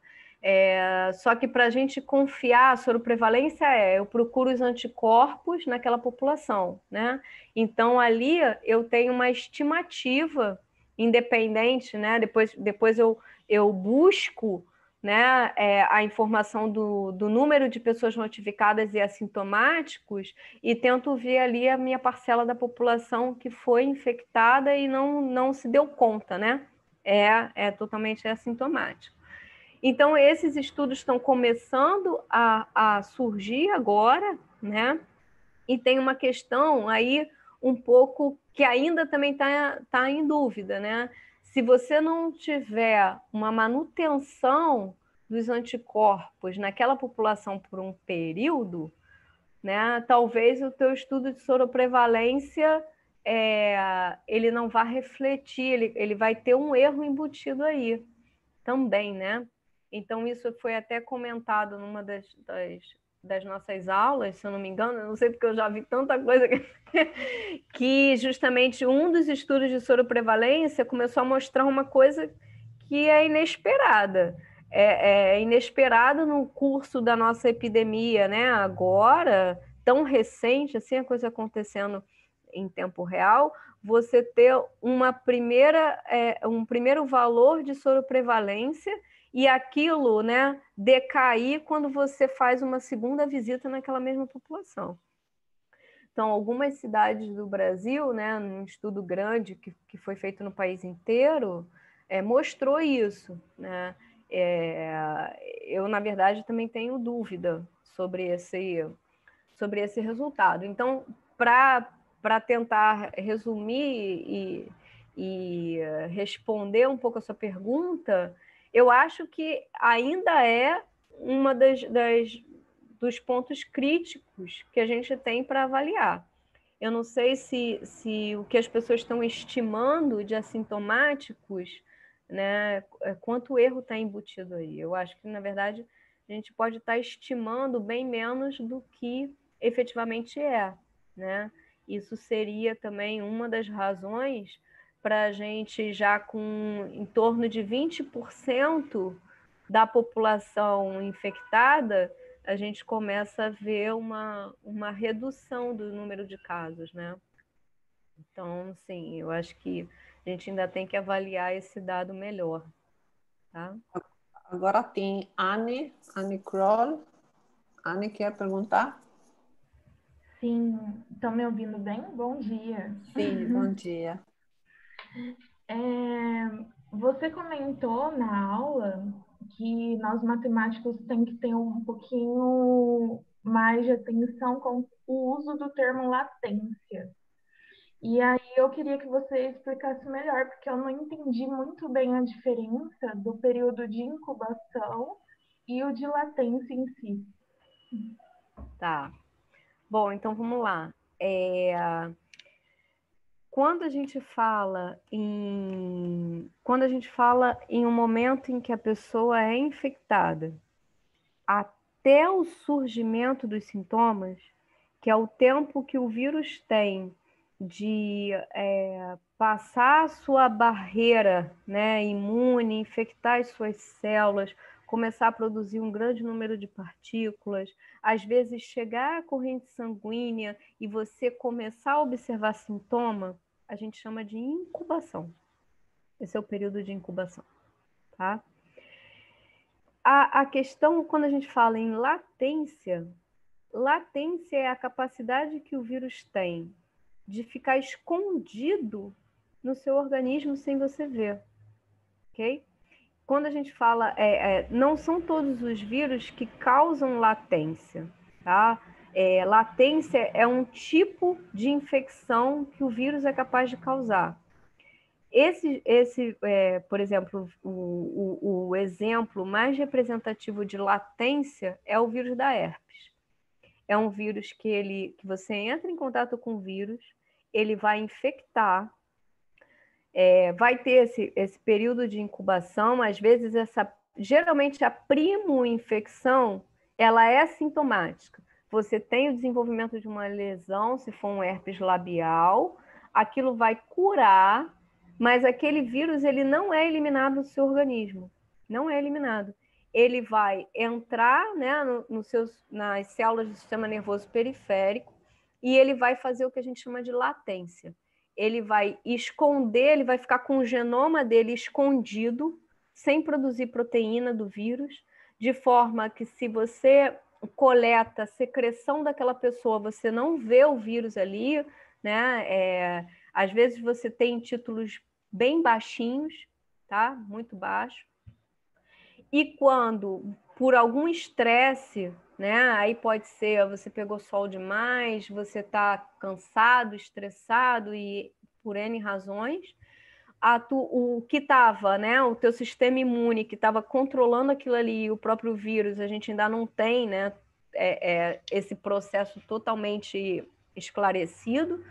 É, só que para a gente confiar, a prevalência, é eu procuro os anticorpos naquela população, né? Então ali eu tenho uma estimativa independente, né? Depois, depois eu, eu busco né, é, a informação do, do número de pessoas notificadas e assintomáticos e tento ver ali a minha parcela da população que foi infectada e não, não se deu conta, né? É, é totalmente assintomático. Então, esses estudos estão começando a, a surgir agora, né? E tem uma questão aí um pouco que ainda também está tá em dúvida, né? Se você não tiver uma manutenção dos anticorpos naquela população por um período, né, talvez o teu estudo de soroprevalência é, ele não vá refletir, ele, ele vai ter um erro embutido aí também, né? Então, isso foi até comentado numa das, das, das nossas aulas, se eu não me engano, eu não sei porque eu já vi tanta coisa, que, que justamente um dos estudos de soroprevalência começou a mostrar uma coisa que é inesperada. É, é inesperado no curso da nossa epidemia, né? Agora, tão recente, assim, a coisa acontecendo em tempo real, você ter uma primeira, é, um primeiro valor de soroprevalência prevalência e aquilo né, decair quando você faz uma segunda visita naquela mesma população. Então, algumas cidades do Brasil, né, num estudo grande que, que foi feito no país inteiro, é, mostrou isso. Né? É, eu, na verdade, também tenho dúvida sobre esse, sobre esse resultado. Então, para tentar resumir e, e eh, responder um pouco a sua pergunta, eu acho que ainda é uma das, das dos pontos críticos que a gente tem para avaliar. Eu não sei se, se o que as pessoas estão estimando de assintomáticos, né, é quanto erro está embutido aí. Eu acho que, na verdade, a gente pode estar tá estimando bem menos do que efetivamente é. Né? Isso seria também uma das razões para a gente já com em torno de 20% da população infectada, a gente começa a ver uma, uma redução do número de casos, né? Então, sim, eu acho que a gente ainda tem que avaliar esse dado melhor, tá? Agora tem Anne, Anne Kroll. Anne quer perguntar? Sim, estão me ouvindo bem? Bom dia. Sim, bom dia. É, você comentou na aula que nós matemáticos tem que ter um pouquinho mais de atenção com o uso do termo latência. E aí eu queria que você explicasse melhor, porque eu não entendi muito bem a diferença do período de incubação e o de latência em si. Tá. Bom, então vamos lá. É quando a gente fala em quando a gente fala em um momento em que a pessoa é infectada, até o surgimento dos sintomas, que é o tempo que o vírus tem de é, passar a sua barreira né, imune, infectar as suas células, começar a produzir um grande número de partículas, às vezes chegar à corrente sanguínea e você começar a observar sintoma, a gente chama de incubação. Esse é o período de incubação, tá? A, a questão, quando a gente fala em latência, latência é a capacidade que o vírus tem de ficar escondido no seu organismo sem você ver, ok? Quando a gente fala, é, é, não são todos os vírus que causam latência, tá? É, latência é um tipo de infecção que o vírus é capaz de causar. Esse, esse é, por exemplo, o, o, o, exemplo mais representativo de latência é o vírus da herpes. É um vírus que, ele, que você entra em contato com o vírus, ele vai infectar, é, vai ter esse, esse período de incubação, às vezes essa, geralmente a primo-infecção, ela é sintomática você tem o desenvolvimento de uma lesão, se for um herpes labial, aquilo vai curar, mas aquele vírus ele não é eliminado do seu organismo, não é eliminado. Ele vai entrar né, no, no seus, nas células do sistema nervoso periférico e ele vai fazer o que a gente chama de latência. Ele vai esconder, ele vai ficar com o genoma dele escondido, sem produzir proteína do vírus, de forma que se você coleta, secreção daquela pessoa, você não vê o vírus ali, né? É, às vezes você tem títulos bem baixinhos, tá? Muito baixo. E quando por algum estresse, né? Aí pode ser você pegou sol demais, você está cansado, estressado e por N razões, a tu, o que estava, né, o teu sistema imune que estava controlando aquilo ali, o próprio vírus, a gente ainda não tem, né, é, é, esse processo totalmente esclarecido,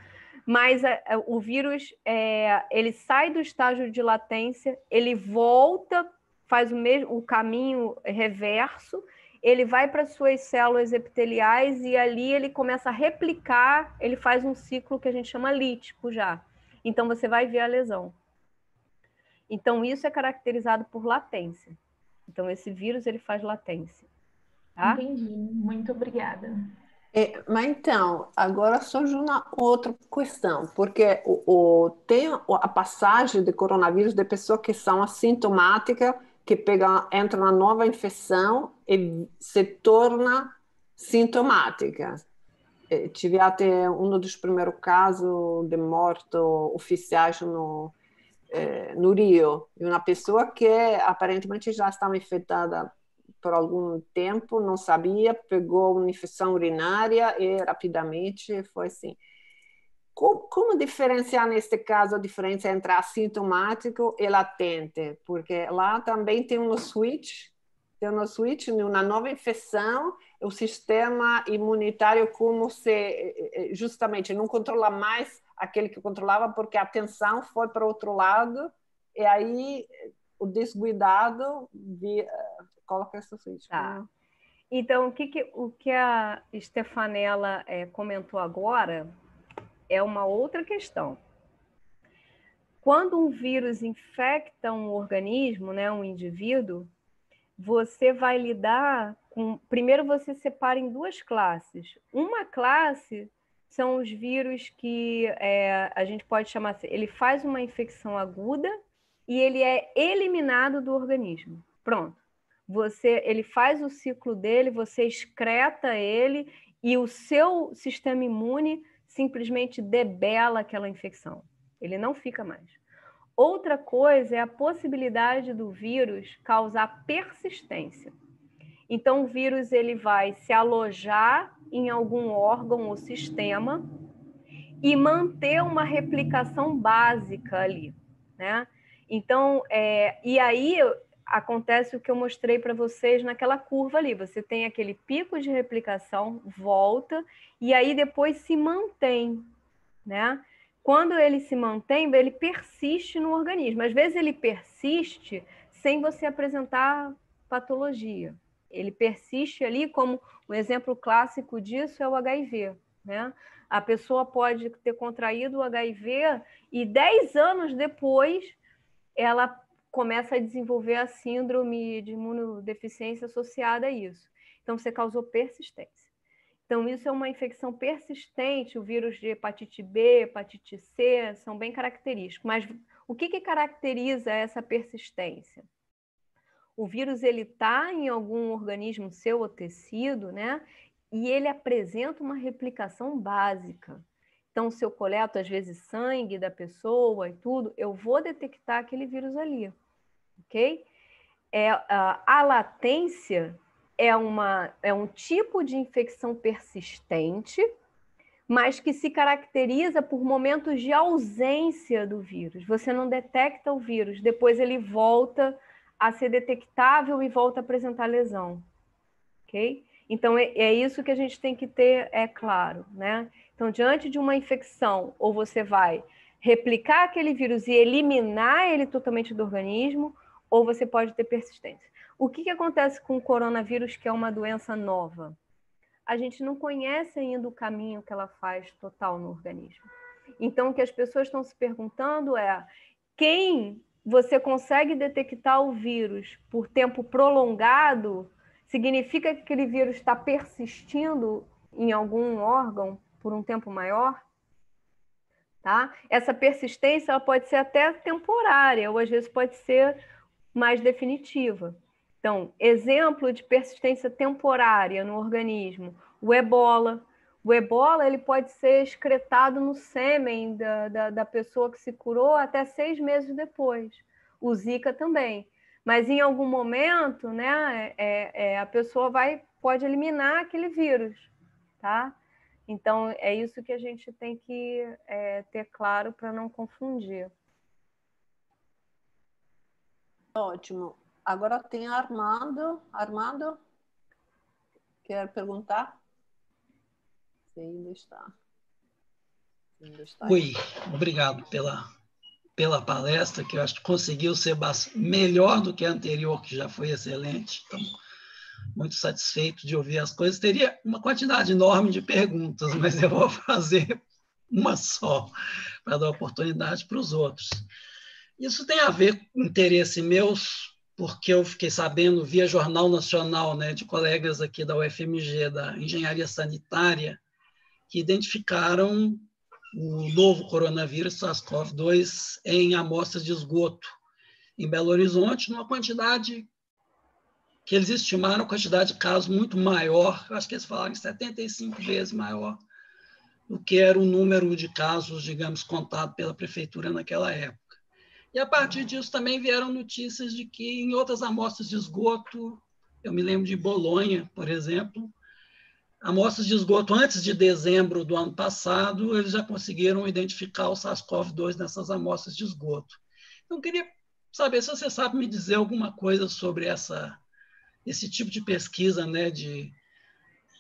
mas a, é, a, é, o vírus é, ele sai do estágio de latência, ele volta, faz o mesmo o caminho reverso, ele vai para suas células epiteliais e ali ele começa a replicar, ele faz um ciclo que a gente chama lítico já. Então você vai ver a lesão. Então, isso é caracterizado por latência. Então, esse vírus, ele faz latência. Tá? Entendi. Muito obrigada. É, mas então, agora surge uma outra questão, porque o, o, tem a passagem de coronavírus de pessoas que são assintomáticas, que pega, entra na nova infecção e se torna sintomática. É, até um dos primeiros casos de morto oficiais no, é, no Rio, e uma pessoa que aparentemente já estava infectada por algum tempo, não sabia, pegou uma infecção urinária e rapidamente foi assim. Como, diferenciar neste caso a diferença entre assintomático e latente? Porque lá também tem um switch, tem um switch, uma nova infecção, o sistema imunitário como se eh, eh, justamente não controla mais aquele que controlava, porque a atenção foi para outro lado, e aí o descuidado via... Eh, coloca essa suíte. Tá. Né? Então, o que, que, o que a Stefanella é, comentou agora é uma outra questão. Quando um vírus infecta um organismo, né, um indivíduo, você vai lidar com. Primeiro, você separa em duas classes. Uma classe são os vírus que é, a gente pode chamar, ele faz uma infecção aguda e ele é eliminado do organismo. Pronto. Você, ele faz o ciclo dele, você excreta ele e o seu sistema imune simplesmente debela aquela infecção. Ele não fica mais. Outra coisa é a possibilidade do vírus causar persistência. Então o vírus ele vai se alojar em algum órgão ou sistema e manter uma replicação básica ali, né? Então, é, e aí acontece o que eu mostrei para vocês naquela curva ali. Você tem aquele pico de replicação, volta e aí depois se mantém, né? Quando ele se mantém, ele persiste no organismo. Às vezes ele persiste sem você apresentar patologia, ele persiste ali como um exemplo clássico disso é o HIV, né? A pessoa pode ter contraído o HIV e 10 anos depois ela começa a desenvolver a síndrome de imunodeficiência associada a isso. Então você causou persistência. Então isso é uma infecção persistente, o vírus de hepatite B, hepatite C são bem característicos, mas o que, que caracteriza essa persistência? O vírus ele está em algum organismo seu ou tecido, né? E ele apresenta uma replicação básica. Então, se eu coleto às vezes sangue da pessoa e tudo, eu vou detectar aquele vírus ali, ok? É, a, a latência é, uma, é um tipo de infecção persistente, mas que se caracteriza por momentos de ausência do vírus. Você não detecta o vírus, depois ele volta a ser detectável e volta a apresentar lesão, ok? Então, é, é isso que a gente tem que ter, é claro, né? Então, diante de uma infecção, ou você vai replicar aquele vírus e eliminar ele totalmente do organismo, ou você pode ter persistência. O que, que acontece com o coronavírus, que é uma doença nova? A gente não conhece ainda o caminho que ela faz total no organismo. Então, o que as pessoas estão se perguntando é quem você consegue detectar o vírus por tempo prolongado, significa que aquele vírus está persistindo em algum órgão por um tempo maior? Tá? Essa persistência ela pode ser até temporária, ou às vezes pode ser mais definitiva. Então, exemplo de persistência temporária no organismo: o ebola, o ebola ele pode ser excretado no sêmen da, da, da pessoa que se curou até seis meses depois. O Zika também. Mas em algum momento, né, é, é, a pessoa vai pode eliminar aquele vírus, tá? Então é isso que a gente tem que é, ter claro para não confundir. Ótimo. Agora tem Armando. Armando, quer perguntar? Você ainda está. Oi, obrigado pela, pela palestra, que eu acho que conseguiu ser melhor do que a anterior, que já foi excelente. Então, muito satisfeito de ouvir as coisas. Teria uma quantidade enorme de perguntas, mas eu vou fazer uma só, para dar oportunidade para os outros. Isso tem a ver com interesse meus, porque eu fiquei sabendo via Jornal Nacional, né, de colegas aqui da UFMG, da Engenharia Sanitária, que identificaram o novo coronavírus SARS-CoV-2 em amostras de esgoto em Belo Horizonte, numa quantidade que eles estimaram quantidade de casos muito maior, acho que eles falaram 75 vezes maior do que era o número de casos, digamos, contado pela prefeitura naquela época. E a partir disso também vieram notícias de que em outras amostras de esgoto, eu me lembro de Bolonha, por exemplo, amostras de esgoto antes de dezembro do ano passado, eles já conseguiram identificar o SARS-CoV-2 nessas amostras de esgoto. Então, queria saber se você sabe me dizer alguma coisa sobre essa, esse tipo de pesquisa, né, de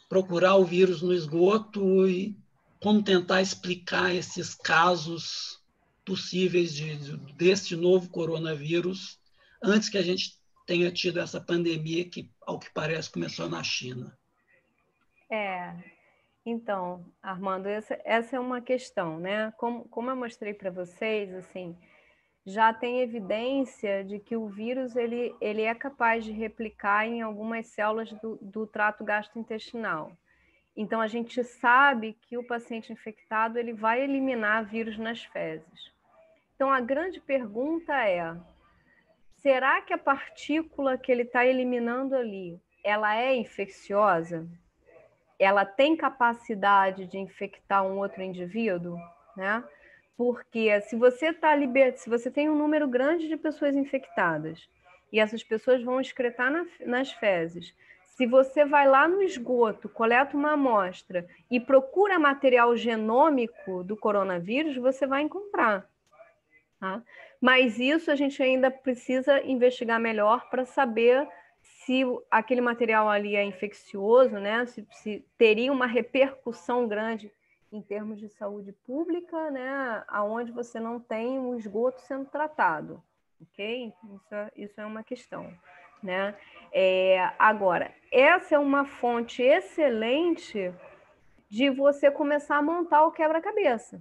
procurar o vírus no esgoto e como tentar explicar esses casos possíveis de, de, deste novo coronavírus antes que a gente tenha tido essa pandemia que, ao que parece, começou na China. É. Então, Armando, essa, essa é uma questão, né? Como, como eu mostrei para vocês, assim, já tem evidência de que o vírus ele, ele é capaz de replicar em algumas células do, do trato gastrointestinal. Então, a gente sabe que o paciente infectado ele vai eliminar vírus nas fezes. Então, a grande pergunta é: será que a partícula que ele está eliminando ali, ela é infecciosa? ela tem capacidade de infectar um outro indivíduo, né? Porque se você está liber... se você tem um número grande de pessoas infectadas e essas pessoas vão excretar na... nas fezes, se você vai lá no esgoto, coleta uma amostra e procura material genômico do coronavírus, você vai encontrar. Tá? Mas isso a gente ainda precisa investigar melhor para saber se aquele material ali é infeccioso, né, se, se teria uma repercussão grande em termos de saúde pública, né, aonde você não tem o esgoto sendo tratado, ok? Isso, é, isso é uma questão, né? É, agora, essa é uma fonte excelente de você começar a montar o quebra-cabeça,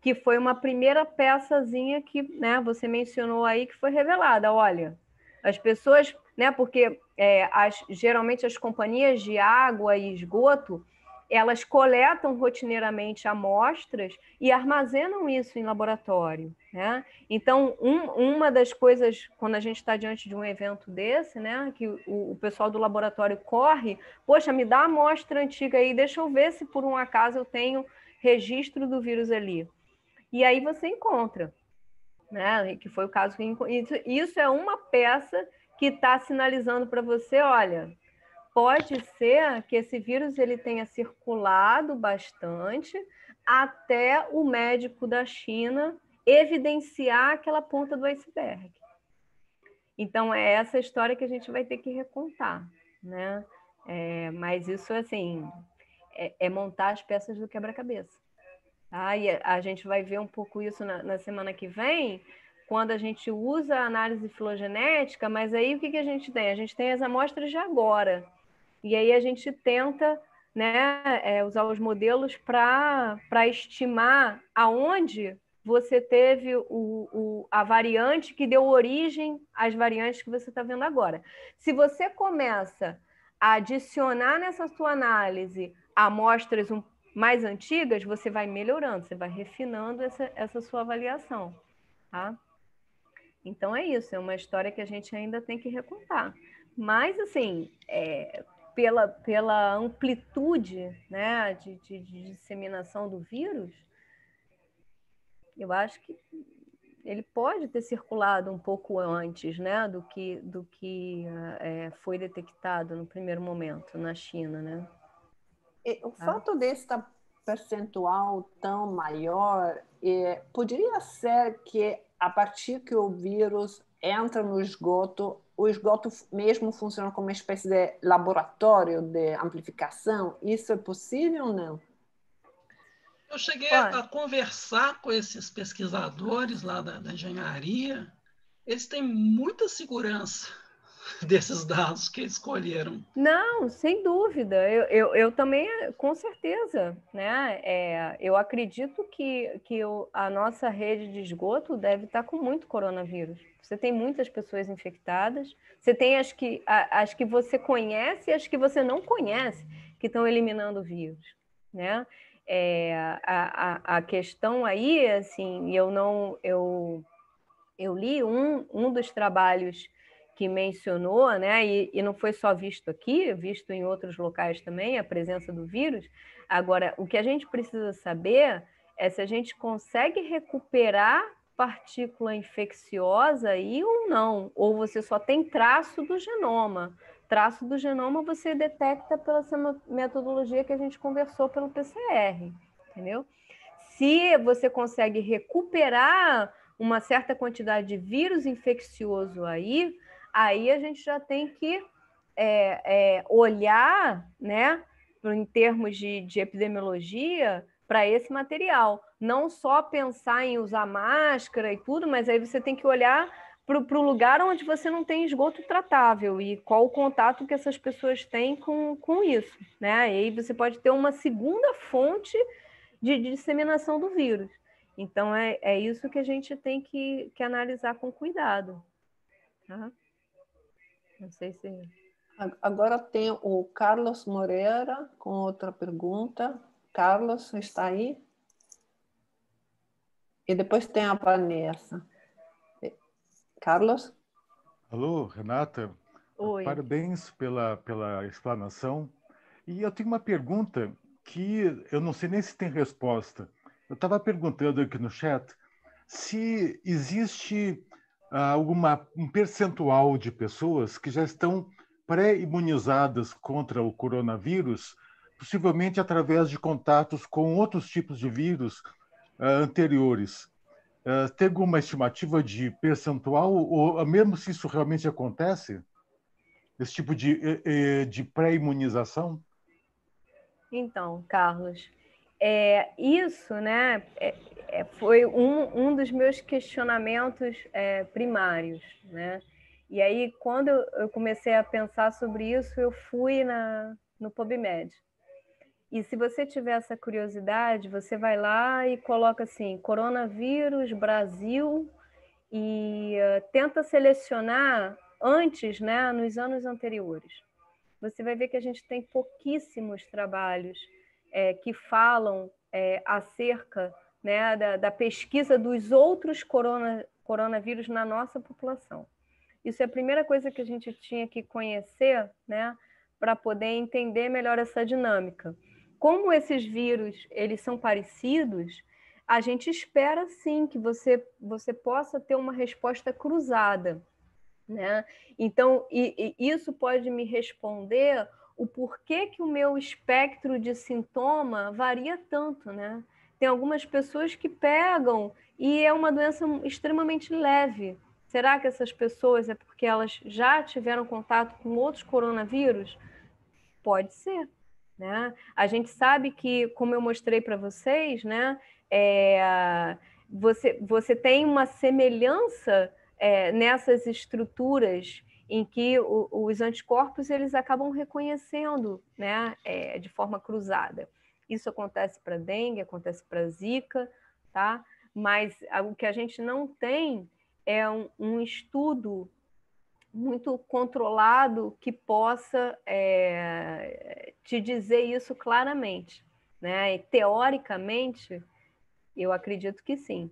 que foi uma primeira peçazinha que, né, você mencionou aí que foi revelada. Olha, as pessoas, né, porque é, as, geralmente as companhias de água e esgoto, elas coletam rotineiramente amostras e armazenam isso em laboratório. Né? Então, um, uma das coisas, quando a gente está diante de um evento desse, né, que o, o, pessoal do laboratório corre, poxa, me dá a amostra antiga aí, deixa eu ver se por um acaso eu tenho registro do vírus ali. E aí você encontra, né? que foi o caso que isso, isso é uma peça que está sinalizando para você, olha, pode ser que esse vírus ele tenha circulado bastante até o médico da China evidenciar aquela ponta do iceberg. Então é essa história que a gente vai ter que recontar, né? É, mas isso assim é, é, montar as peças do quebra-cabeça. Tá? E a, a, gente vai ver um pouco isso na, na semana que vem, quando a gente usa a análise filogenética, mas aí o que, que a gente tem? A gente tem as amostras de agora. E aí a gente tenta né, é, usar os modelos para estimar aonde você teve o, o, a variante que deu origem às variantes que você está vendo agora. Se você começa a adicionar nessa sua análise amostras um, mais antigas, você vai melhorando, você vai refinando essa, essa sua avaliação. Tá? Então é isso, é uma história que a gente ainda tem que recontar. Mas, assim, é, pela, pela amplitude né, de, de, de, disseminação do vírus, eu acho que ele pode ter circulado um pouco antes né, do que, do que é, foi detectado no primeiro momento na China. Né? O tá? fato desta percentual tão maior é, poderia ser que a partir que o vírus entra no esgoto, o esgoto mesmo funciona como uma espécie de laboratório de amplificação. Isso é possível ou não? Eu cheguei Pode. a conversar com esses pesquisadores lá da, da engenharia. Eles têm muita segurança desses dados que escolheram. Não, sem dúvida. Eu, eu, eu também, com certeza, né? É, eu acredito que, que eu, a nossa rede de esgoto deve estar com muito coronavírus. Você tem muitas pessoas infectadas, você tem as que, as que você conhece e as que você não conhece que estão eliminando o vírus, né? É, a, a, a questão aí, assim, eu não... Eu, eu li um, um dos trabalhos que mencionou, né, e, e, não foi só visto aqui, visto em outros locais também, a presença do vírus. Agora, o que a gente precisa saber é se a gente consegue recuperar partícula infecciosa aí ou não, ou você só tem traço do genoma. Traço do genoma você detecta pela metodologia que a gente conversou pelo PCR, entendeu? Se você consegue recuperar uma certa quantidade de vírus infeccioso aí, aí a gente já tem que é, é, olhar, né, em termos de, de epidemiologia, para esse material. Não só pensar em usar máscara e tudo, mas aí você tem que olhar para o lugar onde você não tem esgoto tratável e qual o contato que essas pessoas têm com, com isso. Né? E aí você pode ter uma segunda fonte de, de disseminação do vírus. Então, é, é isso que a gente tem que, que analisar com cuidado. Tá? Não sei se. É. Agora tem o Carlos Moreira com outra pergunta. Carlos, está aí? E depois tem a Vanessa. Carlos? Alô, Renata. Oi. Parabéns pela, pela explanação. E eu tenho uma pergunta que eu não sei nem se tem resposta. Eu estava perguntando aqui no chat se existe ah, alguma, um percentual de pessoas que já estão pré-imunizadas contra o coronavírus, possivelmente através de contatos com outros tipos de vírus uh, anteriores. Uh, tem alguma estimativa de percentual, ou mesmo se isso realmente acontece, esse tipo de, eh, eh, de pré-imunização? Então, Carlos, é, isso, né? É, é, foi um, um dos meus questionamentos é, primários, né? E aí, quando eu comecei a pensar sobre isso, eu fui na, no PubMed. E se você tiver essa curiosidade, você vai lá e coloca assim: coronavírus Brasil, e uh, tenta selecionar antes, né, nos anos anteriores. Você vai ver que a gente tem pouquíssimos trabalhos é, que falam é, acerca né, da, da pesquisa dos outros corona, coronavírus na nossa população. Isso é a primeira coisa que a gente tinha que conhecer, né, para poder entender melhor essa dinâmica. Como esses vírus eles são parecidos, a gente espera sim que você você possa ter uma resposta cruzada, né? Então, e, e isso pode me responder o porquê que o meu espectro de sintoma varia tanto, né? tem algumas pessoas que pegam e é uma doença extremamente leve. Será que essas pessoas é porque elas já tiveram contato com outros coronavírus? Pode ser, né? A gente sabe que, como eu mostrei para vocês, né, é, você, você tem uma semelhança é, nessas estruturas em que o, os anticorpos eles acabam reconhecendo, né, é, de forma cruzada. Isso acontece para dengue, acontece para zika, tá? Mas o que a gente não tem é um, um estudo muito controlado que possa é, te dizer isso claramente, né? E, teoricamente, eu acredito que sim.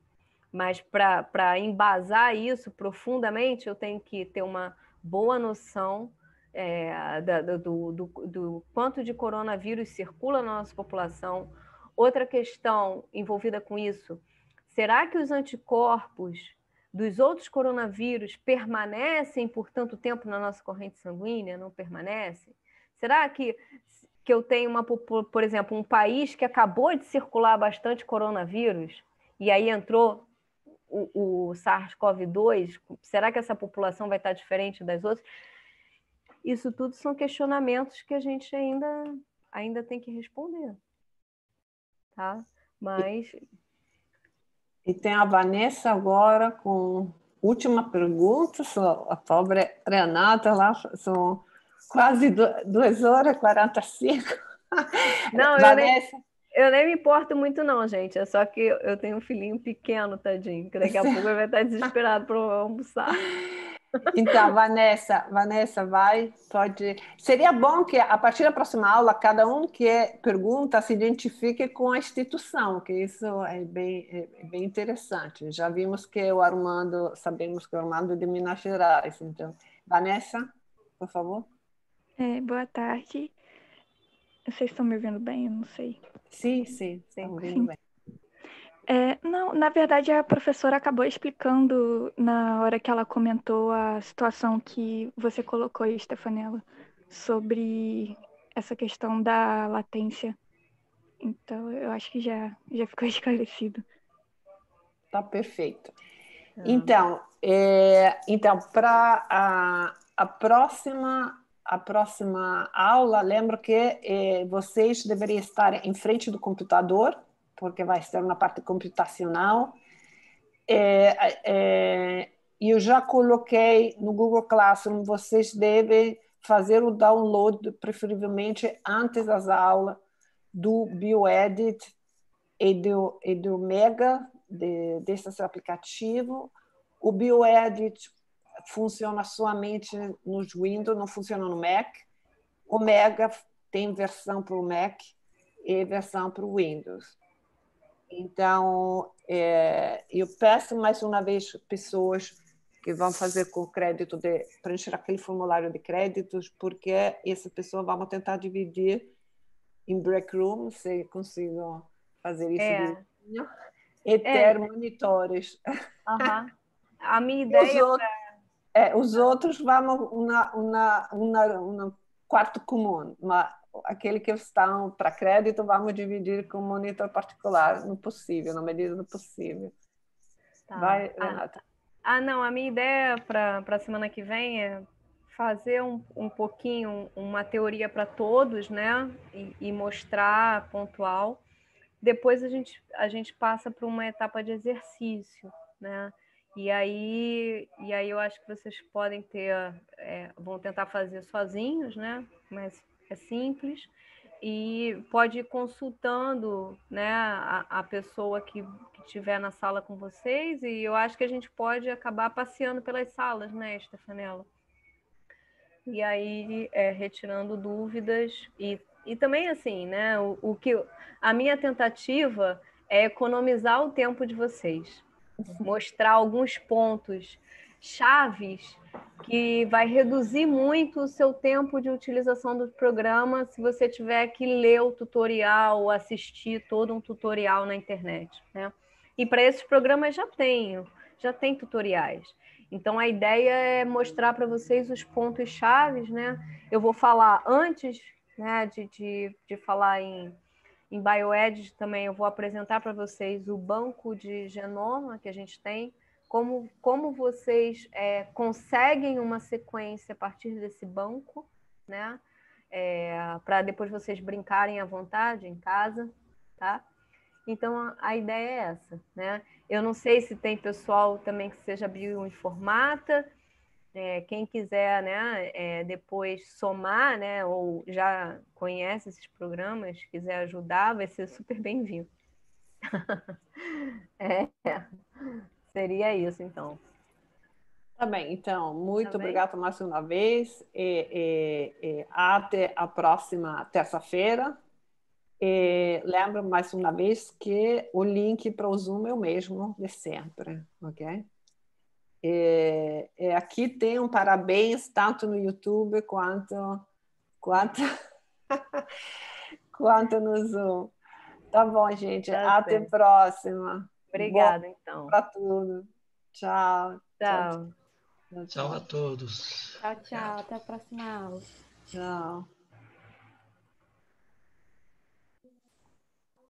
Mas para embasar isso profundamente, eu tenho que ter uma boa noção é, da, do, do, do, quanto de coronavírus circula na nossa população. Outra questão envolvida com isso: será que os anticorpos dos outros coronavírus permanecem por tanto tempo na nossa corrente sanguínea? Não permanecem? Será que, que eu tenho, uma, por exemplo, um país que acabou de circular bastante coronavírus e aí entrou o, o SARS-CoV-2? Será que essa população vai estar diferente das outras? Isso tudo são questionamentos que a gente ainda, ainda tem que responder. Tá? Mas. E, tem a Vanessa agora com última pergunta, a pobre Renata lá, são quase 2 horas e 45. Não, Vanessa. Eu nem... Eu nem me importo muito, não, gente. É só que eu tenho um filhinho pequeno, tadinho, que daqui a pouco ele vai estar desesperado para almoçar. Então, Vanessa, Vanessa, vai, pode. Seria bom que a partir da próxima aula cada um que é, pergunta se identifique com a instituição, que isso é bem, é bem interessante. Já vimos que o Armando, sabemos que o Armando é de Minas Gerais, então, Vanessa, por favor. É, boa tarde. Vocês estão me ouvindo bem? Eu não sei. Sim, sim, sim. Estão ouvindo bem. É, não, na verdade a professora acabou explicando na hora que ela comentou a situação que você colocou, Stefanela, sobre essa questão da latência. Então eu acho que já, já ficou esclarecido. Tá perfeito. Tá. Então, é, então para a, a próxima a próxima aula, lembro que é, vocês deveriam estar em frente do computador porque vai ser uma parte computacional. É, é, eu já coloquei no Google Classroom, vocês devem fazer o download, preferivelmente antes das aulas, do BioEdit e do, e do Mega, de, desse aplicativo. O BioEdit funciona somente nos Windows, não funciona no Mac. O Mega tem versão para o Mac e versão para o Windows. Então, é, eu peço mais uma vez pessoas que vão fazer com o crédito de preencher aquele formulário de créditos, porque essa pessoa vamos tentar dividir em break room, se consigo fazer isso. É. De... E é. ter é. monitores. Uhum. A minha ideia é os, é... os outros vamos uma, quarto comum, mas aquele que está para crédito, vamos dividir com monitor particular no possível, na medida do possível. Tá. Vai, ah, Renata. Ah, ah, não, a minha ideia para a semana que vem é fazer um, um pouquinho uma teoria para todos, né? E, e, mostrar pontual. Depois a gente, a gente passa para uma etapa de exercício, né? E aí, e aí eu acho que vocês podem ter, é, vão tentar fazer sozinhos, né? Mas é simples e pode ir consultando né, a, a pessoa que estiver na sala com vocês, e eu acho que a gente pode acabar passeando pelas salas, né, Stefanella? E aí, é, retirando dúvidas, e, e também assim, né, o, o que a minha tentativa é economizar o tempo de vocês, mostrar alguns pontos chaves que vai reduzir muito o seu tempo de utilização do programa se você tiver que ler o tutorial, assistir todo um tutorial na internet. Né? E para esses programas já tenho, já tem tutoriais. Então a ideia é mostrar para vocês os pontos chaves, né? Eu vou falar antes né, de, de, de falar em, em BioEd também, eu vou apresentar para vocês o banco de genoma que a gente tem, como, como vocês é, conseguem uma sequência a partir desse banco, né? É, para depois vocês brincarem à vontade em casa, tá? Então a, a, ideia é essa, né? Eu não sei se tem pessoal também que seja bioinformata, é, quem quiser, né? É, depois somar, né? Ou já conhece esses programas, quiser ajudar, vai ser super bem-vindo. é. Seria isso, então. Tá bem, então, muito tá obrigada mais uma vez. E, e, e até a próxima terça-feira. lembra mais uma vez que o link para o Zoom é o mesmo de sempre, ok? aqui tem um parabéns tanto no YouTube quanto, quanto, quanto no Zoom. Tá bom, gente. Tá até a próxima. Obrigada, então. Para tudo. Tchau. Tchau. Tchau, tchau. tchau a todos. Tchau, tchau. Até a próxima aula. Tchau.